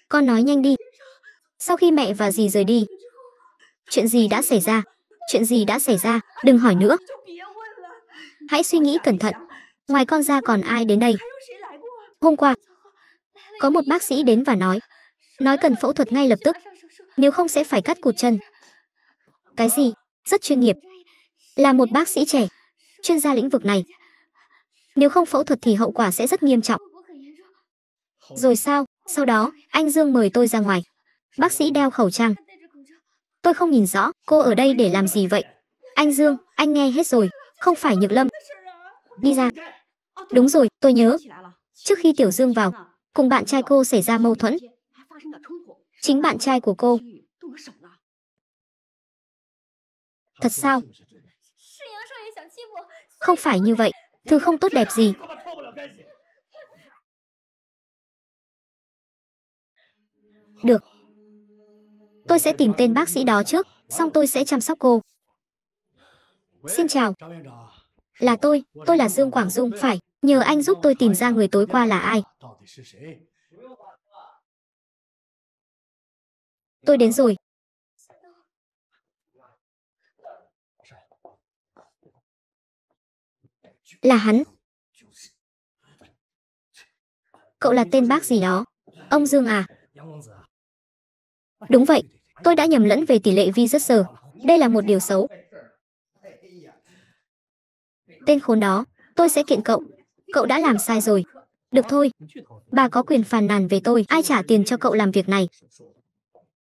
Con nói nhanh đi.
Sau khi mẹ và dì rời đi, chuyện gì đã xảy ra? chuyện gì đã xảy ra, đừng hỏi nữa. Hãy suy nghĩ cẩn thận, ngoài con ra còn ai đến đây? Hôm qua, có một bác sĩ đến và nói, nói cần phẫu thuật ngay lập tức, nếu không sẽ phải cắt cụt chân. Cái gì? Rất chuyên nghiệp. Là một bác sĩ trẻ, chuyên gia lĩnh vực này. Nếu không phẫu thuật thì hậu quả sẽ rất nghiêm trọng. Rồi sao? Sau đó, anh Dương mời tôi ra ngoài. Bác sĩ đeo khẩu trang, Tôi không nhìn rõ, cô ở đây để làm gì vậy? Anh Dương, anh nghe hết rồi, không phải Nhược Lâm. Đi ra. Đúng rồi, tôi nhớ. Trước khi Tiểu Dương vào, cùng bạn trai cô xảy ra mâu thuẫn. Chính bạn trai của cô. Thật sao? Không phải như vậy, thư không tốt đẹp gì. Được, Tôi sẽ tìm tên bác sĩ đó trước, xong tôi sẽ chăm sóc cô. Xin chào. Là tôi, tôi là Dương Quảng Dung, phải. Nhờ anh giúp tôi tìm ra người tối
qua là ai. Tôi đến rồi. Là hắn. Cậu là tên bác gì đó? Ông Dương à?
Đúng vậy, tôi đã nhầm lẫn về tỷ lệ vi rất sờ, Đây là một điều xấu. Tên khốn đó, tôi sẽ kiện cậu. Cậu đã làm sai rồi. Được thôi, bà có quyền phàn nàn về tôi. Ai trả tiền cho cậu làm việc này?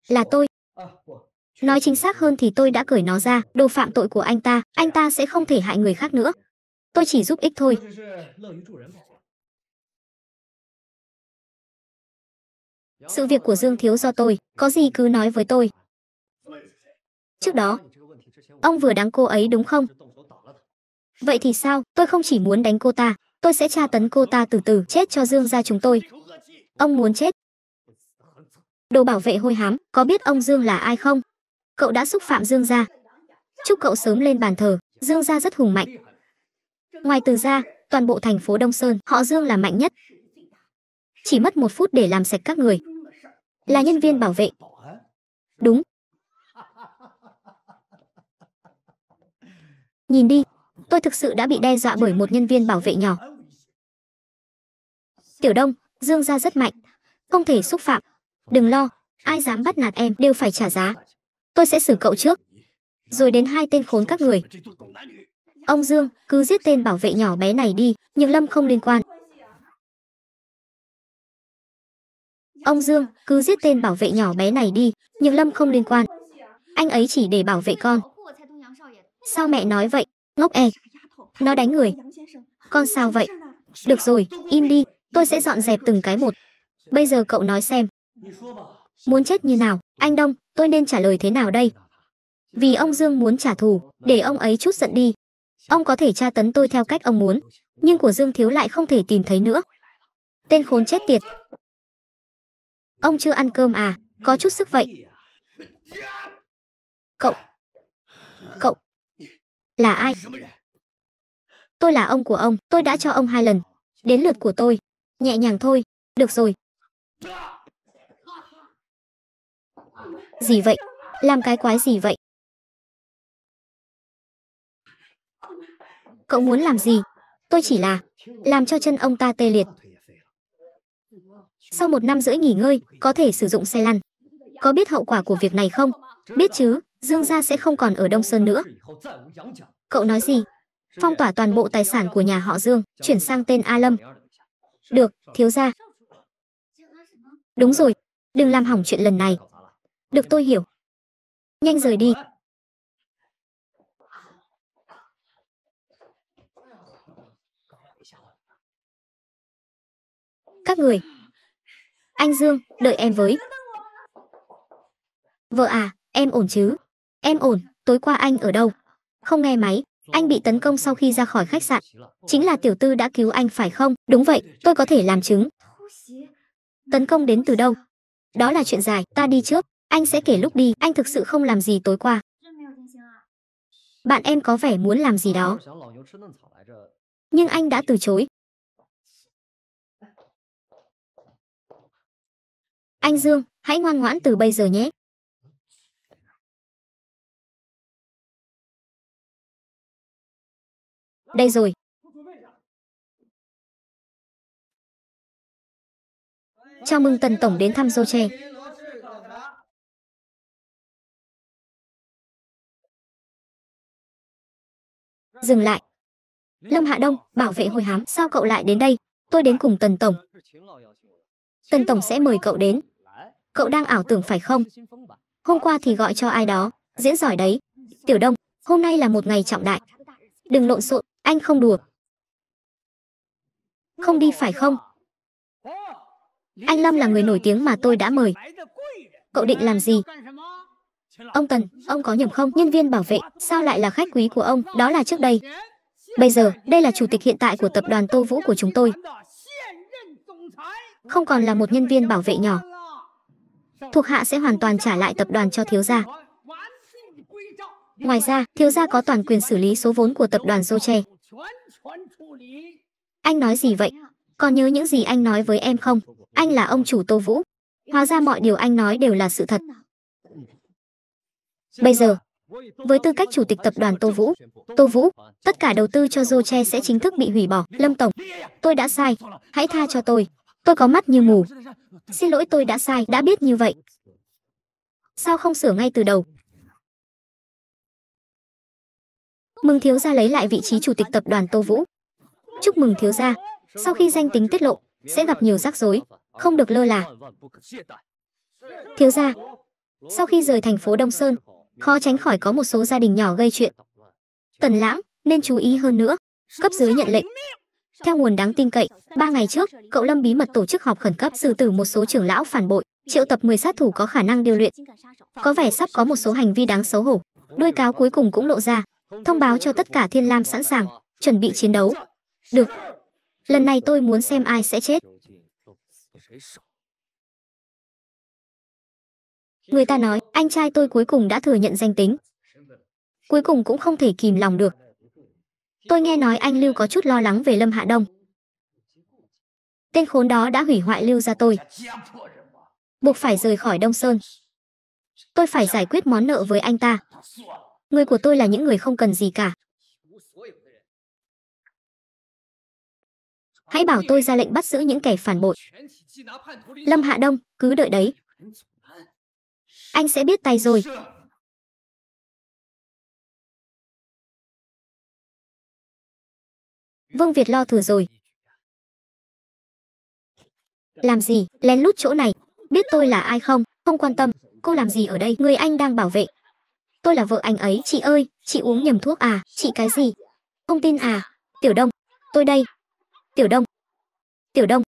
Là tôi. Nói chính xác hơn thì tôi đã cởi nó ra, đồ phạm tội của anh
ta, anh ta sẽ không thể hại người khác nữa. Tôi chỉ giúp ích thôi. Sự việc của Dương Thiếu do tôi, có gì cứ nói với tôi. Trước đó, ông vừa đánh cô ấy
đúng không? Vậy thì sao, tôi không chỉ muốn đánh cô ta, tôi sẽ tra tấn cô ta từ từ, chết cho Dương ra chúng tôi. Ông muốn chết. Đồ bảo vệ hôi hám, có biết ông Dương là ai không? Cậu đã xúc phạm Dương ra. Chúc cậu sớm lên bàn thờ, Dương ra rất hùng mạnh. Ngoài từ ra, toàn bộ thành phố Đông Sơn, họ Dương là mạnh nhất, chỉ mất một phút để làm sạch các người là nhân viên bảo vệ đúng nhìn đi tôi thực sự đã bị đe dọa bởi một nhân viên bảo vệ nhỏ tiểu đông dương ra rất mạnh không thể xúc phạm đừng lo ai dám bắt nạt em đều phải trả giá tôi sẽ xử cậu trước rồi đến hai tên khốn các người ông dương cứ giết tên bảo vệ nhỏ bé này đi nhưng lâm không liên quan Ông Dương, cứ giết tên bảo vệ nhỏ bé này đi, nhưng Lâm không liên quan. Anh ấy chỉ để bảo vệ con. Sao mẹ nói vậy? Ngốc e. Nó đánh người. Con sao vậy? Được rồi, im đi, tôi sẽ dọn dẹp từng cái một. Bây giờ cậu nói xem. Muốn chết như nào? Anh Đông, tôi nên trả lời thế nào đây? Vì ông Dương muốn trả thù, để ông ấy chút giận đi. Ông có thể tra tấn tôi theo cách ông muốn, nhưng của Dương Thiếu lại không thể tìm thấy nữa. Tên khốn chết tiệt, Ông chưa ăn cơm à, có chút sức vậy. Cậu, cậu, là ai? Tôi là ông của ông, tôi đã cho ông hai lần. Đến lượt của
tôi, nhẹ nhàng thôi, được rồi. Gì vậy? Làm cái quái gì vậy?
Cậu muốn làm gì? Tôi chỉ là làm cho chân ông ta tê liệt, sau một năm rưỡi nghỉ ngơi, có thể sử dụng xe lăn. Có biết hậu quả của việc này không? Biết chứ, Dương gia sẽ không còn ở Đông Sơn nữa. Cậu nói gì? Phong tỏa toàn bộ tài sản của nhà họ Dương, chuyển sang tên A Lâm. Được, thiếu gia. Đúng rồi, đừng làm hỏng chuyện lần này.
Được tôi hiểu. Nhanh rời đi. Các người, anh Dương, đợi em với.
Vợ à, em ổn chứ? Em ổn, tối qua anh ở đâu? Không nghe máy, anh bị tấn công sau khi ra khỏi khách sạn. Chính là tiểu tư đã cứu anh phải không? Đúng vậy, tôi có thể làm chứng. Tấn công đến từ đâu? Đó là chuyện dài, ta đi trước. Anh sẽ kể lúc đi, anh thực sự không làm gì tối qua. Bạn em có vẻ muốn làm gì đó. Nhưng anh đã từ chối,
Anh Dương, hãy ngoan ngoãn từ bây giờ nhé. Đây rồi. Chào mừng Tần Tổng đến thăm Dô Dừng lại. Lâm Hạ Đông, bảo vệ hồi hám, sao cậu lại đến đây? Tôi
đến cùng Tần Tổng. Tần Tổng sẽ mời cậu đến cậu đang ảo tưởng phải không? Hôm qua thì gọi cho ai đó, diễn giỏi đấy. Tiểu Đông, hôm nay là một ngày trọng đại. Đừng lộn xộn, anh không đùa. Không đi phải không? Anh Lâm là người nổi tiếng mà tôi đã mời. Cậu định làm gì? Ông Tần, ông có nhầm không? Nhân viên bảo vệ, sao lại là khách quý của ông? Đó là trước đây. Bây giờ, đây là chủ tịch hiện tại của tập đoàn Tô Vũ của chúng tôi. Không còn là một nhân viên bảo vệ nhỏ, Thuộc hạ sẽ hoàn toàn trả lại tập đoàn cho thiếu gia. Ngoài ra, thiếu gia có toàn quyền xử lý số vốn của tập đoàn Zoche. Anh nói gì vậy? Còn nhớ những gì anh nói với em không? Anh là ông chủ Tô Vũ. Hóa ra mọi điều anh nói đều là sự thật. Bây giờ, với tư cách chủ tịch tập đoàn Tô Vũ, Tô Vũ, tất cả đầu tư cho Zoche sẽ chính thức bị hủy bỏ. Lâm Tổng, tôi đã sai, hãy tha cho tôi. Tôi có mắt như mù. Xin lỗi tôi đã sai, đã biết như vậy. Sao không sửa ngay từ đầu? Mừng thiếu gia lấy lại vị trí chủ tịch tập đoàn Tô Vũ. Chúc mừng thiếu gia, sau khi danh tính tiết lộ, sẽ gặp nhiều rắc rối, không được lơ là. Thiếu gia, sau khi rời thành phố Đông Sơn, khó tránh khỏi có một số gia đình nhỏ gây chuyện. Tần Lãng nên chú ý hơn nữa, cấp dưới nhận lệnh, theo nguồn đáng tin cậy, ba ngày trước, cậu Lâm bí mật tổ chức họp khẩn cấp xử tử một số trưởng lão phản bội, triệu tập 10 sát thủ có khả năng điều luyện. Có vẻ sắp có một số hành vi đáng xấu hổ. Đôi cáo cuối cùng cũng lộ ra, thông báo cho tất cả Thiên Lam sẵn sàng, chuẩn bị chiến đấu. Được. Lần này tôi muốn xem ai sẽ chết. Người ta nói, anh trai tôi cuối cùng đã thừa nhận danh tính. Cuối cùng cũng không thể kìm lòng được, Tôi nghe nói anh Lưu có chút lo lắng về Lâm Hạ Đông. Tên khốn đó đã hủy hoại Lưu ra tôi. Buộc phải rời khỏi Đông Sơn. Tôi phải giải quyết món nợ với anh ta. Người của tôi là những người không cần gì cả. Hãy bảo tôi ra lệnh
bắt giữ những kẻ phản bội. Lâm Hạ Đông, cứ đợi đấy. Anh sẽ biết tay rồi. Vương Việt lo thừa rồi. Làm gì, lén lút chỗ này, biết tôi là ai không, không quan tâm,
cô làm gì ở đây, người anh đang bảo vệ. Tôi là vợ anh ấy, chị ơi, chị uống nhầm thuốc à, chị cái gì? Không tin à, Tiểu Đông, tôi đây. Tiểu Đông, Tiểu Đông.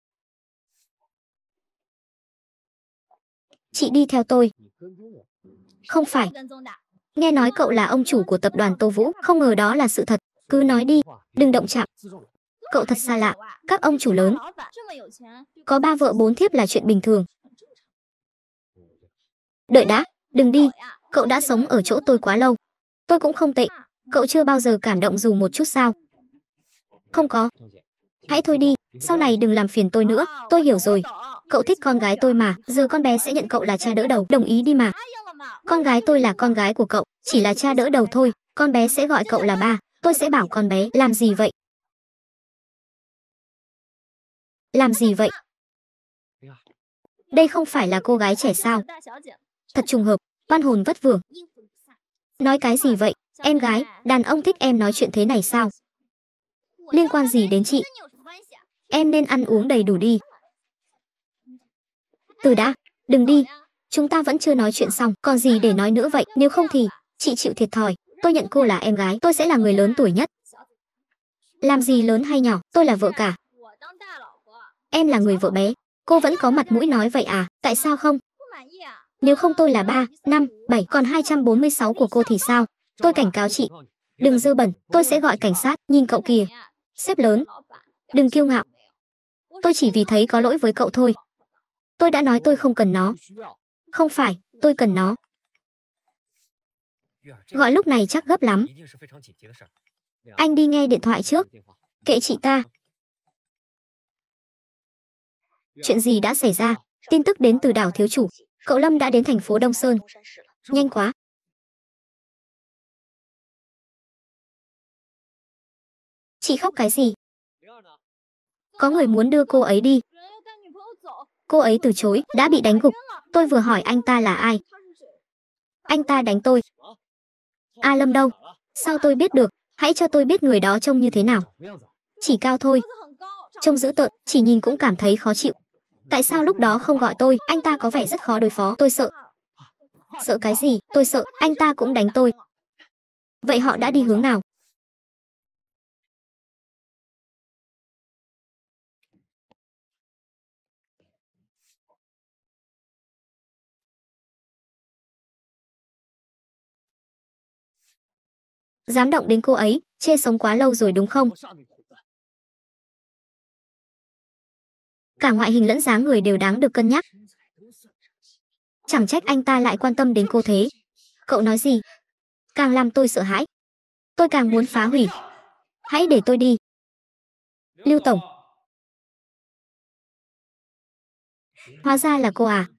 Chị đi theo tôi. Không phải. Nghe nói cậu là ông chủ của tập đoàn Tô Vũ, không ngờ đó là sự thật. Cứ nói đi, đừng động chạm. Cậu thật xa lạ, các ông chủ lớn. Có ba vợ bốn thiếp là chuyện bình thường. Đợi đã, đừng đi, cậu đã sống ở chỗ tôi quá lâu. Tôi cũng không tệ, cậu chưa bao giờ cảm động dù một chút sao. Không có. Hãy thôi đi, sau này đừng làm phiền tôi nữa, tôi hiểu rồi. Cậu thích con gái tôi mà, giờ con bé sẽ nhận cậu là cha đỡ đầu, đồng ý đi mà. Con gái tôi là con gái của cậu, chỉ là cha đỡ đầu thôi, con bé sẽ gọi cậu là
ba. Tôi sẽ bảo con bé làm gì vậy? Làm gì vậy? Đây không phải là cô gái trẻ sao?
Thật trùng hợp, văn hồn vất vưởng. Nói cái gì vậy? Em gái, đàn ông thích em nói chuyện thế này sao? Liên quan gì đến chị? Em nên ăn uống đầy đủ đi. Từ đã, đừng đi. Chúng ta vẫn chưa nói chuyện xong, còn gì để nói nữa vậy? Nếu không thì, chị chịu thiệt thòi tôi nhận cô là em gái, tôi sẽ là người lớn tuổi nhất. Làm gì lớn hay nhỏ, tôi là vợ cả. Em là người vợ bé, cô vẫn có mặt mũi nói vậy à, tại sao không? Nếu không tôi là 3, 5, 7, còn 246 của cô thì sao? Tôi cảnh cáo chị. Đừng dơ bẩn, tôi sẽ gọi cảnh sát, nhìn cậu kìa. sếp lớn. Đừng kiêu ngạo. Tôi chỉ vì thấy có lỗi với cậu thôi. Tôi đã nói tôi không cần nó. Không phải, tôi cần nó. Gọi lúc này chắc gấp lắm. Anh đi nghe điện thoại trước. Kệ chị ta.
Chuyện gì đã xảy ra? Tin tức đến từ đảo thiếu chủ. Cậu Lâm đã đến thành phố Đông Sơn. Nhanh quá. Chị khóc cái gì? Có người muốn đưa cô
ấy đi. Cô ấy từ chối, đã bị đánh gục. Tôi vừa hỏi anh ta là ai. Anh ta đánh tôi. A Lâm đâu? Sao tôi biết được? Hãy cho tôi biết người đó trông như thế nào. Chỉ cao thôi. Trông dữ tợn, chỉ nhìn cũng cảm thấy khó chịu. Tại sao lúc đó không gọi tôi? Anh ta có vẻ rất khó đối phó, tôi sợ.
Sợ cái gì? Tôi sợ, anh ta cũng đánh tôi. Vậy họ đã đi hướng nào? Dám động đến cô ấy, chê sống quá lâu rồi đúng không?
Cả ngoại hình lẫn dáng người đều đáng được cân nhắc. Chẳng trách anh ta lại quan tâm đến cô thế. Cậu nói gì? Càng làm tôi sợ hãi. Tôi càng muốn
phá hủy. Hãy để tôi đi. Lưu Tổng. Hóa ra là cô à.